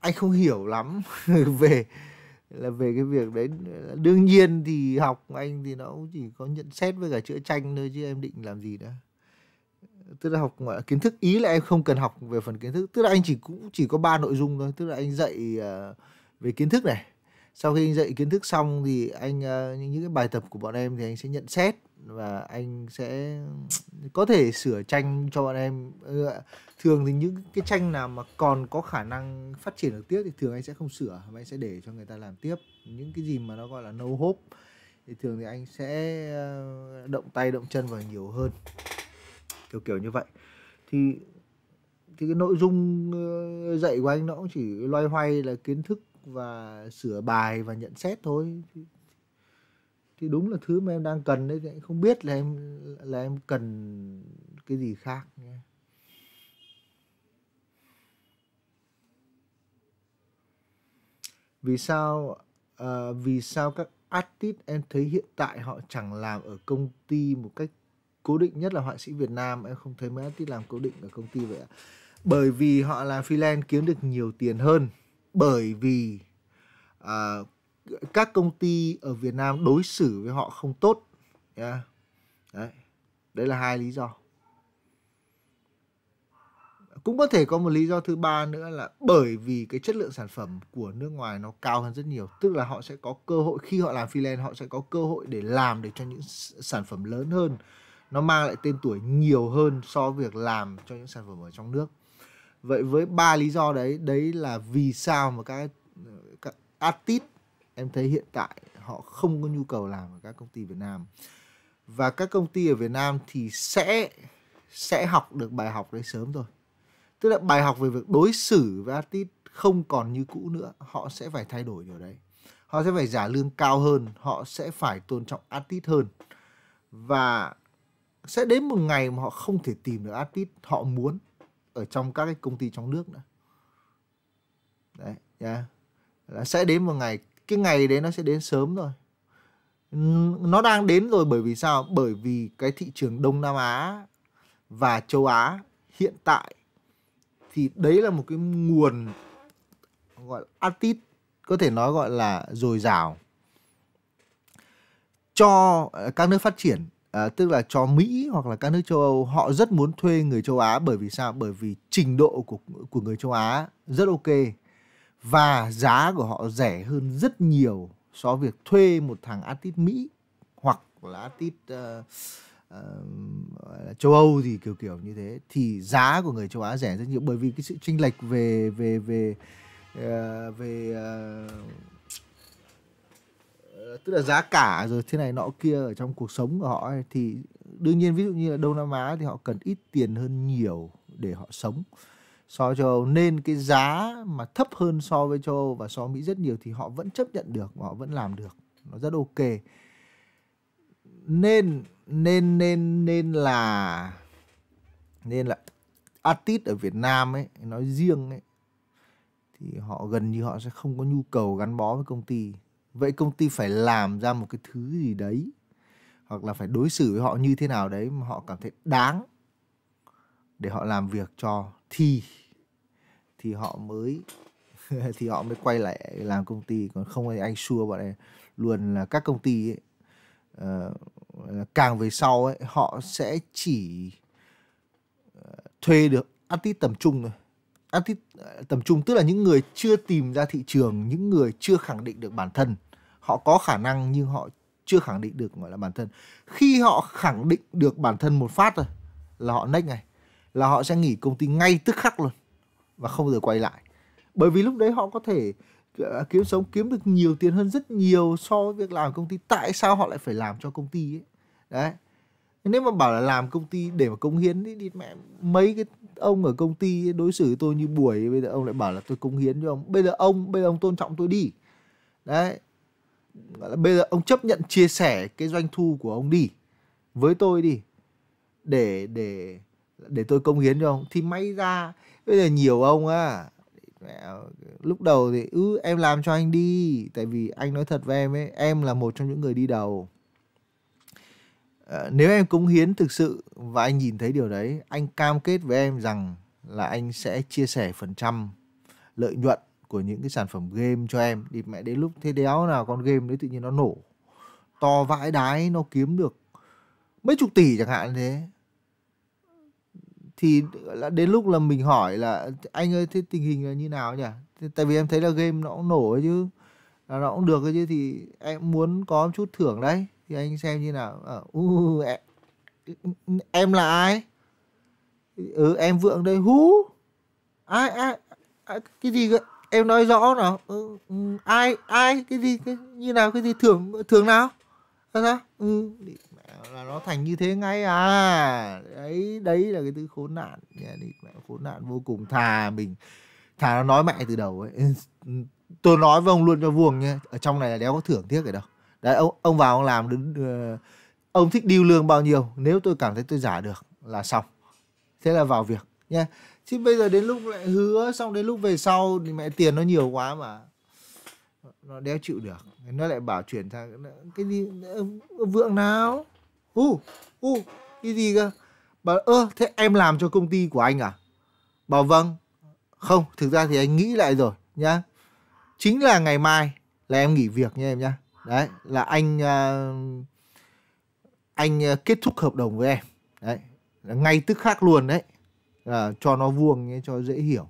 anh không hiểu lắm về là về cái việc đấy đương nhiên thì học anh thì nó cũng chỉ có nhận xét với cả chữa tranh thôi chứ em định làm gì nữa tức là học ngoại kiến thức ý là em không cần học về phần kiến thức tức là anh chỉ cũng chỉ có ba nội dung thôi tức là anh dạy uh, về kiến thức này sau khi anh dạy kiến thức xong thì anh ờ, những cái bài tập của bọn em thì anh sẽ nhận xét và anh sẽ có thể sửa tranh cho bọn em ờ, thường thì những cái tranh nào mà còn có khả năng phát triển được tiếp thì thường anh sẽ không sửa mà anh sẽ để cho người ta làm tiếp những cái gì mà nó gọi là no hope thì thường thì anh sẽ ờ, động tay động chân vào nhiều hơn kiểu kiểu như vậy thì thì cái nội dung dạy của anh nó cũng chỉ loay hoay là kiến thức và sửa bài và nhận xét thôi thì, đúng là thứ mà em đang cần đấy em không biết là em là em cần cái gì khác nhé vì sao uh, vì sao các artist em thấy hiện tại họ chẳng làm ở công ty một cách cố định nhất là họa sĩ Việt Nam em không thấy mấy artist làm cố định ở công ty vậy ạ bởi vì họ là freelance kiếm được nhiều tiền hơn bởi vì à, các công ty ở Việt Nam đối xử với họ không tốt yeah. đấy đấy là hai lý do cũng có thể có một lý do thứ ba nữa là bởi vì cái chất lượng sản phẩm của nước ngoài nó cao hơn rất nhiều tức là họ sẽ có cơ hội khi họ làm freelance họ sẽ có cơ hội để làm để cho những sản phẩm lớn hơn nó mang lại tên tuổi nhiều hơn so với việc làm cho những sản phẩm ở trong nước vậy với ba lý do đấy đấy là vì sao mà các, các artist em thấy hiện tại họ không có nhu cầu làm ở các công ty Việt Nam và các công ty ở Việt Nam thì sẽ sẽ học được bài học đấy sớm thôi tức là bài học về việc đối xử với artist không còn như cũ nữa họ sẽ phải thay đổi điều đấy họ sẽ phải trả lương cao hơn họ sẽ phải tôn trọng artist hơn và sẽ đến một ngày mà họ không thể tìm được artist họ muốn ở trong các cái công ty trong nước nữa đấy nha, yeah. là sẽ đến một ngày cái ngày đấy nó sẽ đến sớm rồi nó đang đến rồi bởi vì sao bởi vì cái thị trường đông nam á và châu á hiện tại thì đấy là một cái nguồn gọi là artist có thể nói gọi là dồi dào cho các nước phát triển à, tức là cho Mỹ hoặc là các nước châu Âu họ rất muốn thuê người châu Á bởi vì sao? Bởi vì trình độ của của người châu Á rất ok và giá của họ rẻ hơn rất nhiều so với việc thuê một thằng artist Mỹ hoặc là artist uh, uh, châu Âu gì kiểu kiểu như thế thì giá của người châu Á rẻ rất nhiều bởi vì cái sự chênh lệch về về về uh, về uh, tức là giá cả rồi thế này nọ kia ở trong cuộc sống của họ ấy, thì đương nhiên ví dụ như là Đông Nam Á thì họ cần ít tiền hơn nhiều để họ sống so với châu Âu nên cái giá mà thấp hơn so với châu Âu và so với Mỹ rất nhiều thì họ vẫn chấp nhận được và họ vẫn làm được nó rất ok nên nên nên nên là nên là artist ở Việt Nam ấy nói riêng ấy thì họ gần như họ sẽ không có nhu cầu gắn bó với công ty vậy công ty phải làm ra một cái thứ gì đấy hoặc là phải đối xử với họ như thế nào đấy mà họ cảm thấy đáng để họ làm việc cho thì thì họ mới thì họ mới quay lại làm công ty còn không thì anh xua bọn này luôn là các công ty ấy, uh, càng về sau ấy họ sẽ chỉ ờ, thuê được artist tầm trung thôi ăn à, à, tầm trung tức là những người chưa tìm ra thị trường những người chưa khẳng định được bản thân họ có khả năng nhưng họ chưa khẳng định được gọi là bản thân khi họ khẳng định được bản thân một phát rồi là họ nách ngay là họ sẽ nghỉ công ty ngay tức khắc luôn và không được quay lại bởi vì lúc đấy họ có thể à, kiếm sống kiếm được nhiều tiền hơn rất nhiều so với việc làm công ty tại sao họ lại phải làm cho công ty ấy đấy nếu mà bảo là làm công ty để mà cống hiến đi đi mẹ mấy cái ông ở công ty đối xử tôi như buổi bây giờ ông lại bảo là tôi cống hiến cho ông bây giờ ông bây giờ ông tôn trọng tôi đi đấy bây giờ ông chấp nhận chia sẻ cái doanh thu của ông đi với tôi đi để để để tôi cống hiến cho ông thì may ra bây giờ nhiều ông á lúc đầu thì ừ em làm cho anh đi tại vì anh nói thật với em ấy em là một trong những người đi đầu Ờ, nếu em cống hiến thực sự và anh nhìn thấy điều đấy anh cam kết với em rằng là anh sẽ chia sẻ phần trăm lợi nhuận của những cái sản phẩm game cho em đi mẹ đến lúc thế đéo nào con game đấy tự nhiên nó nổ to vãi đái nó kiếm được mấy chục tỷ chẳng hạn thế thì đến lúc là mình hỏi là anh ơi thế tình hình là như nào nhỉ tại vì em thấy là game nó cũng nổ chứ nó cũng được chứ thì em muốn có chút thưởng đấy thì anh xem như nào à, u em, em là ai ừ em vượng đây hú ai ai, cái gì em nói rõ nào ừ, ừ, ai ai cái gì cái, như nào cái gì thưởng thưởng nào sao ừ là nó thành như thế ngay à đấy đấy là cái thứ khốn nạn nhà đi mẹ khốn nạn vô cùng thà mình thà nó nói mẹ từ đầu ấy tôi nói với ông luôn cho vuông nhé ở trong này là đéo có thưởng tiếc ở đâu đấy ông ông vào ông làm đứng ờ, ông thích điêu lương bao nhiêu nếu tôi cảm thấy tôi giả được là xong thế là vào việc nha chứ bây giờ đến lúc lại hứa xong đến lúc về sau thì mẹ tiền nó nhiều quá mà nó đéo chịu được nó lại bảo chuyển sang cái gì vượng nào u uh, u uh, cái gì cơ bảo ơ thế em làm cho công ty của anh à bảo vâng không thực ra thì anh nghĩ lại rồi nhá chính là ngày mai là em nghỉ việc nha em nhá đấy là anh uh, anh ờ, kết thúc hợp đồng với em đấy ngay tức khắc luôn đấy à, cho nó vuông cho dễ hiểu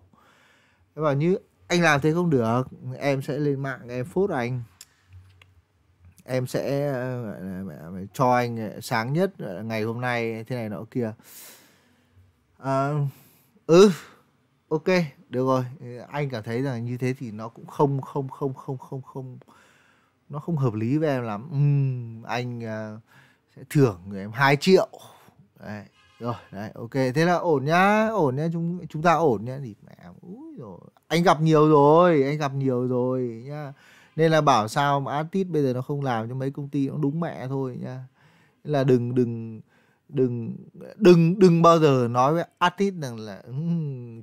thế bảo như anh làm thế không được em sẽ lên mạng em phốt anh em sẽ cho anh sáng nhất ngày hôm nay thế này nọ kia à, ừ ok được rồi anh cảm thấy rằng như thế thì nó cũng không không không không không không nó không hợp lý với em lắm uhm, anh uh, sẽ thưởng người em 2 triệu đấy rồi đấy ok thế là ổn nhá ổn nhá chúng chúng ta ổn nhá thì mẹ úi rồi anh gặp nhiều rồi anh gặp nhiều rồi nhá nên là bảo sao mà artist bây giờ nó không làm cho mấy công ty nó đúng mẹ thôi nhá là đừng đừng đừng đừng đừng bao giờ nói với artist rằng là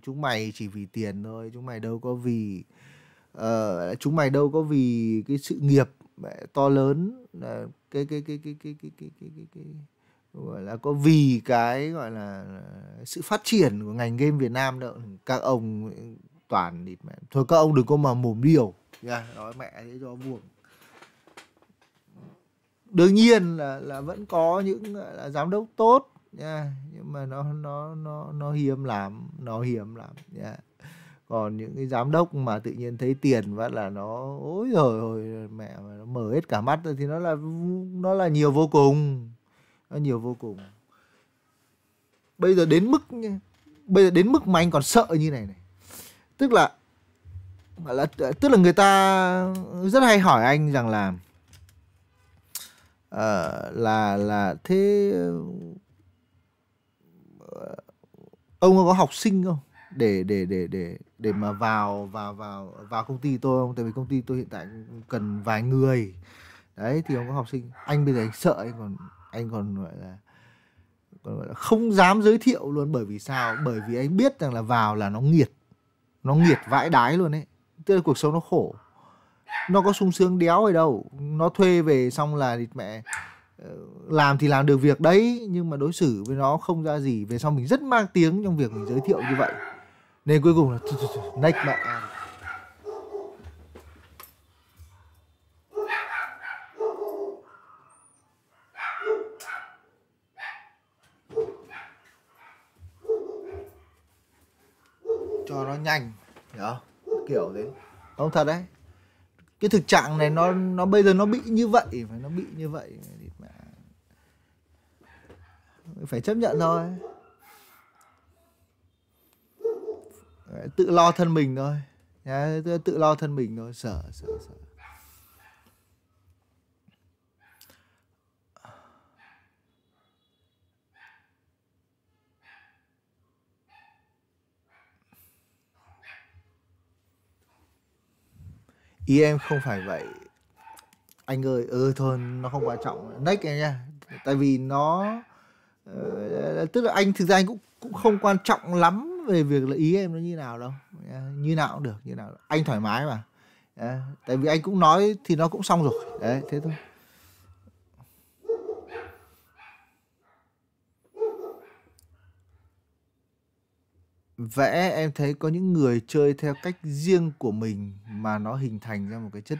chúng mày chỉ vì tiền thôi chúng mày đâu có vì uh, chúng mày đâu có vì cái sự nghiệp to lớn là cái cái cái cái cái cái cái cái, cái, cái gọi là có vì cái gọi là sự phát triển của ngành game Việt Nam đâu các ông toàn địt mẹ thôi các ông đừng có mà mồm điều nha nói mẹ thế cho buồn đương nhiên là là vẫn có những là giám đốc tốt nha nhưng mà nó nó nó nó hiếm lắm nó hiếm lắm nha còn những cái giám đốc mà tự nhiên thấy tiền và là nó ôi rồi rồi mẹ nó mở hết cả mắt rồi thì nó là nó là nhiều vô cùng nó nhiều vô cùng bây giờ đến mức bây giờ đến mức mà anh còn sợ như này này tức là là ờ, tức là người ta rất hay hỏi anh rằng là uh, là là thế uh, ông có học sinh không để để để để để mà vào vào vào vào công ty tôi không tại vì công ty tôi hiện tại cần vài người đấy thì ông có học sinh anh bây giờ anh sợ anh còn anh còn gọi là còn gọi là không dám giới thiệu luôn bởi vì sao bởi vì anh biết rằng là vào là nó nghiệt nó nghiệt vãi đái luôn ấy tức là cuộc sống nó khổ nó có sung sướng đéo ở đâu nó thuê về xong là địt mẹ ờ, làm thì làm được việc đấy nhưng mà đối xử với nó không ra gì về sau mình rất mang tiếng trong việc mình giới thiệu như vậy nên cuối cùng là nách mẹ cho nó nhanh nhở kiểu thế không thật đấy cái thực trạng này nó nó bây giờ nó bị như vậy phải nó bị như vậy thì phải chấp nhận thôi tự lo thân mình thôi nhá tự lo thân mình thôi sợ sợ sợ ý em không phải vậy anh ơi ừ thôi nó không quan trọng next em nha tại vì nó uh, tức là anh thực ra anh cũng cũng không quan trọng lắm về việc là ý em nó như nào đâu dạ, như nào cũng được như nào anh thoải mái mà dạ, tại vì anh cũng nói thì nó cũng xong rồi đấy thế thôi vẽ em thấy có những người chơi theo cách riêng của mình mà nó hình thành ra một cái chất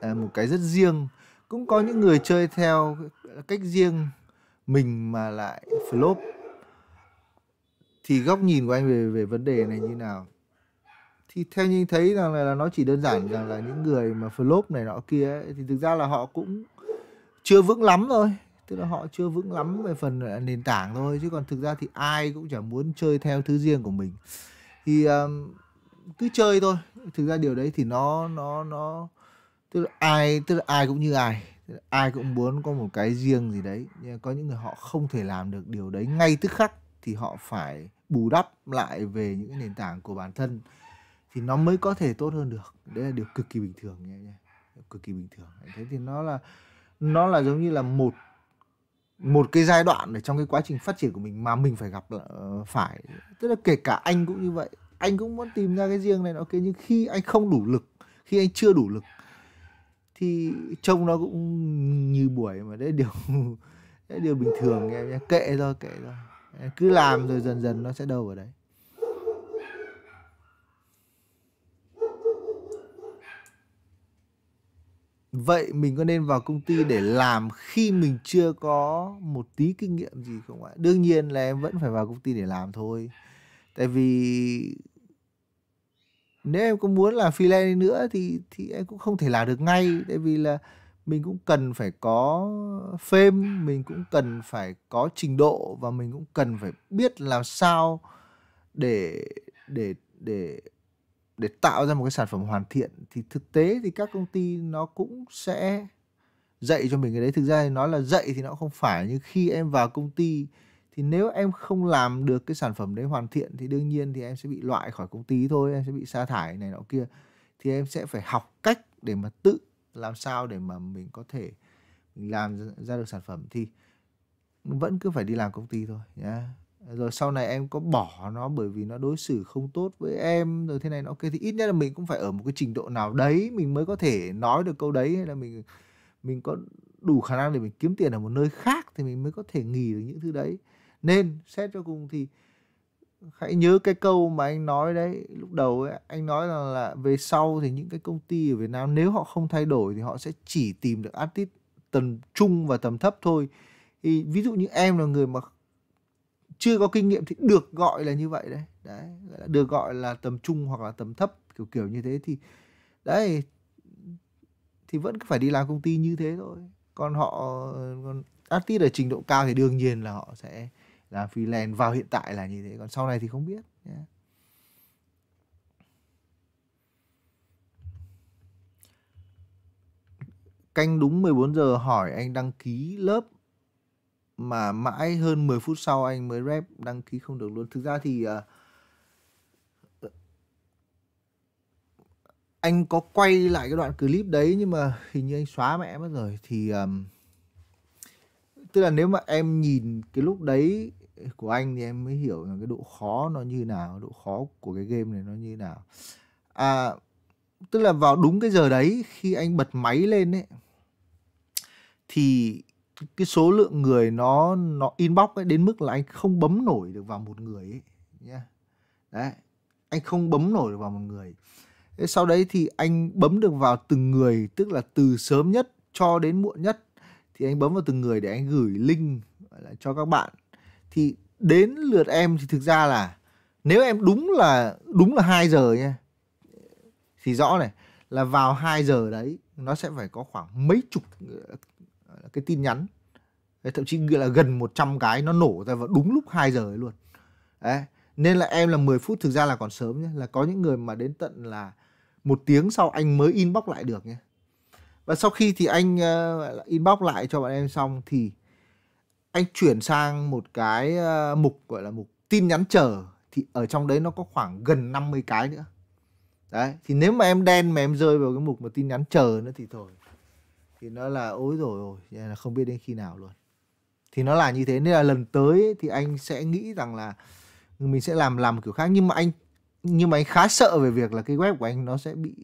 à, một cái rất riêng cũng có những người chơi theo cách riêng mình mà lại flop thì góc nhìn của anh về về vấn đề này như nào thì theo như anh thấy rằng là, là nó chỉ đơn giản rằng là những người mà flop này nọ kia ấy, thì thực ra là họ cũng chưa vững lắm thôi tức là họ chưa vững lắm về phần à, nền tảng thôi chứ còn thực ra thì ai cũng chẳng muốn chơi theo thứ riêng của mình thì um, cứ chơi thôi thực ra điều đấy thì nó nó nó tức là ai tức là ai cũng như ai ai cũng muốn có một cái riêng gì đấy nhưng có những người họ không thể làm được điều đấy ngay tức khắc thì họ phải bù đắp lại về những cái nền tảng của bản thân thì nó mới có thể tốt hơn được đấy là điều cực kỳ bình thường nha cực kỳ bình thường thế thì nó là nó là giống như là một một cái giai đoạn ở trong cái quá trình phát triển của mình mà mình phải gặp ờ, phải tức là kể cả anh cũng như vậy anh cũng muốn tìm ra cái riêng này nó kia nhưng khi anh không đủ lực khi anh chưa đủ lực thì trông nó cũng như buổi mà đấy điều đấy điều bình thường em nhé kệ thôi kệ thôi cứ làm rồi dần dần nó sẽ đâu ở đấy vậy mình có nên vào công ty để làm khi mình chưa có một tí kinh nghiệm gì không ạ đương nhiên là em vẫn phải vào công ty để làm thôi tại vì nếu em có muốn làm freelance nữa thì thì em cũng không thể làm được ngay tại vì là mình cũng cần phải có phêm mình cũng cần phải có trình độ và mình cũng cần phải biết làm sao để để để để tạo ra một cái sản phẩm hoàn thiện thì thực tế thì các công ty nó cũng sẽ dạy cho mình cái đấy thực ra thì nói là dạy thì nó không phải như khi em vào công ty thì nếu em không làm được cái sản phẩm đấy hoàn thiện thì đương nhiên thì em sẽ bị loại khỏi công ty thôi em sẽ bị sa thải này nọ kia thì em sẽ phải học cách để mà tự làm sao để mà mình có thể mình làm ra được sản phẩm thì vẫn cứ phải đi làm công ty thôi nhá rồi sau này em có bỏ nó bởi vì nó đối xử không tốt với em rồi thế này nó ok thì ít nhất là mình cũng phải ở một cái trình độ nào đấy mình mới có thể nói được câu đấy hay là mình mình có đủ khả năng để mình kiếm tiền ở một nơi khác thì mình mới có thể nghỉ được những thứ đấy nên xét cho cùng thì hãy nhớ cái câu mà anh nói đấy lúc đầu ấy, anh nói là, là về sau thì những cái công ty ở Việt Nam nếu họ không thay đổi thì họ sẽ chỉ tìm được artist tầm trung và tầm thấp thôi thì ví dụ như em là người mà chưa có kinh nghiệm thì được gọi là như vậy đấy đấy được gọi là tầm trung hoặc là tầm thấp kiểu kiểu như thế thì đấy thì vẫn phải đi làm công ty như thế thôi còn họ còn artist ở trình độ cao thì đương nhiên là họ sẽ ra freelance vào hiện tại là như thế còn sau này thì không biết nhé canh đúng 14 giờ hỏi anh đăng ký lớp mà mãi hơn 10 phút sau anh mới rep đăng ký không được luôn thực ra thì ờ, anh có quay lại cái đoạn clip đấy nhưng mà hình như anh xóa mẹ mất rồi thì um, tức là nếu mà em nhìn cái lúc đấy của anh thì em mới hiểu là cái độ khó nó như nào độ khó của cái game này nó như nào à tức là vào đúng cái giờ đấy khi anh bật máy lên ấy thì cái số lượng người nó nó inbox ấy đến mức là anh không bấm nổi được vào một người ấy nhá đấy anh không bấm nổi được vào một người Thế sau đấy thì anh bấm được vào từng người tức là từ sớm nhất cho đến muộn nhất thì anh bấm vào từng người để anh gửi link cho các bạn thì đến lượt em thì thực ra là nếu em đúng là đúng là 2 giờ nha thì rõ này là vào 2 giờ đấy nó sẽ phải có khoảng mấy chục cái tin nhắn thậm chí là gần 100 cái nó nổ ra vào đúng lúc 2 giờ ấy luôn đấy nên là em là 10 phút thực ra là còn sớm nhé là có những người mà đến tận là một tiếng sau anh mới inbox lại được nhé và sau khi thì anh uh, inbox lại cho bọn em xong thì anh chuyển sang một cái ờ, mục gọi là mục tin nhắn chờ thì ở trong đấy nó có khoảng gần 50 cái nữa đấy thì nếu mà em đen mà em rơi vào cái mục mà tin nhắn chờ nữa thì thôi thì nó là ối rồi rồi là không biết đến khi nào luôn thì nó là như thế nên là lần tới ấy, thì anh sẽ nghĩ rằng là mình sẽ làm làm kiểu khác nhưng mà anh nhưng mà anh khá sợ về việc là cái web của anh nó sẽ bị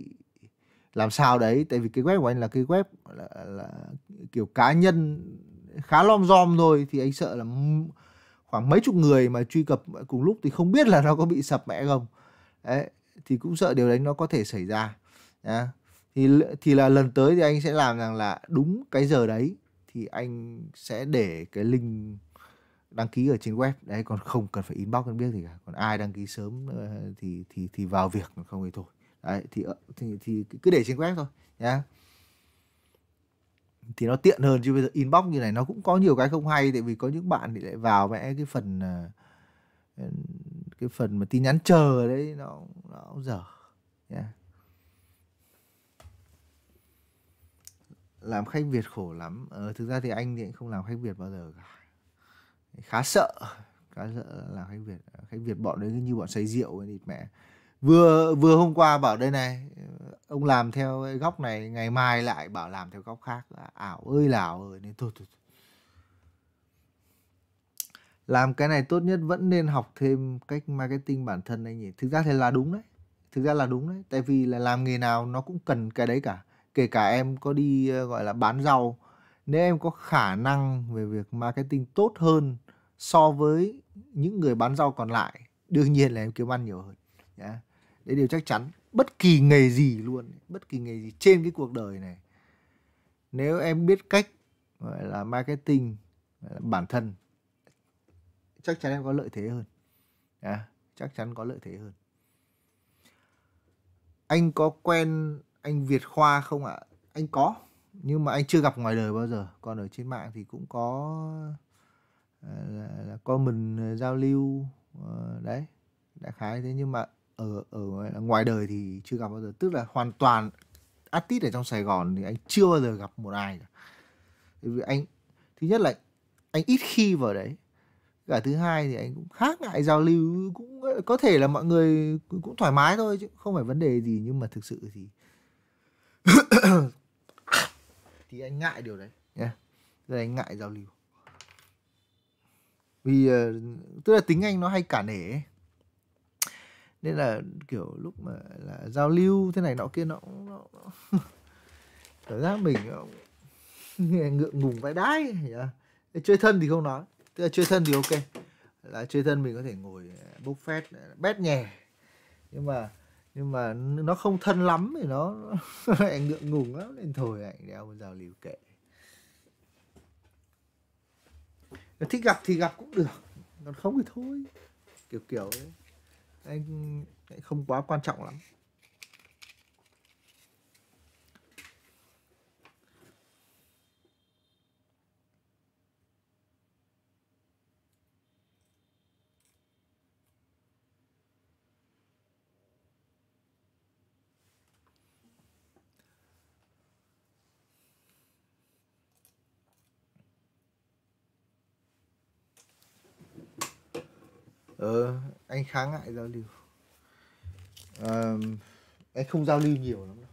làm sao đấy tại vì cái web của anh là cái web là, là kiểu cá nhân khá lom rom thôi thì anh sợ là khoảng mấy chục người mà truy cập cùng lúc thì không biết là nó có bị sập mẹ không đấy thì cũng sợ điều đấy nó có thể xảy ra à, thì thì là lần tới thì anh sẽ làm rằng là đúng cái giờ đấy thì anh sẽ để cái link đăng ký ở trên web đấy còn không cần phải inbox cần biết gì cả còn ai đăng ký sớm ờ, thì thì thì vào việc không thì thôi đấy thì ờ, thì, thì cứ để trên web thôi nhá yeah thì nó tiện hơn chứ bây giờ inbox như này nó cũng có nhiều cái không hay tại vì có những bạn thì lại vào vẽ cái phần ờ, ờ, cái phần mà tin nhắn chờ đấy nó nó dở yeah. làm khách Việt khổ lắm ờ, thực ra thì anh thì anh không làm khách Việt bao giờ cả khá sợ khá sợ làm khách Việt khách Việt bọn đấy như bọn say rượu ấy thì mẹ vừa vừa hôm qua bảo đây này ông làm theo góc này ngày mai lại bảo làm theo góc khác ảo ơi là ảo ơi nên thôi, thôi, thôi làm cái này tốt nhất vẫn nên học thêm cách marketing bản thân anh nhỉ thực ra thì là đúng đấy thực ra là đúng đấy tại vì là làm nghề nào nó cũng cần cái đấy cả kể cả em có đi ờ, gọi là bán rau nếu em có khả năng về việc marketing tốt hơn so với những người bán rau còn lại đương nhiên là em kiếm ăn nhiều hơn yeah đấy điều chắc chắn bất kỳ nghề gì luôn bất kỳ nghề gì trên cái cuộc đời này nếu em biết cách gọi là marketing gọi là bản thân chắc chắn em có lợi thế hơn à, chắc chắn có lợi thế hơn anh có quen anh Việt Khoa không ạ anh có nhưng mà anh chưa gặp ngoài đời bao giờ còn ở trên mạng thì cũng có ờ, là, là comment ờ, giao lưu ờ, đấy đại khái thế nhưng mà ở ở ngoài đời thì chưa gặp bao giờ tức là hoàn toàn artist ở trong Sài Gòn thì anh chưa bao giờ gặp một ai cả vì anh thứ nhất là anh ít khi vào đấy cả thứ hai thì anh cũng khá ngại giao lưu cũng có thể là mọi người cũng thoải mái thôi chứ không phải vấn đề gì nhưng mà thực sự thì thì anh ngại điều đấy nha, yeah. là anh ngại giao lưu vì ờ, tức là tính anh nó hay cả nể ấy nên là kiểu lúc mà là giao lưu thế này nọ kia nó cũng nó, nó cảm giác mình ngượng ngùng vãi đái yeah. chơi thân thì không nói tức là chơi thân thì ok là chơi thân mình có thể ngồi à, buffet à, bét nhè nhưng mà nhưng mà nó không thân lắm thì nó anh ngượng ngùng lắm nên thôi anh đeo một giao lưu kệ thích gặp thì gặp cũng được còn không thì thôi kiểu kiểu ấy anh không quá quan trọng lắm ờ, anh khá ngại giao lưu à, anh không giao lưu nhiều lắm đâu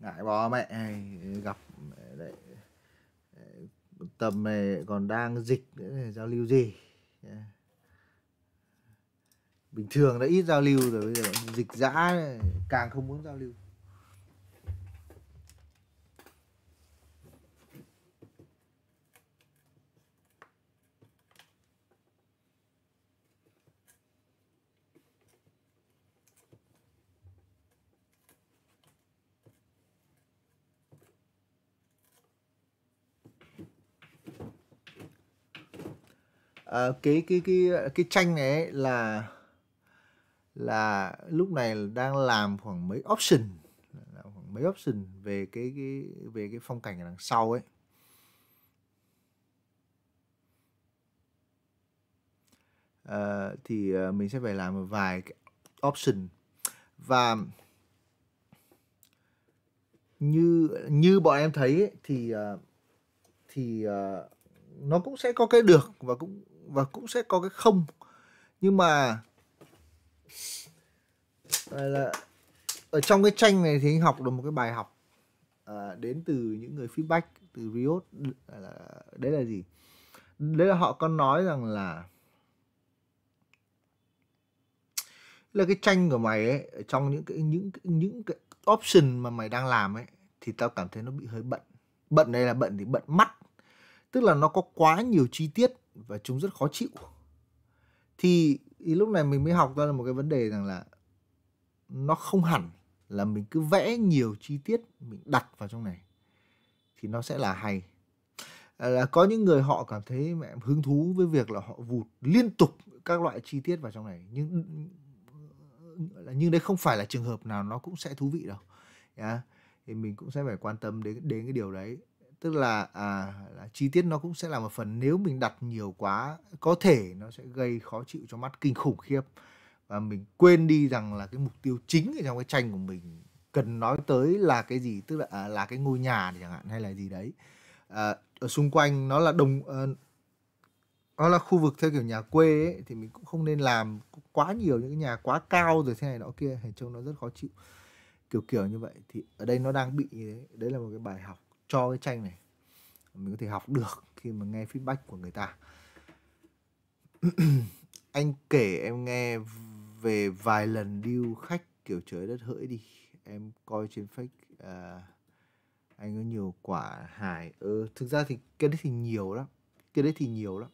ngại bò mẹ gặp mẹ đấy ờ, tầm này còn đang dịch nữa này, giao lưu gì bình thường đã ít giao lưu rồi bây giờ dịch dã càng không muốn giao lưu à, cái cái cái cái tranh này ấy là là lúc này đang làm khoảng mấy option khoảng mấy option về cái cái về cái phong cảnh ở đằng sau ấy à, thì ờ, mình sẽ phải làm một vài cái option và như như bọn em thấy ấy, thì thì uh, nó cũng sẽ có cái được và cũng và cũng sẽ có cái không nhưng mà là ở trong cái tranh này thì anh học được một cái bài học à, đến từ những người feedback từ Riot là, đấy là gì đấy là họ có nói rằng là là cái tranh của mày ấy trong những cái những những cái option mà mày đang làm ấy thì tao cảm thấy nó bị hơi bận bận đây là bận thì bận mắt tức là nó có quá nhiều chi tiết và chúng rất khó chịu thì ý lúc này mình mới học ra là một cái vấn đề rằng là nó không hẳn là mình cứ vẽ nhiều chi tiết mình đặt vào trong này thì nó sẽ là hay à, là có những người họ cảm thấy mẹ hứng thú với việc là họ vụt liên tục các loại chi tiết vào trong này nhưng nhưng đấy không phải là trường hợp nào nó cũng sẽ thú vị đâu yeah. thì mình cũng sẽ phải quan tâm đến đến cái điều đấy tức là, à, là chi tiết nó cũng sẽ là một phần nếu mình đặt nhiều quá có thể nó sẽ gây khó chịu cho mắt kinh khủng khiếp và mình quên đi rằng là cái mục tiêu chính ở trong cái tranh của mình cần nói tới là cái gì tức là à, là cái ngôi nhà này chẳng hạn hay là gì đấy à, ở xung quanh nó là đồng à, nó là khu vực theo kiểu nhà quê ấy, thì mình cũng không nên làm quá nhiều những cái nhà quá cao rồi thế này nọ kia hay trông nó rất khó chịu kiểu kiểu như vậy thì ở đây nó đang bị như thế đấy là một cái bài học cho cái tranh này mình có thể học được khi mà nghe feedback của người ta anh kể em nghe về vài lần điêu khách kiểu trời đất hỡi đi em coi trên fake à, anh có nhiều quả hài ơ ờ, ừ, thực ra thì cái đấy thì nhiều lắm cái đấy thì nhiều lắm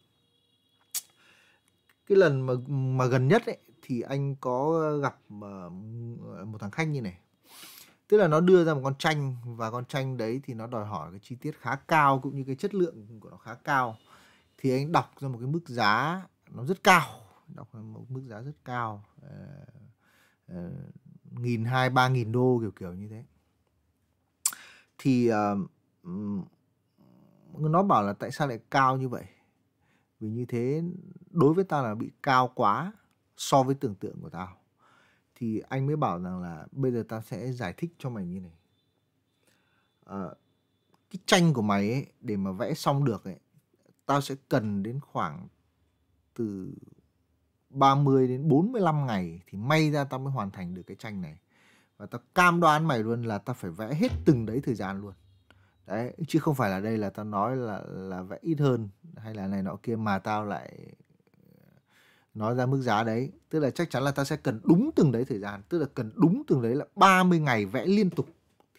cái lần mà mà gần nhất ấy thì anh có gặp à, một thằng khách như này tức là nó đưa ra một con tranh và con tranh đấy thì nó đòi hỏi cái chi tiết khá cao cũng như cái chất lượng của nó khá cao thì anh đọc ra một cái mức giá nó rất cao đọc ra một mức giá rất cao ờ, ờ, nghìn hai ba nghìn đô kiểu kiểu như thế thì uh, nó bảo là tại sao lại cao như vậy vì như thế đối với tao là bị cao quá so với tưởng tượng của tao thì anh mới bảo rằng là bây giờ ta sẽ giải thích cho mày như này à, cái tranh của mày ấy để mà vẽ xong được ấy tao sẽ cần đến khoảng từ 30 đến 45 ngày thì may ra tao mới hoàn thành được cái tranh này và tao cam đoan mày luôn là tao phải vẽ hết từng đấy thời gian luôn đấy chứ không phải là đây là tao nói là là vẽ ít hơn hay là này nọ kia mà tao lại nói ra mức giá đấy tức là chắc chắn là ta sẽ cần đúng từng đấy thời gian tức là cần đúng từng đấy là 30 ngày vẽ liên tục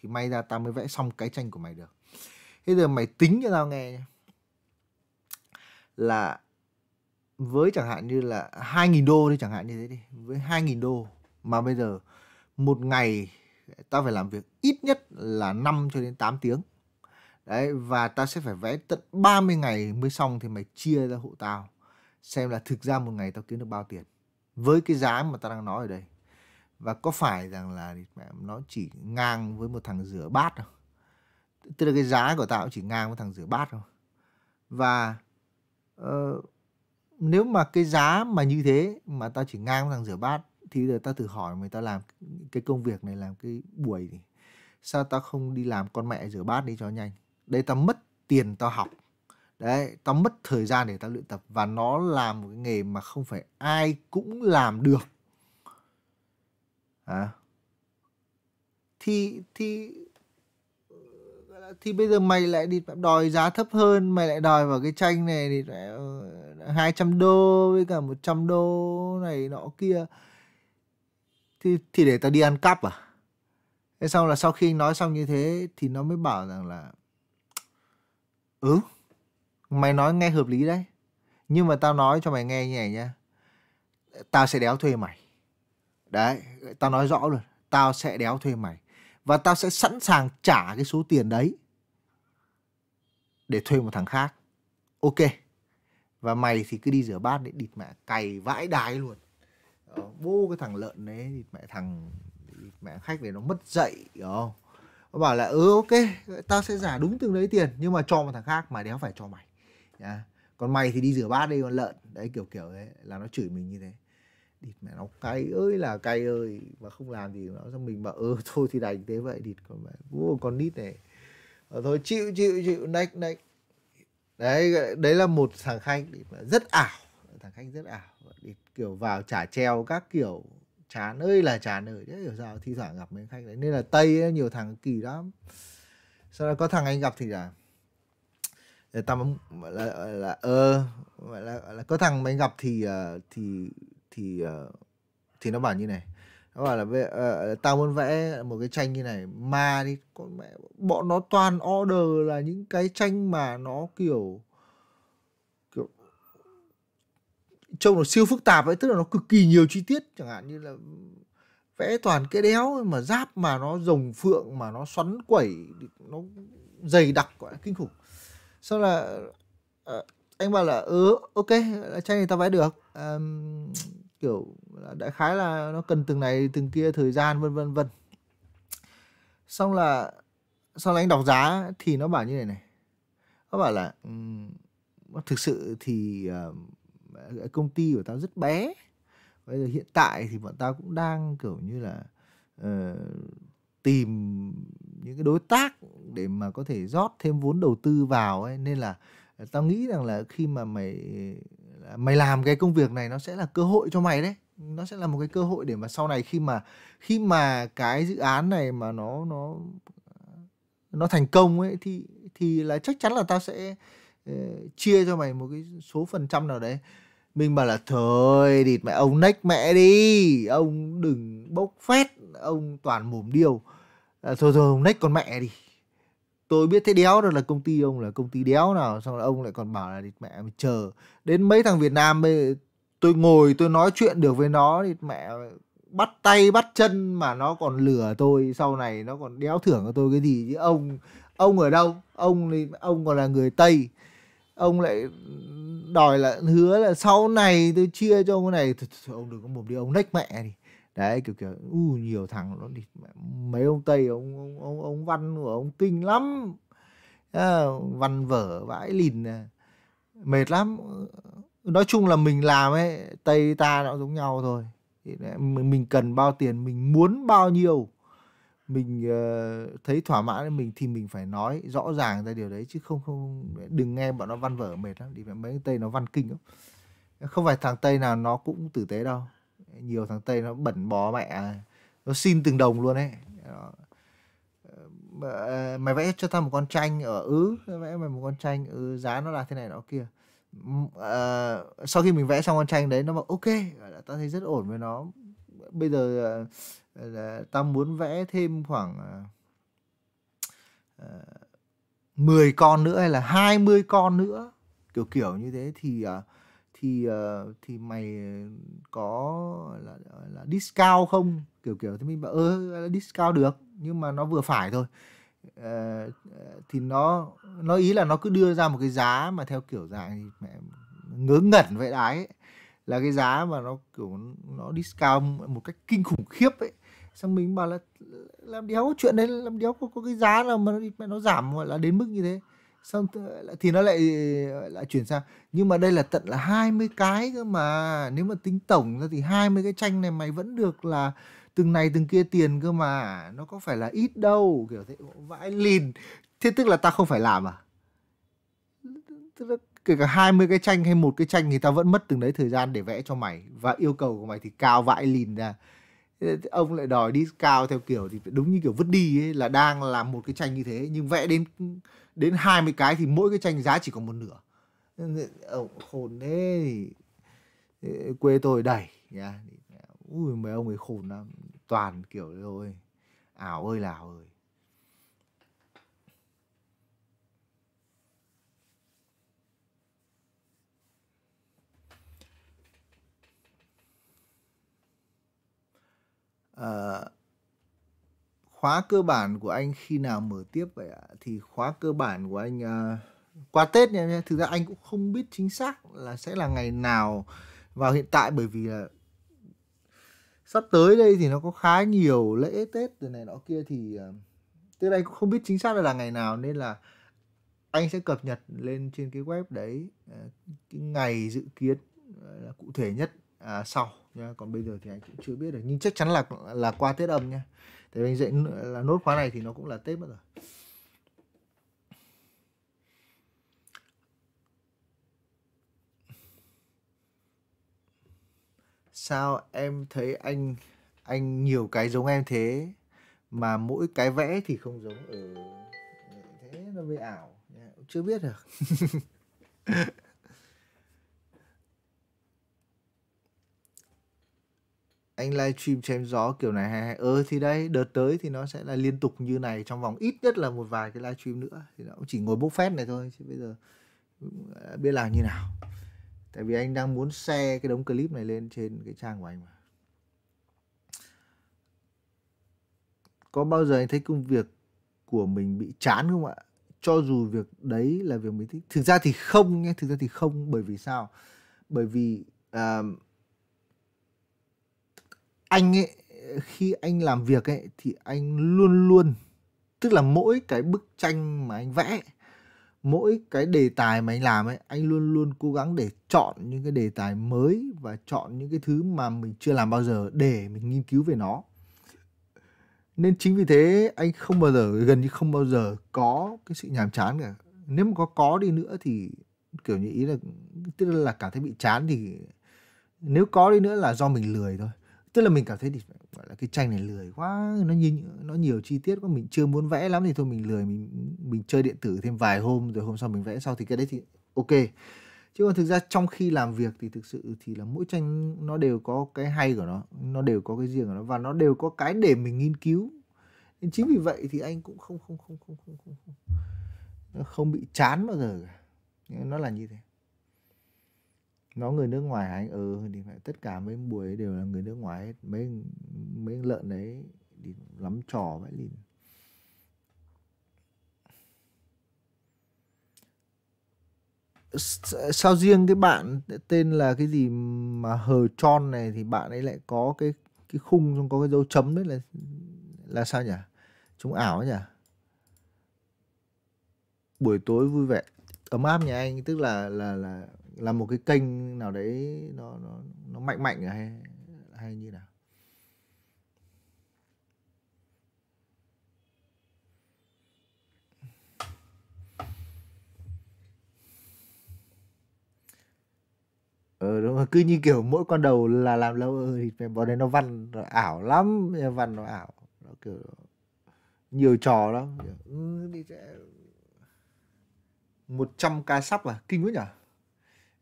thì may ra ta mới vẽ xong cái tranh của mày được thế giờ mày tính cho tao nghe là với chẳng hạn như là 2.000 đô đi chẳng hạn như thế đi với 2.000 đô mà bây giờ một ngày ta phải làm việc ít nhất là 5 cho đến 8 tiếng đấy và ta sẽ phải vẽ tận 30 ngày mới xong thì mày chia ra hộ tao xem là thực ra một ngày tao kiếm được bao tiền với cái giá mà tao đang nói ở đây và có phải rằng là nó chỉ ngang với một thằng rửa bát không tức là cái giá của tao chỉ ngang với thằng rửa bát không và uh, nếu mà cái giá mà như thế mà tao chỉ ngang với thằng rửa bát thì giờ tao thử hỏi mày tao làm cái công việc này làm cái buổi này sao tao không đi làm con mẹ rửa bát đi cho nhanh đây tao mất tiền tao học đấy tao mất thời gian để tao luyện tập và nó là một cái nghề mà không phải ai cũng làm được à thì thì thì bây giờ mày lại đi đòi giá thấp hơn mày lại đòi vào cái tranh này thì lại 200 ờ, đô với cả 100 đô này nọ kia thì thì để tao đi ăn cắp à thế xong là sau khi nói xong như thế thì nó mới bảo rằng là ừ Mày nói nghe hợp lý đấy. Nhưng mà tao nói cho mày nghe như này nhá. Tao sẽ đéo thuê mày. Đấy, tao nói rõ luôn. Tao sẽ đéo thuê mày. Và tao sẽ sẵn sàng trả cái số tiền đấy. Để thuê một thằng khác. Ok. Và mày thì cứ đi rửa bát để địt mẹ cày vãi đái luôn. Đó, ờ, vô cái thằng lợn đấy, địt mẹ thằng địt mẹ khách để nó mất dậy. Không? Nó bảo là ừ ok, tao sẽ giả đúng từng đấy tiền. Nhưng mà cho một thằng khác mà đéo phải cho mày nhá còn mày thì đi rửa bát đi con lợn đấy kiểu kiểu đấy là nó chửi mình như thế địt mẹ nó cay ơi là cay ơi mà không làm gì nó xong mình bảo ơ ờ, thôi thì đành thế vậy địt con mẹ vô con nít này ờ, thôi chịu chịu chịu nách nách đấy đấy là một thằng khanh rất ảo thằng khách rất ảo địt kiểu vào trả treo các kiểu chán ơi là chán ơi đấy hiểu sao thi thoảng gặp mấy khách đấy nên là tây ấy, nhiều thằng kỳ lắm sau đó có thằng anh gặp thì là Ờ, tao gọi là là ờ, ơ gọi là, là có thằng mày gặp thì ờ, thì thì thì nó bảo như này nó bảo là uh, tao muốn vẽ một cái tranh như này ma đi con mẹ bọn nó toàn order là những cái tranh mà nó kiểu kiểu trông nó siêu phức tạp ấy tức là nó cực kỳ nhiều chi tiết chẳng hạn như là vẽ toàn cái đéo mà giáp mà nó rồng phượng mà nó xoắn quẩy nó dày đặc quá kinh khủng sau là uh, anh bảo là ừ ok tranh thì tao vẽ được um, kiểu đại khái là nó cần từng này từng kia thời gian vân vân vân xong là sau là anh đọc giá thì nó bảo như này này nó bảo là um, thực sự thì uh, công ty của tao rất bé bây giờ hiện tại thì bọn tao cũng đang kiểu như là uh, tìm những cái đối tác để mà có thể rót thêm vốn đầu tư vào ấy nên là ờ, tao nghĩ rằng là khi mà mày mày làm cái công việc này nó sẽ là cơ hội cho mày đấy nó sẽ là một cái cơ hội để mà sau này khi mà khi mà cái dự án này mà nó nó nó thành công ấy thì thì là chắc chắn là tao sẽ uh, chia cho mày một cái số phần trăm nào đấy mình bảo là thôi địt mẹ ông nách mẹ đi ông đừng bốc phét ông toàn mồm điêu à, thôi rồi ông nách con mẹ đi tôi biết thế đéo đó là công ty ông là công ty đéo nào xong là ông lại còn bảo là mẹ mày chờ đến mấy thằng Việt Nam mới tôi ngồi tôi nói chuyện được với nó thì mẹ bắt tay bắt chân mà nó còn lừa tôi sau này nó còn đéo thưởng cho tôi cái gì chứ ông ông ở đâu ông thì ông còn là người tây ông lại đòi là hứa là sau này tôi chia cho ông cái này thôi, thôi, ông đừng có mồm đi ông nách mẹ đi đấy kiểu kiểu u uh, nhiều thằng nó đi mấy ông tây ông ông ông, ông văn của ông kinh lắm à, văn vở vãi lìn à. mệt lắm nói chung là mình làm ấy tây ta nó giống nhau thôi mình cần bao tiền mình muốn bao nhiêu mình ờ, thấy thỏa mãn mình thì mình phải nói rõ ràng ra điều đấy chứ không không đừng nghe bọn nó văn vở mệt lắm đi mấy tây nó văn kinh lắm không phải thằng tây nào nó cũng tử tế đâu nhiều thằng tây nó bẩn bó mẹ nó xin từng đồng luôn ấy ờ, mày vẽ cho tao một con tranh ở ứ vẽ mày một con tranh ứ ừ, giá nó là thế này nó kia à, sau khi mình vẽ xong con tranh đấy nó bảo ok tao thấy rất ổn với nó bây giờ là, ờ, tao muốn vẽ thêm khoảng à, 10 con nữa hay là 20 con nữa kiểu kiểu như thế thì à, thì ờ, thì mày có là là discount không kiểu kiểu thì mình bảo ơ discount được nhưng mà nó vừa phải thôi uh, thì nó nó ý là nó cứ đưa ra một cái giá mà theo kiểu dạng mẹ ngớ ngẩn vậy đấy là cái giá mà nó kiểu nó discount một cách kinh khủng khiếp ấy xong mình bảo là làm đéo chuyện đấy làm đéo có, có cái giá nào mà nó, mà nó giảm gọi là đến mức như thế xong thì nó lại lại chuyển sang nhưng mà đây là tận là 20 cái cơ mà nếu mà tính tổng ra thì 20 cái tranh này mày vẫn được là từng này từng kia tiền cơ mà nó có phải là ít đâu kiểu thế vãi lìn thế tức là ta không phải làm à tức là kể cả 20 cái tranh hay một cái tranh thì ta vẫn mất từng đấy thời gian để vẽ cho mày và yêu cầu của mày thì cao vãi lìn ra ông lại đòi đi cao theo kiểu thì đúng như kiểu vứt đi ấy, là đang làm một cái tranh như thế nhưng vẽ đến đến 20 cái thì mỗi cái tranh giá chỉ có một nửa ông khôn thế thì quê tôi đẩy nha ui mấy ông ấy khôn lắm toàn kiểu rồi ảo ơi là ơi uh, ờ, khóa cơ bản của anh khi nào mở tiếp vậy ạ? Thì khóa cơ bản của anh uh, qua Tết nha, thực ra anh cũng không biết chính xác là sẽ là ngày nào vào hiện tại bởi vì là sắp tới đây thì nó có khá nhiều lễ Tết rồi này nọ kia thì uh, tức là anh cũng không biết chính xác là là ngày nào nên là anh sẽ cập nhật lên trên cái web đấy à, cái ngày dự kiến cụ thể nhất à, sau nha còn bây giờ thì anh cũng chưa biết được nhưng chắc chắn là là qua tết âm nha Thế mình dạy là nốt khóa này thì nó cũng là Tết mất rồi. Sao em thấy anh anh nhiều cái giống em thế mà mỗi cái vẽ thì không giống ở thế nó mới ảo chưa biết được anh livestream chém gió kiểu này hay hay ờ thì đấy đợt tới thì nó sẽ là liên tục như này trong vòng ít nhất là một vài cái livestream nữa thì nó cũng chỉ ngồi bốc phét này thôi chứ bây giờ à, biết làm như nào tại vì anh đang muốn xe cái đống clip này lên trên cái trang của anh mà có bao giờ anh thấy công việc của mình bị chán không ạ cho dù việc đấy là việc mình thích thực ra thì không nghe thực ra thì không bởi vì sao bởi vì uh, anh ấy khi anh làm việc ấy thì anh luôn luôn tức là mỗi cái bức tranh mà anh vẽ mỗi cái đề tài mà anh làm ấy anh luôn luôn cố gắng để chọn những cái đề tài mới và chọn những cái thứ mà mình chưa làm bao giờ để mình nghiên cứu về nó nên chính vì thế anh không bao giờ gần như không bao giờ có cái sự nhàm chán cả nếu mà có có đi nữa thì kiểu như ý là tức là cảm thấy bị chán thì nếu có đi nữa là do mình lười thôi tức là mình cảm thấy thì gọi là cái tranh này lười quá nó như nó nhiều chi tiết quá mình chưa muốn vẽ lắm thì thôi mình lười mình mình chơi điện tử thêm vài hôm rồi hôm sau mình vẽ sau thì cái đấy thì ok chứ còn thực ra trong khi làm việc thì thực sự thì là mỗi tranh nó đều có cái hay của nó nó đều có cái riêng của nó và nó đều có cái để mình nghiên cứu nên chính vì vậy thì anh cũng không không không không không không không, không bị chán bao giờ cả nó là như thế nó người nước ngoài anh ừ thì phải tất cả mấy buổi đều là người nước ngoài hết mấy mấy lợn đấy thì lắm trò vậy liền sao riêng cái bạn tên là cái gì mà hờ tròn này thì bạn ấy lại có cái cái khung trong có cái dấu chấm đấy là là sao nhỉ chúng ảo nhỉ buổi tối vui vẻ ấm áp nhà anh tức là là là là một cái kênh nào đấy nó nó nó mạnh mạnh à, hay hay như nào ờ đúng rồi. cứ như kiểu mỗi con đầu là làm lâu ừ, thì bọn đấy nó văn nó ảo lắm văn nó ảo nó kiểu nhiều trò lắm ừ, một trăm ca sắp à kinh quá nhỉ?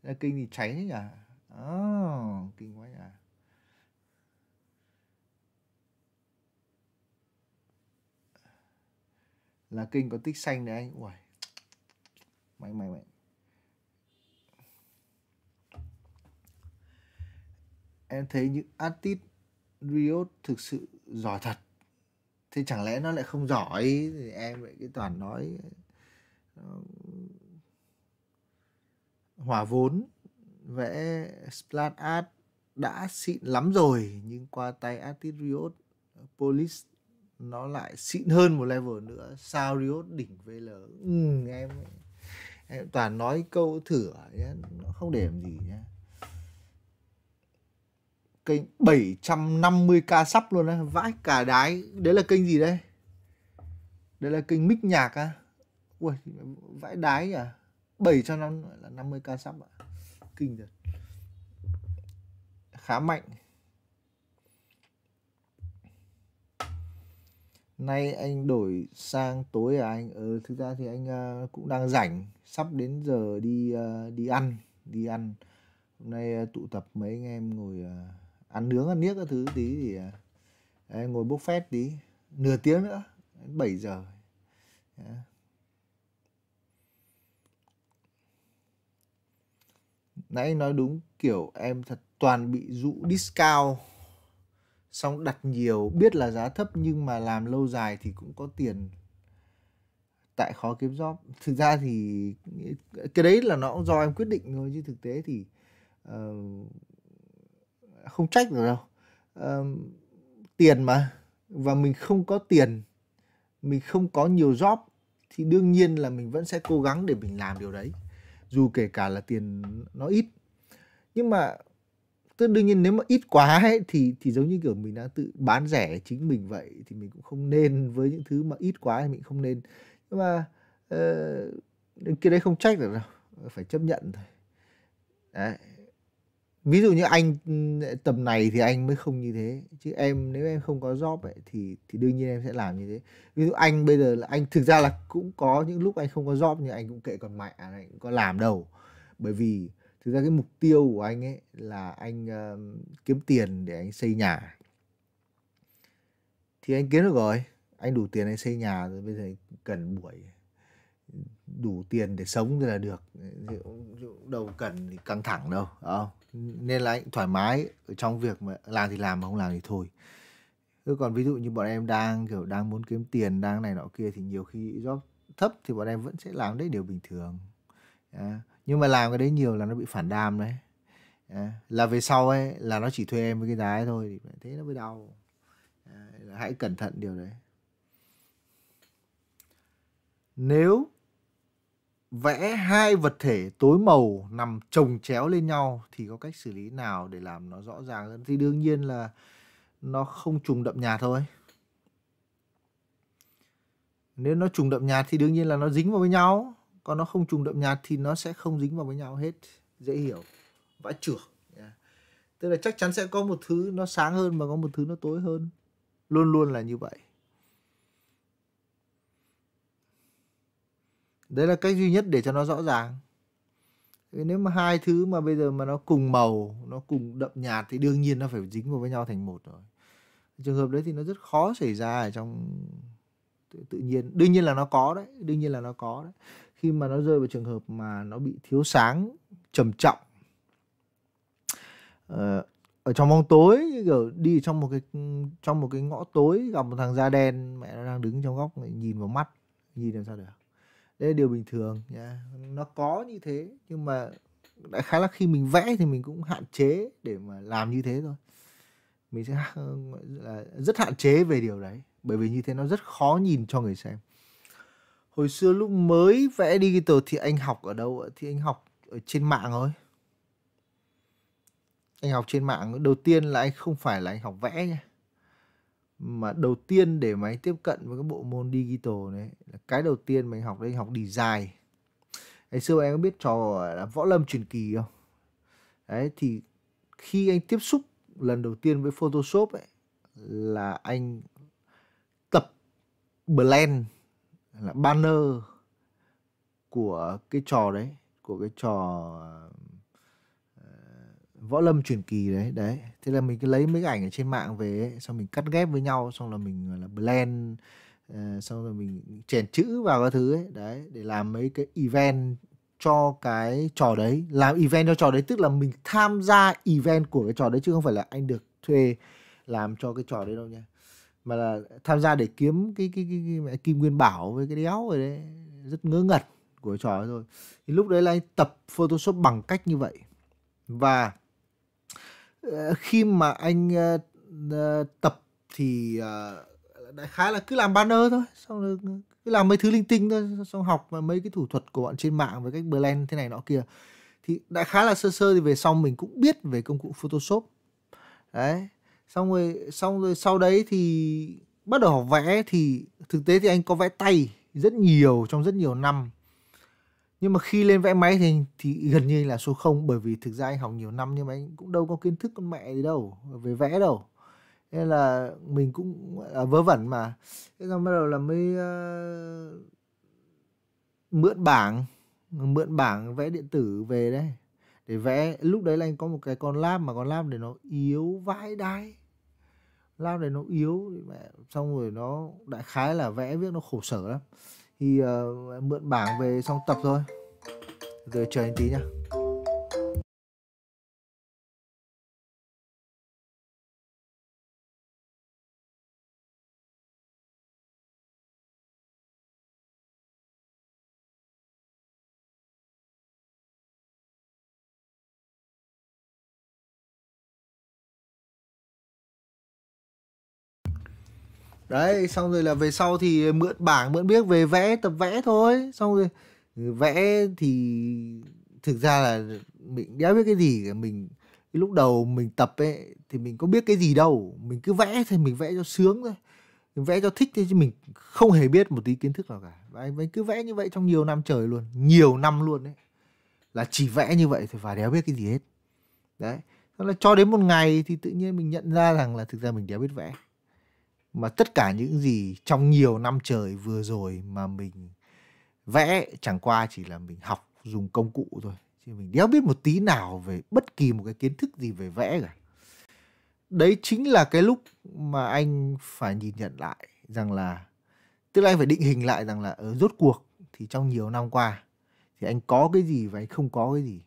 Ra ờ, kinh thì cháy đấy nhỉ? Oh, kinh quá nhỉ? Là kinh có tích xanh đấy anh. Uầy. Mạnh mạnh mạnh. Em thấy những artist Riot thực sự giỏi thật thế chẳng lẽ nó lại không giỏi thì em lại cái toàn nói ờ, hỏa vốn vẽ splat art đã xịn lắm rồi nhưng qua tay artist riot police nó lại xịn hơn một level nữa sao riot đỉnh vl ừ, em em toàn nói câu thử nhá nó không để làm gì nhá kênh 750k sắp luôn á vãi cả đái đấy là kênh gì đây Đây là kênh mic nhạc á à? ui vãi đái nhỉ à? 750 k sắp ạ. Kinh thật. Khá mạnh. Nay anh đổi sang tối à anh? ờ thực ra thì anh à, cũng đang rảnh, sắp đến giờ đi à, đi ăn, đi ăn. Hôm nay à, tụ tập mấy anh em ngồi ăn nướng ăn niếc các thứ tí thì uh, ngồi bốc phét tí, nửa tiếng nữa, đến 7 giờ. Yeah. nãy nói đúng kiểu em thật toàn bị dụ discount xong đặt nhiều biết là giá thấp nhưng mà làm lâu dài thì cũng có tiền tại khó kiếm job thực ra thì cái đấy là nó cũng do em quyết định thôi chứ thực tế thì uh, không trách được đâu uh, tiền mà và mình không có tiền mình không có nhiều job thì đương nhiên là mình vẫn sẽ cố gắng để mình làm điều đấy dù kể cả là tiền nó ít nhưng mà tức đương nhiên nếu mà ít quá ấy, thì thì giống như kiểu mình đã tự bán rẻ chính mình vậy thì mình cũng không nên với những thứ mà ít quá thì mình không nên nhưng mà uh, cái đấy không trách được đâu phải chấp nhận thôi đấy ví dụ như anh ừ, tầm này thì anh mới không như thế chứ em nếu em không có job ấy thì thì đương nhiên em sẽ làm như thế ví dụ anh bây giờ là anh thực ra là cũng có những lúc anh không có job nhưng anh cũng kệ còn mẹ anh cũng có làm đâu bởi vì thực ra cái mục tiêu của anh ấy là anh uh, kiếm tiền để anh xây nhà thì anh kiếm được rồi anh đủ tiền anh xây nhà rồi bây giờ anh cần buổi đủ tiền để sống thì là được đâu cần thì căng thẳng đâu không nên là anh thoải mái ở trong việc mà làm thì làm mà không làm thì thôi Thế còn ví dụ như bọn em đang kiểu đang muốn kiếm tiền đang này nọ kia thì nhiều khi job thấp thì bọn em vẫn sẽ làm đấy điều bình thường à, nhưng mà làm cái đấy nhiều là nó bị phản đam đấy à, là về sau ấy là nó chỉ thuê em với cái giá ấy thôi thì thế nó mới đau à, hãy cẩn thận điều đấy nếu vẽ hai vật thể tối màu nằm chồng chéo lên nhau thì có cách xử lý nào để làm nó rõ ràng hơn thì đương nhiên là nó không trùng đậm nhạt thôi nếu nó trùng đậm nhạt thì đương nhiên là nó dính vào với nhau còn nó không trùng đậm nhạt thì nó sẽ không dính vào với nhau hết dễ hiểu vãi chưởng yeah. tức là chắc chắn sẽ có một thứ nó sáng hơn và có một thứ nó tối hơn luôn luôn là như vậy đấy là cách duy nhất để cho nó rõ ràng nếu mà hai thứ mà bây giờ mà nó cùng màu nó cùng đậm nhạt thì đương nhiên nó phải dính vào với nhau thành một rồi trường hợp đấy thì nó rất khó xảy ra ở trong tự, nhiên đương nhiên là nó có đấy đương nhiên là nó có đấy khi mà nó rơi vào trường hợp mà nó bị thiếu sáng trầm trọng ờ, ở trong bóng tối như kiểu đi trong một cái trong một cái ngõ tối gặp một thằng da đen mẹ nó đang đứng trong góc nhìn vào mắt nhìn làm sao được đấy là điều bình thường nhá nó có như thế nhưng mà đại khái là khi mình vẽ thì mình cũng hạn chế để mà làm như thế thôi mình sẽ là rất hạn chế về điều đấy bởi vì như thế nó rất khó nhìn cho người xem hồi xưa lúc mới vẽ digital thì anh học ở đâu thì anh học ở trên mạng thôi anh học trên mạng đầu tiên là anh không phải là anh học vẽ nha mà đầu tiên để máy tiếp cận với các bộ môn digital này, là cái đầu tiên mình học đấy học học dài. ngày xưa em có biết trò là võ lâm truyền kỳ không đấy thì khi anh tiếp xúc lần đầu tiên với photoshop ấy là anh tập blend là banner của cái trò đấy của cái trò võ lâm truyền kỳ đấy đấy thế là mình cứ lấy mấy cái ảnh ở trên mạng về ấy, xong mình cắt ghép với nhau xong là mình là blend uh, xong rồi mình chèn chữ vào các thứ ấy đấy để làm mấy cái event cho cái trò đấy làm event cho trò đấy tức là mình tham gia event của cái trò đấy chứ không phải là anh được thuê làm cho cái trò đấy đâu nha mà là tham gia để kiếm cái cái cái, cái, cái kim nguyên bảo với cái đéo rồi đấy rất ngớ ngẩn của trò thôi thì lúc đấy là anh tập photoshop bằng cách như vậy và Ờ, khi mà anh uh, tập thì uh, đại khái là cứ làm banner thôi xong rồi cứ làm mấy thứ linh tinh thôi xong học mấy cái thủ thuật của bọn trên mạng với cách blend thế này nọ kia thì đại khái là sơ sơ thì về xong mình cũng biết về công cụ photoshop đấy xong rồi xong rồi sau đấy thì bắt đầu học vẽ thì thực tế thì anh có vẽ tay rất nhiều trong rất nhiều năm nhưng mà khi lên vẽ máy thì thì gần như là số 0 bởi vì thực ra anh học nhiều năm nhưng mà anh cũng đâu có kiến thức con mẹ gì đâu về vẽ đâu nên là mình cũng là vớ vẩn mà thế xong bắt đầu là mới uh, mượn bảng mượn bảng vẽ điện tử về đấy để vẽ lúc đấy là anh có một cái con lab mà con lab để nó yếu vãi đái lab để nó yếu xong rồi nó đại khái là vẽ viết nó khổ sở lắm thì uh, mượn bảng về xong tập thôi rồi chờ anh tí nha đấy xong rồi là về sau thì mượn bảng mượn biết về vẽ tập vẽ thôi xong rồi ừ, vẽ thì thực ra là mình đéo biết cái gì mình cái lúc đầu mình tập ấy thì mình có biết cái gì đâu mình cứ vẽ thì mình vẽ cho sướng thôi mình vẽ cho thích thôi chứ mình không hề biết một tí kiến thức nào cả và anh cứ vẽ như vậy trong nhiều năm trời luôn nhiều năm luôn đấy là chỉ vẽ như vậy thì và đéo biết cái gì hết đấy là cho đến một ngày thì tự nhiên mình nhận ra rằng là thực ra mình đéo biết vẽ mà tất cả những gì trong nhiều năm trời vừa rồi mà mình vẽ chẳng qua chỉ là mình học dùng công cụ thôi chứ mình đéo biết một tí nào về bất kỳ một cái kiến thức gì về vẽ cả đấy chính là cái lúc mà anh phải nhìn nhận lại rằng là tức là anh phải định hình lại rằng là ở ờ, rốt cuộc thì trong nhiều năm qua thì anh có cái gì và anh không có cái gì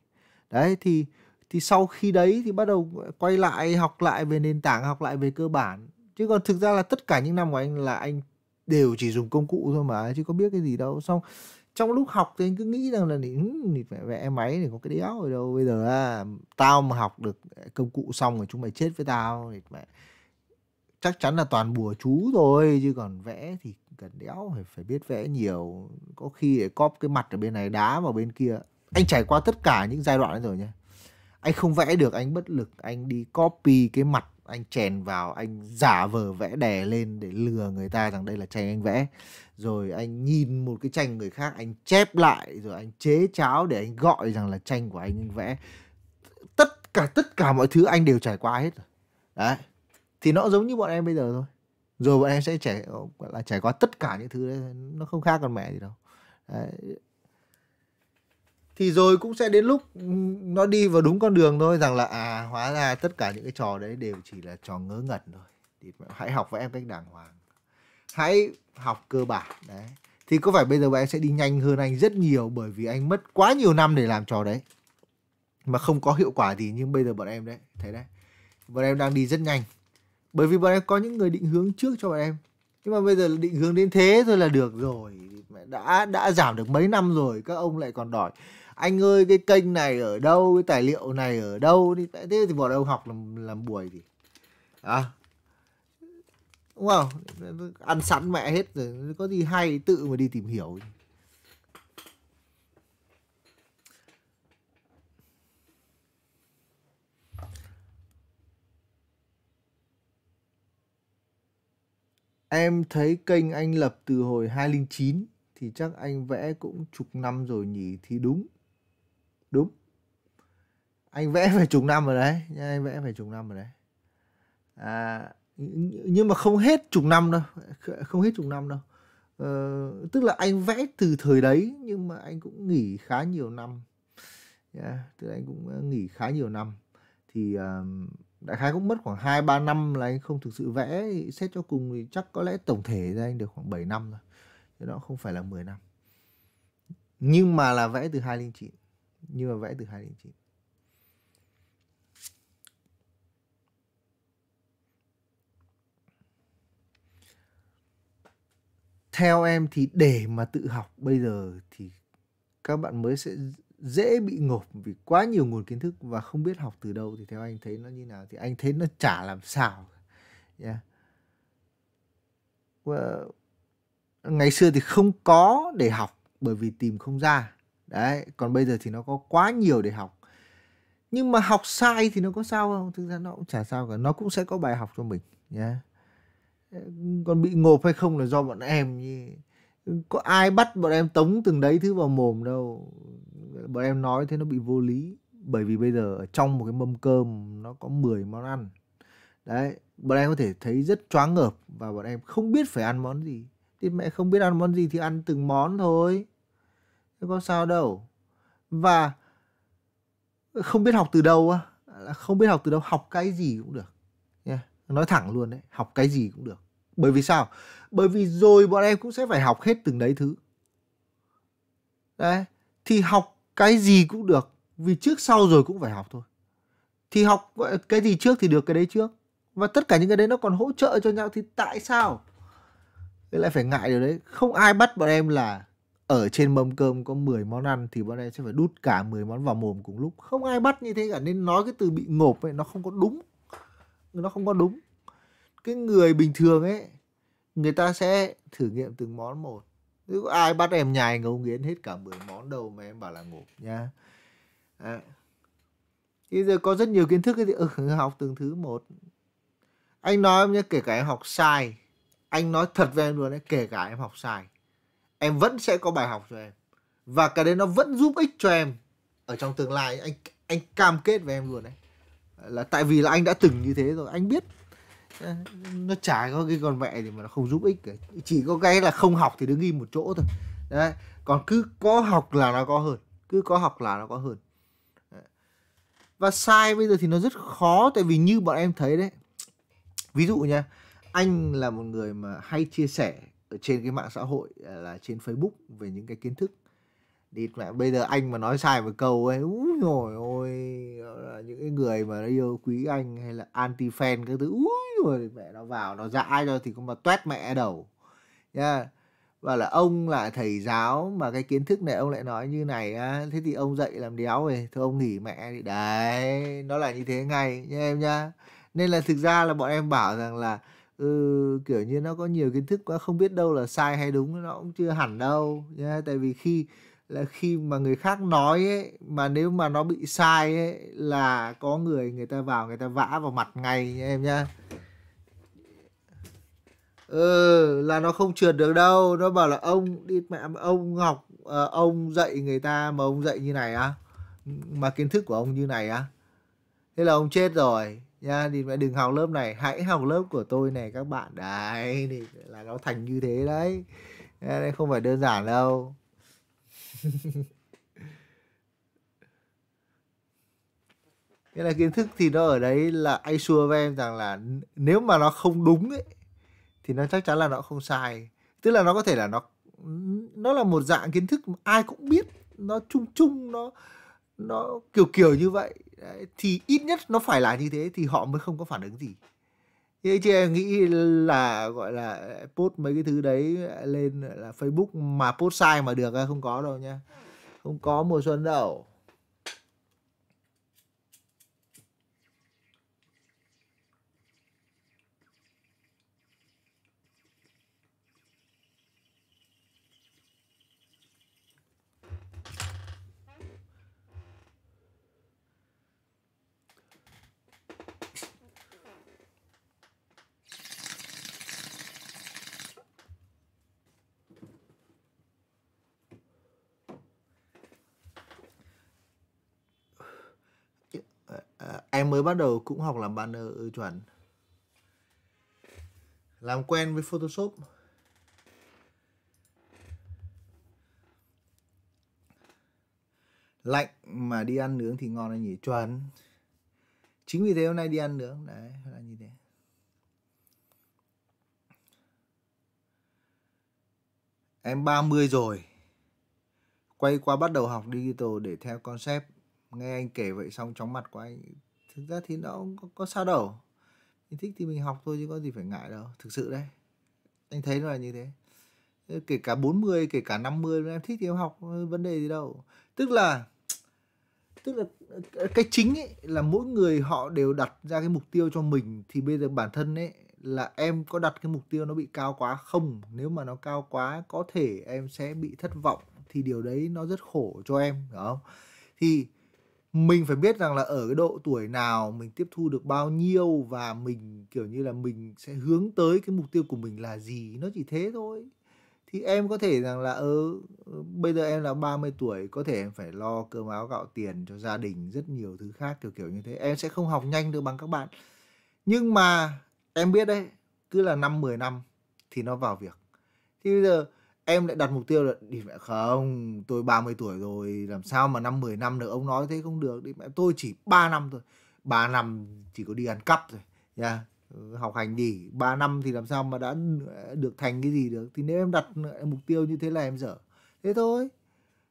đấy thì thì sau khi đấy thì bắt đầu quay lại học lại về nền tảng học lại về cơ bản chứ còn thực ra là tất cả những năm của anh là anh đều chỉ dùng công cụ thôi mà chứ có biết cái gì đâu xong trong lúc học thì anh cứ nghĩ rằng là mình phải vẽ máy thì có cái đéo rồi đâu bây giờ à, tao mà học được ờ, công cụ xong rồi chúng mày chết với tao thì mẹ chắc chắn là toàn bùa chú rồi chứ còn vẽ thì cần đéo phải phải biết vẽ nhiều có khi để cóp cái mặt ở bên này đá vào bên kia anh trải qua tất cả những giai đoạn đấy rồi nha anh không vẽ được anh bất lực anh đi copy cái mặt anh chèn vào anh giả vờ vẽ đè lên để lừa người ta rằng đây là tranh anh vẽ rồi anh nhìn một cái tranh người khác anh chép lại rồi anh chế cháo để anh gọi rằng là tranh của anh vẽ tất cả tất cả mọi thứ anh đều trải qua hết rồi đấy thì nó giống như bọn em bây giờ thôi rồi bọn em sẽ trải gọi là trải qua tất cả những thứ đấy nó không khác con mẹ gì đâu đấy thì rồi cũng sẽ đến lúc nó đi vào đúng con đường thôi rằng là à hóa ra tất cả những cái trò đấy đều chỉ là trò ngớ ngẩn thôi thì hãy học với em cách đàng hoàng hãy học cơ bản đấy thì có phải bây giờ bọn em sẽ đi nhanh hơn anh rất nhiều bởi vì anh mất quá nhiều năm để làm trò đấy mà không có hiệu quả gì nhưng bây giờ bọn em đấy thấy đấy bọn em đang đi rất nhanh bởi vì bọn em có những người định hướng trước cho bọn em nhưng mà bây giờ định hướng đến thế thôi là được rồi đã đã giảm được mấy năm rồi các ông lại còn đòi anh ơi cái kênh này ở đâu cái tài liệu này ở đâu đi thế thì vào đâu học làm làm buổi gì à đúng không ăn sẵn mẹ hết rồi có gì hay tự mà đi tìm hiểu Em thấy kênh anh lập từ hồi 209 thì chắc anh vẽ cũng chục năm rồi nhỉ thì đúng anh vẽ về chục năm rồi đấy nha anh vẽ về chục năm rồi đấy à, nhưng mà không hết chục năm đâu không hết chục năm đâu ờ, tức là anh vẽ từ thời đấy nhưng mà anh cũng nghỉ khá nhiều năm yeah, tức là anh cũng ờ, nghỉ khá nhiều năm thì uh, đại khái cũng mất khoảng 2 3 năm là anh không thực sự vẽ xét cho cùng thì chắc có lẽ tổng thể ra anh được khoảng 7 năm rồi. Chứ đó không phải là 10 năm. Nhưng mà là vẽ từ 209. Nhưng mà vẽ từ 209. theo em thì để mà tự học bây giờ thì các bạn mới sẽ dễ bị ngộp vì quá nhiều nguồn kiến thức và không biết học từ đâu thì theo anh thấy nó như nào thì anh thấy nó chả làm sao yeah. ngày xưa thì không có để học bởi vì tìm không ra đấy còn bây giờ thì nó có quá nhiều để học nhưng mà học sai thì nó có sao không thực ra nó cũng chả sao cả nó cũng sẽ có bài học cho mình nhé yeah còn bị ngộp hay không là do bọn em như có ai bắt bọn em tống từng đấy thứ vào mồm đâu bọn em nói thế nó bị vô lý bởi vì bây giờ ở trong một cái mâm cơm nó có 10 món ăn đấy bọn em có thể thấy rất choáng ngợp và bọn em không biết phải ăn món gì thì mẹ không biết ăn món gì thì ăn từng món thôi thế có sao đâu và không biết học từ đâu á không biết học từ đâu học cái gì cũng được yeah. nói thẳng luôn đấy học cái gì cũng được bởi vì sao? Bởi vì rồi bọn em cũng sẽ phải học hết từng đấy thứ. Đấy, thì học cái gì cũng được, vì trước sau rồi cũng phải học thôi. Thì học cái gì trước thì được cái đấy trước. Và tất cả những cái đấy nó còn hỗ trợ cho nhau thì tại sao? Thế lại phải ngại điều đấy. Không ai bắt bọn em là ở trên mâm cơm có 10 món ăn thì bọn em sẽ phải đút cả 10 món vào mồm cùng lúc. Không ai bắt như thế cả nên nói cái từ bị ngộp ấy nó không có đúng. Nó không có đúng cái người bình thường ấy người ta sẽ thử nghiệm từng món một nếu ai bắt em nhài ngấu nghiến hết cả 10 món đầu mà em bảo là ngộp nha à. bây giờ có rất nhiều kiến thức thì ừ, học từng thứ một anh nói em nhé kể cả em học sai anh nói thật với em luôn đấy kể cả em học sai em vẫn sẽ có bài học cho em và cái đấy nó vẫn giúp ích cho em ở trong tương lai anh anh cam kết với em luôn đấy là tại vì là anh đã từng như thế rồi anh biết nó chả có cái con mẹ gì mà nó không giúp ích cả. chỉ có cái là không học thì đứng im một chỗ thôi đấy còn cứ có học là nó có hơn cứ có học là nó có hơn và sai bây giờ thì nó rất khó tại vì như bọn em thấy đấy ví dụ nha anh là một người mà hay chia sẻ ở trên cái mạng xã hội à, là trên facebook về những cái kiến thức đi mẹ bây giờ anh mà nói sai một câu ấy úi rồi ôi những cái người mà nó yêu quý anh hay là anti fan các thứ úi rồi mẹ nó vào nó dã cho thì cũng mà toét mẹ đầu nha và là ông là thầy giáo mà cái kiến thức này ông lại nói như này á thế thì ông dạy làm đéo rồi thôi ông nghỉ mẹ thì đấy nó là như thế ngay nha em nha nên là thực ra là bọn em bảo rằng là ừ, kiểu như nó có nhiều kiến thức quá không biết đâu là sai hay đúng nó cũng chưa hẳn đâu nha tại vì khi là khi mà người khác nói ấy, mà nếu mà nó bị sai ấy, là có người người ta vào người ta vã vào mặt ngay nha em nhá ừ là nó không trượt được đâu nó bảo là ông đi mẹ ông học à, ờ, ông dạy người ta mà ông dạy như này á à? mà kiến thức của ông như này á à? thế là ông chết rồi nha thì mẹ đừng học lớp này hãy học lớp của tôi này các bạn đấy thì là nó thành như thế đấy đây không phải đơn giản đâu Nghĩa là kiến thức thì nó ở đấy là anh xua với em rằng là nếu mà nó không đúng ấy thì nó chắc chắn là nó không sai. Tức là nó có thể là nó nó là một dạng kiến thức mà ai cũng biết, nó chung chung nó nó kiểu kiểu như vậy. Đấy, thì ít nhất nó phải là như thế thì họ mới không có phản ứng gì thế chị em nghĩ là gọi là post mấy cái thứ đấy lên là facebook mà post sai mà được không có đâu nha không có mùa xuân đâu Ờ, em mới bắt đầu cũng học làm banner ư chuẩn làm quen với photoshop lạnh mà đi ăn nướng thì ngon anh nhỉ chuẩn chính vì thế hôm nay đi ăn nướng đấy là như thế em 30 rồi quay qua bắt đầu học digital để theo concept nghe anh kể vậy xong chóng mặt của anh thực ra thì nó không có, có sao đâu mình thích thì mình học thôi chứ có gì phải ngại đâu thực sự đấy anh thấy nó là như thế kể cả 40 kể cả 50 em thích thì em học vấn đề gì đâu tức là tức là ờ, cái chính ấy là mỗi người họ đều đặt ra cái mục tiêu cho mình thì bây giờ bản thân ấy là em có đặt cái mục tiêu nó bị cao quá không nếu mà nó cao quá có thể em sẽ bị thất vọng thì điều đấy nó rất khổ cho em hiểu không thì mình phải biết rằng là ở cái độ tuổi nào mình tiếp thu được bao nhiêu và mình kiểu như là mình sẽ hướng tới cái mục tiêu của mình là gì nó chỉ thế thôi thì em có thể rằng là ừ, bây giờ em là 30 tuổi có thể em phải lo cơm áo gạo tiền cho gia đình rất nhiều thứ khác kiểu kiểu như thế em sẽ không học nhanh được bằng các bạn nhưng mà em biết đấy cứ là năm 10 năm thì nó vào việc thì bây giờ em lại đặt mục tiêu là đi mẹ không tôi 30 tuổi rồi làm sao mà năm 10 năm được ông nói thế không được đi mẹ tôi chỉ 3 năm thôi 3 năm chỉ có đi ăn cắp rồi nha yeah học hành gì 3 năm thì làm sao mà đã ờ, được thành cái gì được thì nếu em đặt ờ, mục tiêu như thế là em dở thế thôi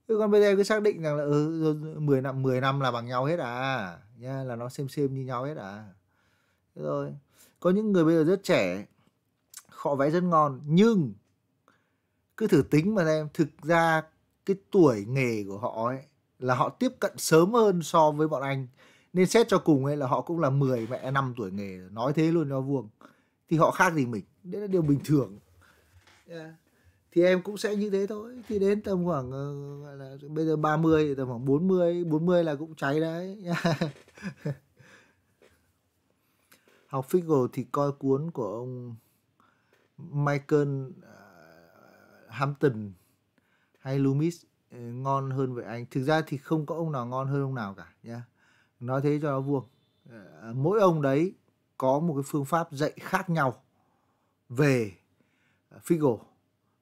thế còn bây giờ em cứ xác định rằng là ừ, 10 năm 10 năm là bằng nhau hết à nha là nó xem xem như nhau hết à thế thôi có những người bây giờ rất trẻ họ vẽ rất ngon nhưng cứ thử tính mà em thực ra cái tuổi nghề của họ ấy là họ tiếp cận sớm hơn so với bọn anh nên xét cho cùng ấy là họ cũng là 10 mẹ năm tuổi nghề nói thế luôn cho vuông thì họ khác gì mình đấy là điều bình thường dạ. thì em cũng sẽ như thế thôi thì đến tầm khoảng ờ, gọi là bây giờ 30 thì tầm khoảng 40 40 là cũng cháy đấy học Figgle thì coi cuốn của ông Michael à, Hampton hay Loomis ừ, ngon hơn vậy anh thực ra thì không có ông nào ngon hơn ông nào cả nhá nói thế cho nó vuông ờ, mỗi ông đấy có một cái phương pháp dạy khác nhau về Figo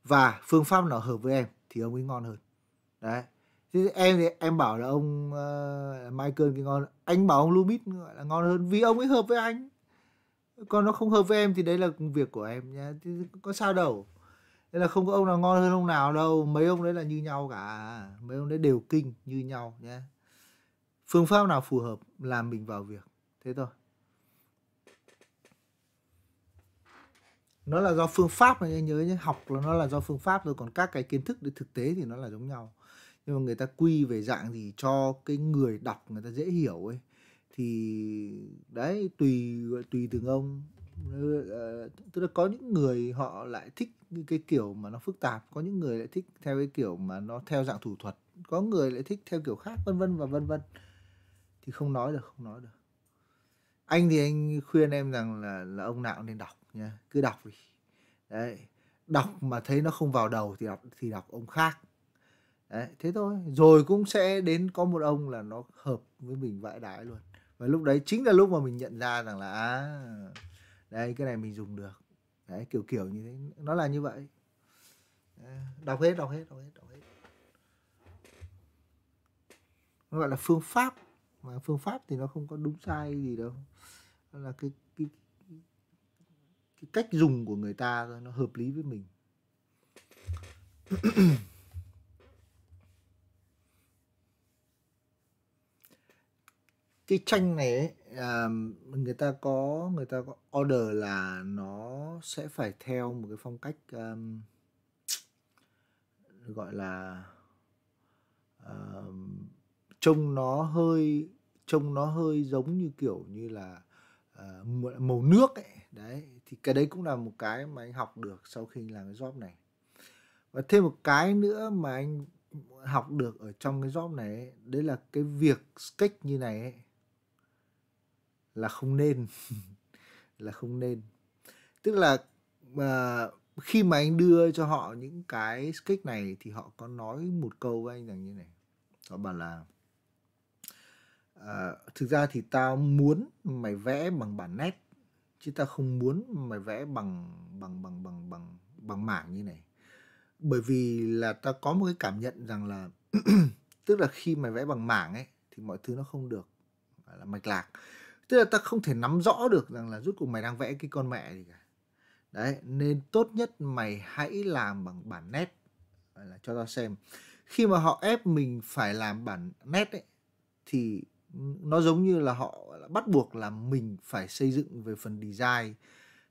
và phương pháp nào hợp với em thì ông ấy ngon hơn đấy Thế em thì em bảo là ông ờ, Michael cái ngon anh bảo ông Loomis gọi là ngon hơn vì ông ấy hợp với anh còn nó không hợp với em thì đấy là việc của em nhé có sao đâu nên là không có ông nào ngon hơn ông nào đâu mấy ông đấy là như nhau cả mấy ông đấy đều kinh như nhau nhé phương pháp nào phù hợp làm mình vào việc thế thôi nó là do phương pháp này nhớ nhé học là nó là do phương pháp rồi còn các cái kiến thức để thực tế thì nó là giống nhau nhưng mà người ta quy về dạng gì cho cái người đọc người ta dễ hiểu ấy thì đấy tùy tùy từng ông Ờ, ờ, tức là có những người họ lại thích cái kiểu mà nó phức tạp có những người lại thích theo cái kiểu mà nó theo dạng thủ thuật có người lại thích theo kiểu khác vân vân và vân vân thì không nói được không nói được anh thì anh khuyên em rằng là là ông nào cũng nên đọc nha cứ đọc đi đấy đọc mà thấy nó không vào đầu thì đọc thì đọc ông khác đấy thế thôi rồi cũng sẽ đến có một ông là nó hợp với mình vãi đái luôn và lúc đấy chính là lúc mà mình nhận ra rằng là à, đây cái này mình dùng được đấy kiểu kiểu như thế nó là như vậy đọc hết đọc hết đọc hết đọc hết nó gọi là phương pháp mà phương pháp thì nó không có đúng sai gì đâu nó là cái, cái cái cách dùng của người ta thôi nó hợp lý với mình cái tranh này ấy, người ta có người ta có order là nó sẽ phải theo một cái phong cách um, gọi là uh, trông nó hơi trông nó hơi giống như kiểu như là uh, màu nước ấy đấy thì cái đấy cũng là một cái mà anh học được sau khi làm cái job này và thêm một cái nữa mà anh học được ở trong cái job này ấy, đấy là cái việc sketch như này ấy, là không nên là không nên tức là mà khi mà anh đưa cho họ những cái sketch này thì họ có nói một câu với anh rằng như này họ bảo là à, thực ra thì tao muốn mày vẽ bằng bản nét chứ tao không muốn mày vẽ bằng bằng bằng bằng bằng bằng mảng như này bởi vì là ta có một cái cảm nhận rằng là tức là khi mày vẽ bằng mảng ấy thì mọi thứ nó không được là mạch lạc tức là ta không thể nắm rõ được rằng là rút cuộc mày đang vẽ cái con mẹ gì cả đấy nên tốt nhất mày hãy làm bằng bản nét là cho tao xem khi mà họ ép mình phải làm bản nét ấy, thì nó giống như là họ bắt buộc là mình phải xây dựng về phần design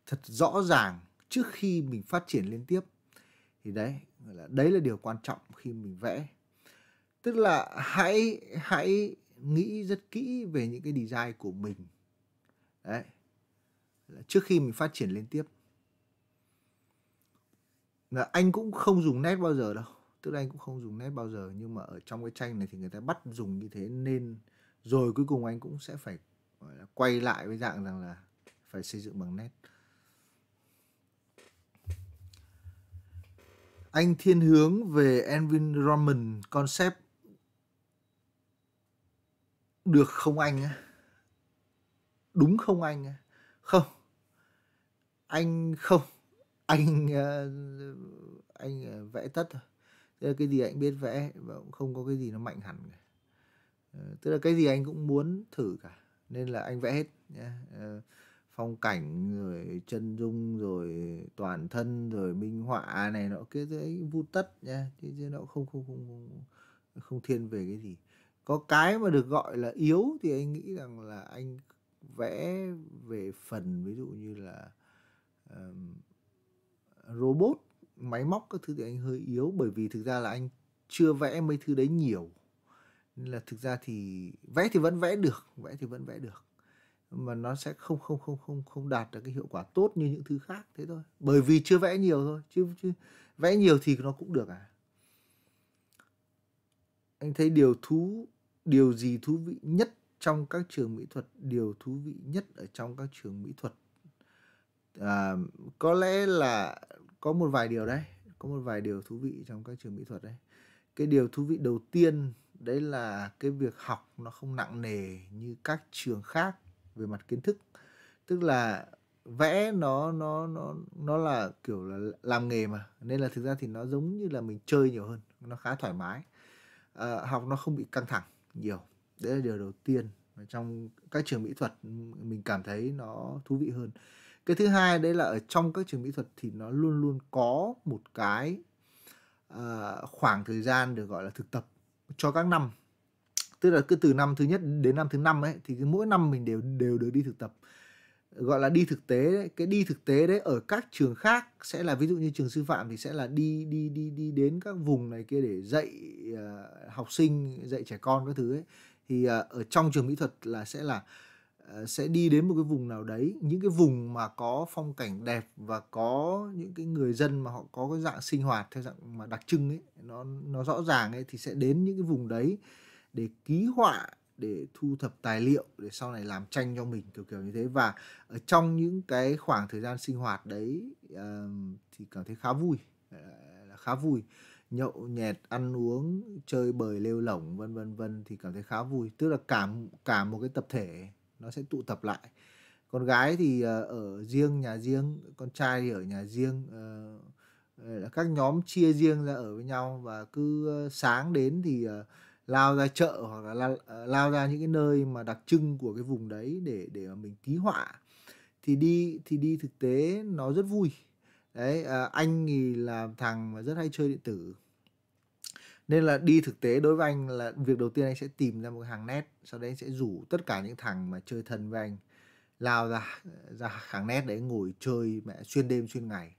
thật rõ ràng trước khi mình phát triển liên tiếp thì đấy là đấy là điều quan trọng khi mình vẽ tức là hãy hãy nghĩ rất kỹ về những cái design của mình đấy trước khi mình phát triển lên tiếp là anh cũng không dùng nét bao giờ đâu tức là anh cũng không dùng nét bao giờ nhưng mà ở trong cái tranh này thì người ta bắt dùng như thế nên rồi cuối cùng anh cũng sẽ phải gọi là quay lại với dạng rằng là phải xây dựng bằng nét anh thiên hướng về environment concept được không anh đúng không anh không anh không ờ, anh anh ờ, vẽ tất thôi cái gì anh biết vẽ và cũng không có cái gì nó mạnh hẳn cả. Ờ, tức là cái gì anh cũng muốn thử cả nên là anh vẽ hết nhé phong cảnh rồi chân dung rồi toàn thân rồi minh họa này nọ kia ấy vu tất nha chứ nó không không không không, không thiên về cái gì có cái mà được gọi là yếu thì anh nghĩ rằng là anh vẽ về phần ví dụ như là um, robot máy móc các thứ thì anh hơi yếu bởi vì thực ra là anh chưa vẽ mấy thứ đấy nhiều nên là thực ra thì vẽ thì vẫn vẽ được vẽ thì vẫn vẽ được mà nó sẽ không không không không không đạt được cái hiệu quả tốt như những thứ khác thế thôi bởi vì chưa vẽ nhiều thôi chứ, chứ vẽ nhiều thì nó cũng được à anh thấy điều thú điều gì thú vị nhất trong các trường mỹ thuật điều thú vị nhất ở trong các trường mỹ thuật à, có lẽ là có một vài điều đấy có một vài điều thú vị trong các trường mỹ thuật đấy cái điều thú vị đầu tiên đấy là cái việc học nó không nặng nề như các trường khác về mặt kiến thức tức là vẽ nó nó nó nó là kiểu là làm nghề mà nên là thực ra thì nó giống như là mình chơi nhiều hơn nó khá thoải mái à, học nó không bị căng thẳng nhiều đấy là điều đầu tiên trong các trường mỹ thuật mình cảm thấy nó thú vị hơn cái thứ hai đấy là ở trong các trường mỹ thuật thì nó luôn luôn có một cái uh, khoảng thời gian được gọi là thực tập cho các năm tức là cứ từ năm thứ nhất đến năm thứ năm ấy thì mỗi năm mình đều đều được đi thực tập gọi là đi thực tế đấy. cái đi thực tế đấy ở các trường khác sẽ là ví dụ như trường sư phạm thì sẽ là đi đi đi đi đến các vùng này kia để dạy uh, học sinh dạy trẻ con các thứ ấy thì uh, ở trong trường mỹ thuật là sẽ là ờ, sẽ đi đến một cái vùng nào đấy những cái vùng mà có phong cảnh đẹp và có những cái người dân mà họ có cái dạng sinh hoạt theo dạng mà đặc trưng ấy nó nó rõ ràng ấy thì sẽ đến những cái vùng đấy để ký họa để thu thập tài liệu để sau này làm tranh cho mình kiểu kiểu như thế và ở trong những cái khoảng thời gian sinh hoạt đấy uh, thì cảm thấy khá vui ờ, khá vui nhậu nhẹt ăn uống chơi bời lêu lỏng vân vân vân thì cảm thấy khá vui tức là cả cả một cái tập thể nó sẽ tụ tập lại con gái thì ờ, ở riêng nhà riêng con trai thì ở nhà riêng ờ, các nhóm chia riêng ra ở với nhau và cứ sáng đến thì lao ra chợ hoặc là lao, ờ, lao ra những cái nơi mà đặc trưng của cái vùng đấy để để mà mình ký họa thì đi thì đi thực tế nó rất vui đấy à, anh thì là thằng mà rất hay chơi điện tử nên là đi thực tế đối với anh là việc đầu tiên anh sẽ tìm ra một hàng nét sau đấy anh sẽ rủ tất cả những thằng mà chơi thân với anh lao ra ra hàng nét đấy ngồi chơi mẹ xuyên đêm xuyên ngày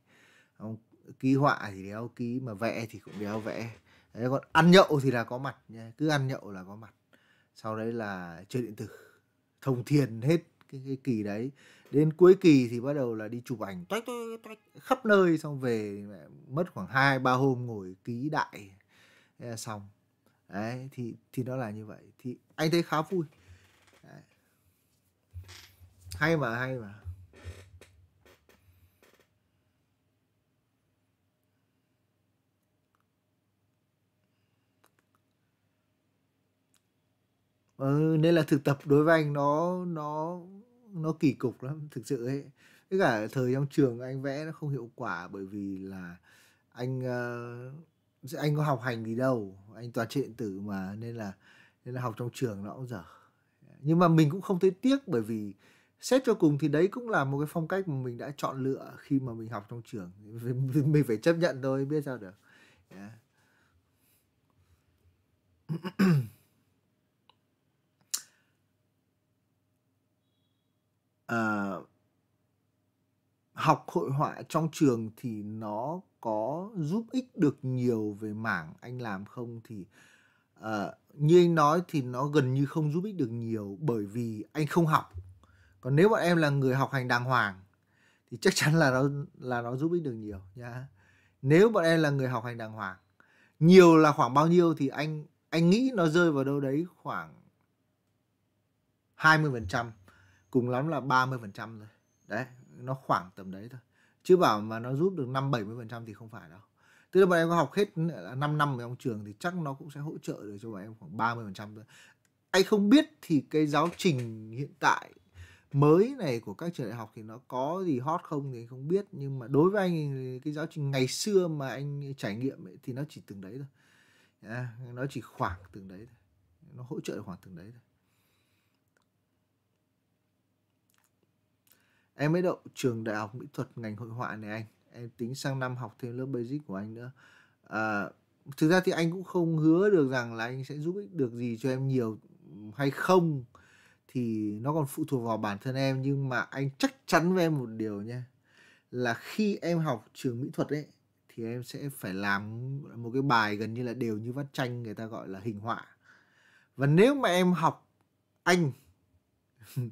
ký họa thì đéo ký mà vẽ thì cũng đéo vẽ đấy, còn ăn nhậu thì là có mặt nha cứ ăn nhậu là có mặt sau đấy là chơi điện tử thông thiền hết cái, cái kỳ đấy đến cuối kỳ thì bắt đầu là đi chụp ảnh toách toách, toách khắp nơi xong về mất khoảng hai ba hôm ngồi ký đại xong đấy thì thì nó là như vậy thì anh thấy khá vui đấy. hay mà hay mà ừ, nên là thực tập đối với anh nó nó nó kỳ cục lắm thực sự ấy với cả thời trong trường anh vẽ nó không hiệu quả bởi vì là anh uh, anh có học hành gì đâu anh toàn chuyện tử mà nên là nên là học trong trường nó cũng dở nhưng mà mình cũng không thấy tiếc bởi vì xét cho cùng thì đấy cũng là một cái phong cách mà mình đã chọn lựa khi mà mình học trong trường mình phải chấp nhận thôi biết sao được yeah. Ờ, học hội họa trong trường thì nó có giúp ích được nhiều về mảng anh làm không thì uh, như anh nói thì nó gần như không giúp ích được nhiều bởi vì anh không học còn nếu bọn em là người học hành đàng hoàng thì chắc chắn là nó là nó giúp ích được nhiều nhá nếu bọn em là người học hành đàng hoàng nhiều là khoảng bao nhiêu thì anh anh nghĩ nó rơi vào đâu đấy khoảng 20% cùng lắm là 30% thôi đấy nó khoảng tầm đấy thôi chứ bảo mà nó giúp được 5 70% thì không phải đâu tức là bọn em có học hết 5 à, năm ở trong trường thì chắc nó cũng sẽ hỗ trợ được cho bọn em khoảng 30% thôi anh không biết thì cái giáo trình hiện tại mới này của các trường đại học thì nó có gì hot không thì anh không biết nhưng mà đối với anh cái giáo trình ngày xưa mà anh trải nghiệm ấy, thì nó chỉ từng đấy thôi à, nó chỉ khoảng từng đấy thôi. nó hỗ trợ khoảng từng đấy thôi Em mới đậu trường đại học mỹ thuật ngành hội họa này anh. Em tính sang năm học thêm lớp basic của anh nữa. À, thực ra thì anh cũng không hứa được rằng là anh sẽ giúp ích được gì cho em nhiều hay không thì nó còn phụ thuộc vào bản thân em nhưng mà anh chắc chắn với em một điều nhé là khi em học trường mỹ thuật ấy thì em sẽ phải làm một cái bài gần như là đều như vắt tranh người ta gọi là hình họa và nếu mà em học anh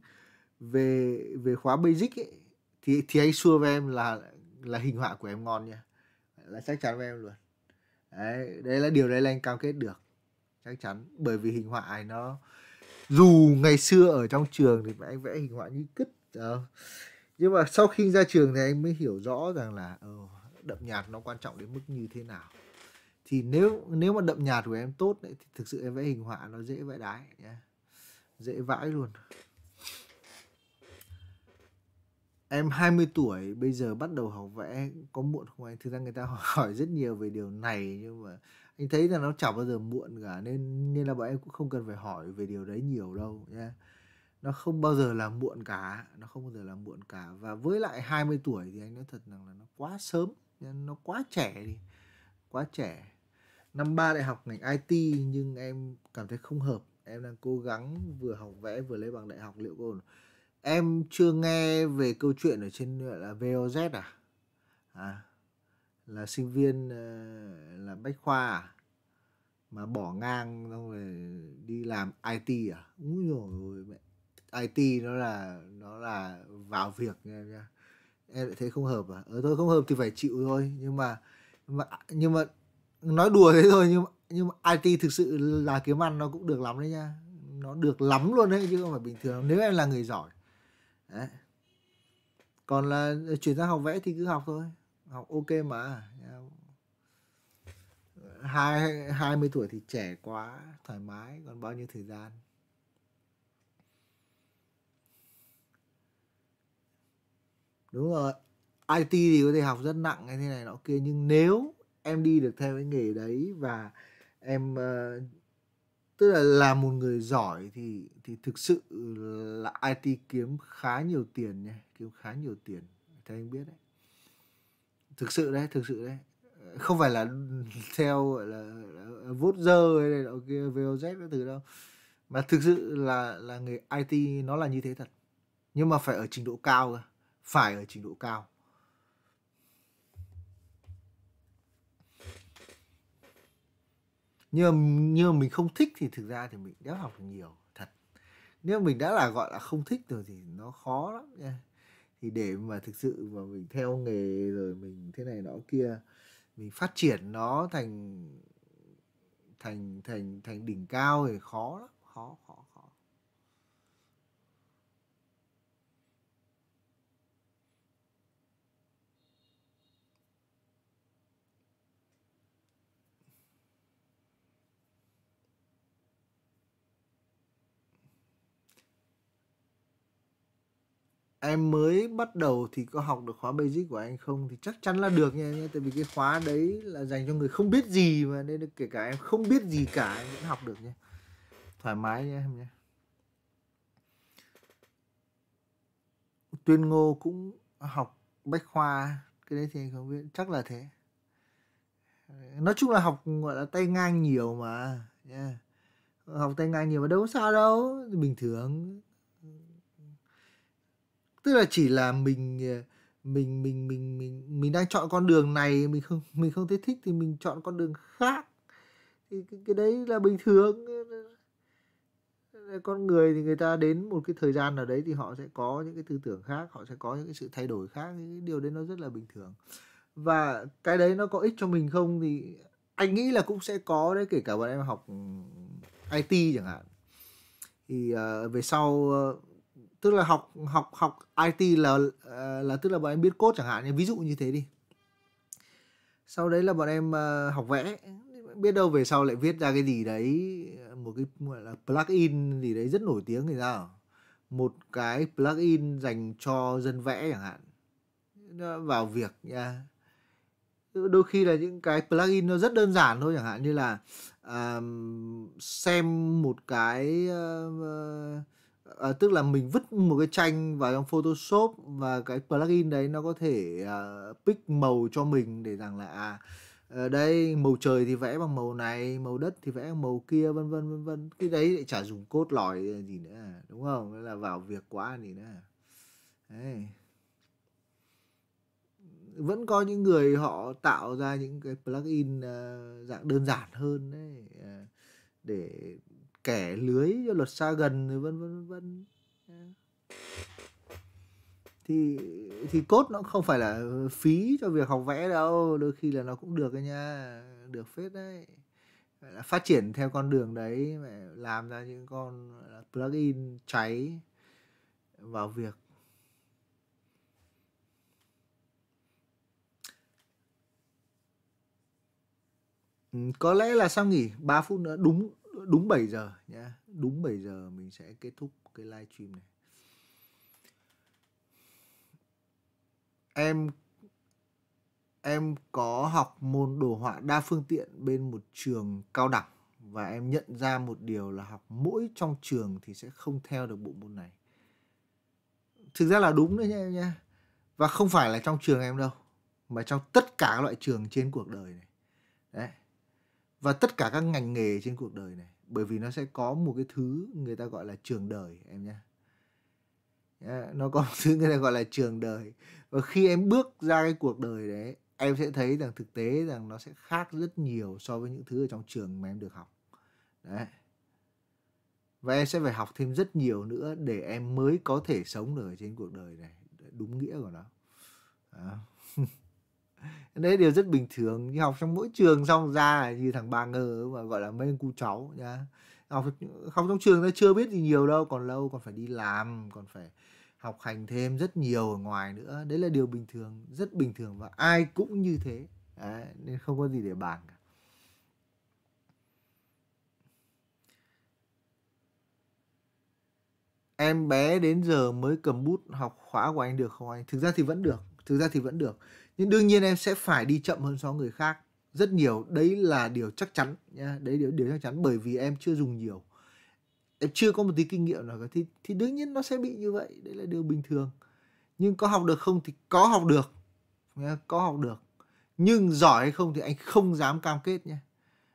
về về khóa basic ấy, thì thì anh xua với em là là hình họa của em ngon nha là chắc chắn với em luôn đấy đấy là điều đấy là anh cam kết được chắc chắn bởi vì hình họa này nó dù ngày xưa ở trong trường thì anh vẽ hình họa như cứt uh, nhưng mà sau khi ra trường thì anh mới hiểu rõ rằng là uh, đậm nhạt nó quan trọng đến mức như thế nào thì nếu nếu mà đậm nhạt của em tốt đấy, thì thực sự em vẽ hình họa nó dễ vẽ đái nhé dễ vãi luôn em 20 tuổi bây giờ bắt đầu học vẽ có muộn không anh thực ra người ta hỏi rất nhiều về điều này nhưng mà anh thấy là nó chẳng bao giờ muộn cả nên nên là bọn em cũng không cần phải hỏi về điều đấy nhiều đâu nha nó không bao giờ là muộn cả nó không bao giờ là muộn cả và với lại 20 tuổi thì anh nói thật rằng là nó quá sớm nó quá trẻ đi quá trẻ năm ba đại học ngành IT nhưng em cảm thấy không hợp em đang cố gắng vừa học vẽ vừa lấy bằng đại học liệu có ổn không? em chưa nghe về câu chuyện ở trên là VOZ à à là sinh viên ờ, là bách khoa à mà bỏ ngang xong rồi đi làm IT à đúng rồi mẹ IT nó là nó là vào việc nha em nha em lại thấy không hợp à ờ thôi không hợp thì phải chịu thôi nhưng mà nhưng mà nhưng mà nói đùa thế thôi nhưng mà, nhưng mà IT thực sự là kiếm ăn nó cũng được lắm đấy nha nó được lắm luôn đấy chứ không phải bình thường nếu em là người giỏi Đấy. còn là chuyển sang học vẽ thì cứ học thôi học ok mà hai hai mươi tuổi thì trẻ quá thoải mái còn bao nhiêu thời gian đúng rồi IT thì có thể học rất nặng như thế này nó kia nhưng nếu em đi được theo cái nghề đấy và em uh, tức là là một người giỏi thì thì thực sự là IT kiếm khá nhiều tiền nha kiếm khá nhiều tiền theo anh biết đấy thực sự đấy thực sự đấy không phải là theo gọi là, vốt dơ hay này đó kia VOZ các thứ đâu mà thực sự là là nghề IT nó là như thế thật nhưng mà phải ở trình độ cao phải ở trình độ cao nhưng mà, nhưng mà mình không thích thì thực ra thì mình đã học được nhiều thật nếu mình đã là gọi là không thích rồi thì nó khó lắm nha thì để mà thực sự mà mình theo nghề rồi mình thế này nó kia mình phát triển nó thành thành thành thành đỉnh cao thì khó lắm khó khó em mới bắt đầu thì có học được khóa basic của anh không thì chắc chắn là được nha, nha. tại vì cái khóa đấy là dành cho người không biết gì mà nên kể cả em không biết gì cả em vẫn học được nha thoải mái nha em nhé tuyên ngô cũng học bách khoa cái đấy thì anh không biết chắc là thế nói chung là học gọi là tay ngang nhiều mà nha học tay ngang nhiều mà đâu có sao đâu bình thường tức là chỉ là mình ờ, mình mình mình mình mình đang chọn con đường này mình không mình không thấy thích thì mình chọn con đường khác thì cái, cái đấy là bình thường con người thì người ta đến một cái thời gian nào đấy thì họ sẽ có những cái tư tưởng khác họ sẽ có những cái sự thay đổi khác những điều đấy nó rất là bình thường và cái đấy nó có ích cho mình không thì anh nghĩ là cũng sẽ có đấy kể cả bọn em học ừ, IT chẳng hạn thì uh, về sau uh, tức là học học học IT là ờ, là tức là bọn em biết code chẳng hạn ví dụ như thế đi sau đấy là bọn em ờ, học vẽ biết đâu về sau lại viết ra cái gì đấy một cái gọi là plugin gì đấy rất nổi tiếng thì sao một cái plugin dành cho dân vẽ chẳng hạn nó vào việc nha đôi khi là những cái plugin nó rất đơn giản thôi chẳng hạn như là um, xem một cái uh, à, tức là mình vứt một cái tranh vào trong Photoshop và cái plugin đấy nó có thể uh, pick màu cho mình để rằng là à ở ờ, đây màu trời thì vẽ bằng màu này màu đất thì vẽ bằng màu kia vân vân vân vân cái đấy lại chả dùng cốt lòi gì nữa đúng không là vào việc quá gì nữa đấy. vẫn có những người họ tạo ra những cái plugin ờ, dạng đơn giản hơn đấy à, để kẻ lưới cho luật xa gần rồi vân vân vân thì thì cốt nó không phải là phí cho việc học vẽ đâu đôi khi là nó cũng được đấy nha được phết đấy là phát triển theo con đường đấy phải làm ra những con là plugin cháy vào việc ừ, có lẽ là sao nghỉ 3 phút nữa đúng đúng 7 giờ nhá. Đúng 7 giờ mình sẽ kết thúc cái live stream này. Em em có học môn đồ họa đa phương tiện bên một trường cao đẳng và em nhận ra một điều là học mỗi trong trường thì sẽ không theo được bộ môn này. Thực ra là đúng đấy nha em nha. Và không phải là trong trường em đâu, mà trong tất cả các loại trường trên cuộc đời này. Đấy và tất cả các ngành nghề trên cuộc đời này bởi vì nó sẽ có một cái thứ người ta gọi là trường đời em nhé nó có một thứ người ta gọi là trường đời và khi em bước ra cái cuộc đời đấy em sẽ thấy rằng thực tế rằng nó sẽ khác rất nhiều so với những thứ ở trong trường mà em được học đấy và em sẽ phải học thêm rất nhiều nữa để em mới có thể sống được ở trên cuộc đời này đúng nghĩa của nó à. đấy đều rất bình thường như học trong mỗi trường xong ra như thằng ba ngờ mà gọi là mấy cu cháu nhá học không trong trường nó chưa biết gì nhiều đâu còn lâu còn phải đi làm còn phải học hành thêm rất nhiều ở ngoài nữa đấy là điều bình thường rất bình thường và ai cũng như thế đấy, nên không có gì để bàn cả em bé đến giờ mới cầm bút học khóa của anh được không anh thực ra thì vẫn được thực ra thì vẫn được nhưng đương nhiên em sẽ phải đi chậm hơn so với người khác rất nhiều đấy là điều chắc chắn nha đấy điều điều chắc chắn bởi vì em chưa dùng nhiều em chưa có một tí kinh nghiệm nào cả thì thì đương nhiên nó sẽ bị như vậy đấy là điều bình thường nhưng có học được không thì có học được nha có học được nhưng giỏi hay không thì anh không dám cam kết nhé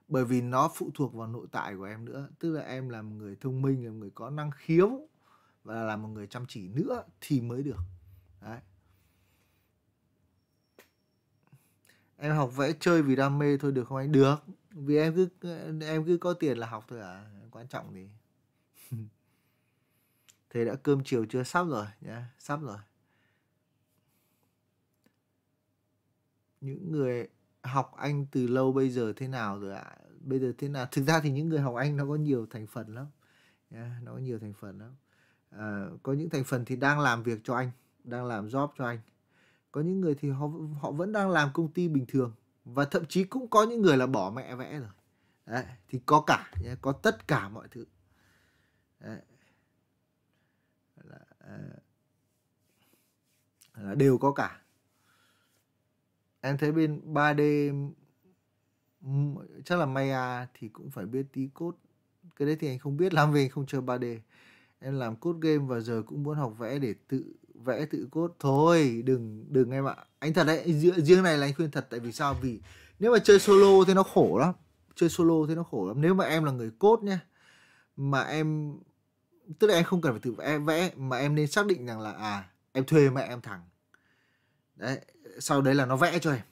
bởi vì nó phụ thuộc vào nội tại của em nữa tức là em là một người thông minh là một người có năng khiếu và là một người chăm chỉ nữa thì mới được đấy em học vẽ chơi vì đam mê thôi được không anh được vì em cứ em cứ có tiền là học thôi à quan trọng gì thế đã cơm chiều chưa sắp rồi nhá sắp rồi những người học anh từ lâu bây giờ thế nào rồi ạ à? bây giờ thế nào thực ra thì những người học anh nó có nhiều thành phần lắm yeah, nó có nhiều thành phần lắm à, có những thành phần thì đang làm việc cho anh đang làm job cho anh có những người thì họ họ vẫn đang làm công ty bình thường và thậm chí cũng có những người là bỏ mẹ vẽ rồi Đấy, thì có cả nhé có tất cả mọi thứ Đấy. Là, à, là đều có cả em thấy bên 3D chắc là Maya thì cũng phải biết tí cốt cái đấy thì anh không biết làm về anh không chơi 3D em làm cốt game và giờ cũng muốn học vẽ để tự vẽ tự cốt thôi đừng đừng em ạ anh thật đấy riêng này là anh khuyên thật tại vì sao vì nếu mà chơi solo thì nó khổ lắm chơi solo thì nó khổ lắm nếu mà em là người cốt nhá mà em tức là em không cần phải tự vẽ, vẽ mà em nên xác định rằng là à em thuê mẹ em thằng đấy sau đấy là nó vẽ cho em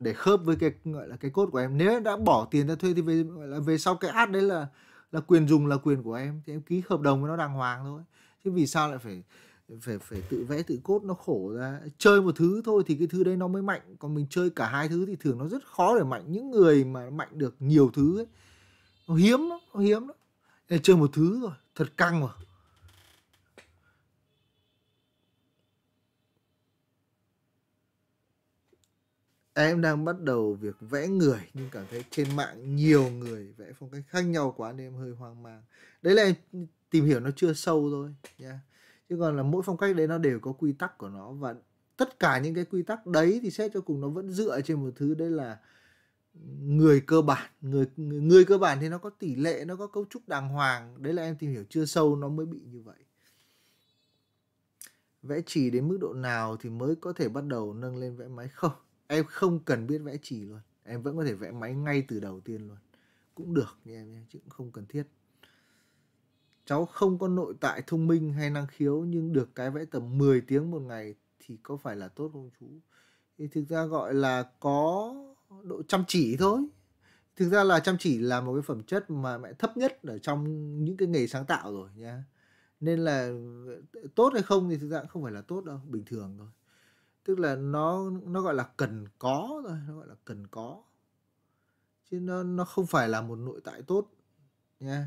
để khớp với cái gọi là cái cốt của em nếu đã bỏ tiền ra thuê thì về là về sau cái hát đấy là là quyền dùng là quyền của em thì em ký hợp đồng với nó đàng hoàng thôi chứ vì sao lại phải phải phải tự vẽ tự cốt nó khổ ra chơi một thứ thôi thì cái thứ đấy nó mới mạnh còn mình chơi cả hai thứ thì thường nó rất khó để mạnh những người mà mạnh được nhiều thứ ấy nó hiếm lắm nó hiếm lắm Nên chơi một thứ rồi thật căng mà em đang bắt đầu việc vẽ người nhưng cảm thấy trên mạng nhiều người vẽ phong cách khác nhau quá nên em hơi hoang mang đấy là em tìm hiểu nó chưa sâu thôi nha yeah chứ còn là mỗi phong cách đấy nó đều có quy tắc của nó và tất cả những cái quy tắc đấy thì xét cho cùng nó vẫn dựa trên một thứ đấy là người cơ bản người người cơ bản thì nó có tỷ lệ nó có cấu trúc đàng hoàng đấy là em tìm hiểu chưa sâu nó mới bị như vậy vẽ chỉ đến mức độ nào thì mới có thể bắt đầu nâng lên vẽ máy không em không cần biết vẽ chỉ luôn em vẫn có thể vẽ máy ngay từ đầu tiên luôn cũng được nha em nhé chứ cũng không cần thiết cháu không có nội tại thông minh hay năng khiếu nhưng được cái vẽ tầm 10 tiếng một ngày thì có phải là tốt không chú thì thực ra gọi là có độ chăm chỉ thôi thực ra là chăm chỉ là một cái phẩm chất mà mẹ thấp nhất ở trong những cái nghề sáng tạo rồi nha. nên là ờ, tốt hay không thì thực ra cũng không phải là tốt đâu bình thường thôi tức là nó nó gọi là cần có thôi nó gọi là cần có chứ nó nó không phải là một nội tại tốt nha yeah.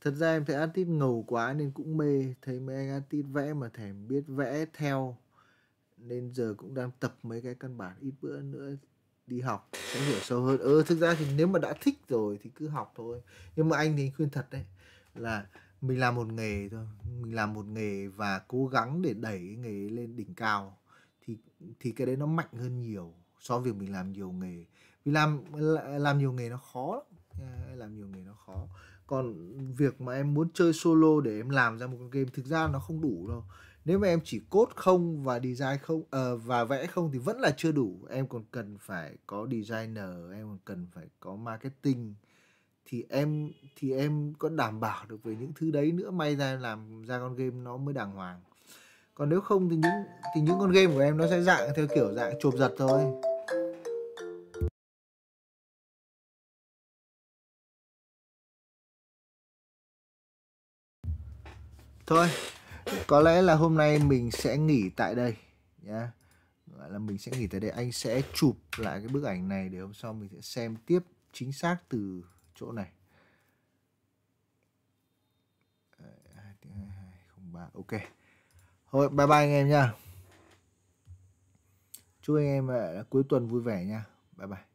thật ra em thấy artist ngầu quá nên cũng mê thấy mấy anh artist vẽ mà thèm biết vẽ theo nên giờ cũng đang tập mấy cái căn bản ít bữa nữa đi học sẽ hiểu sâu hơn ơ ừ, thực ra thì nếu mà đã thích rồi thì cứ học thôi nhưng mà anh thì khuyên thật đấy là mình làm một nghề thôi mình làm một nghề và cố gắng để đẩy cái nghề lên đỉnh cao thì thì cái đấy nó mạnh hơn nhiều so với việc mình làm nhiều nghề vì làm làm nhiều nghề nó khó làm nhiều nghề nó khó còn việc mà em muốn chơi solo để em làm ra một con game thực ra nó không đủ đâu nếu mà em chỉ cốt không và design không uh, và vẽ không thì vẫn là chưa đủ em còn cần phải có designer em còn cần phải có marketing thì em thì em có đảm bảo được về những thứ đấy nữa may ra làm ra con game nó mới đàng hoàng còn nếu không thì những thì những con game của em nó sẽ dạng theo kiểu dạng chộp giật thôi thôi có lẽ là hôm nay mình sẽ nghỉ tại đây nhá gọi là mình sẽ nghỉ tại đây anh sẽ chụp lại cái bức ảnh này để hôm sau mình sẽ xem tiếp chính xác từ chỗ này ba ok thôi bye bye anh em nha chúc anh em à, cuối tuần vui vẻ nha bye bye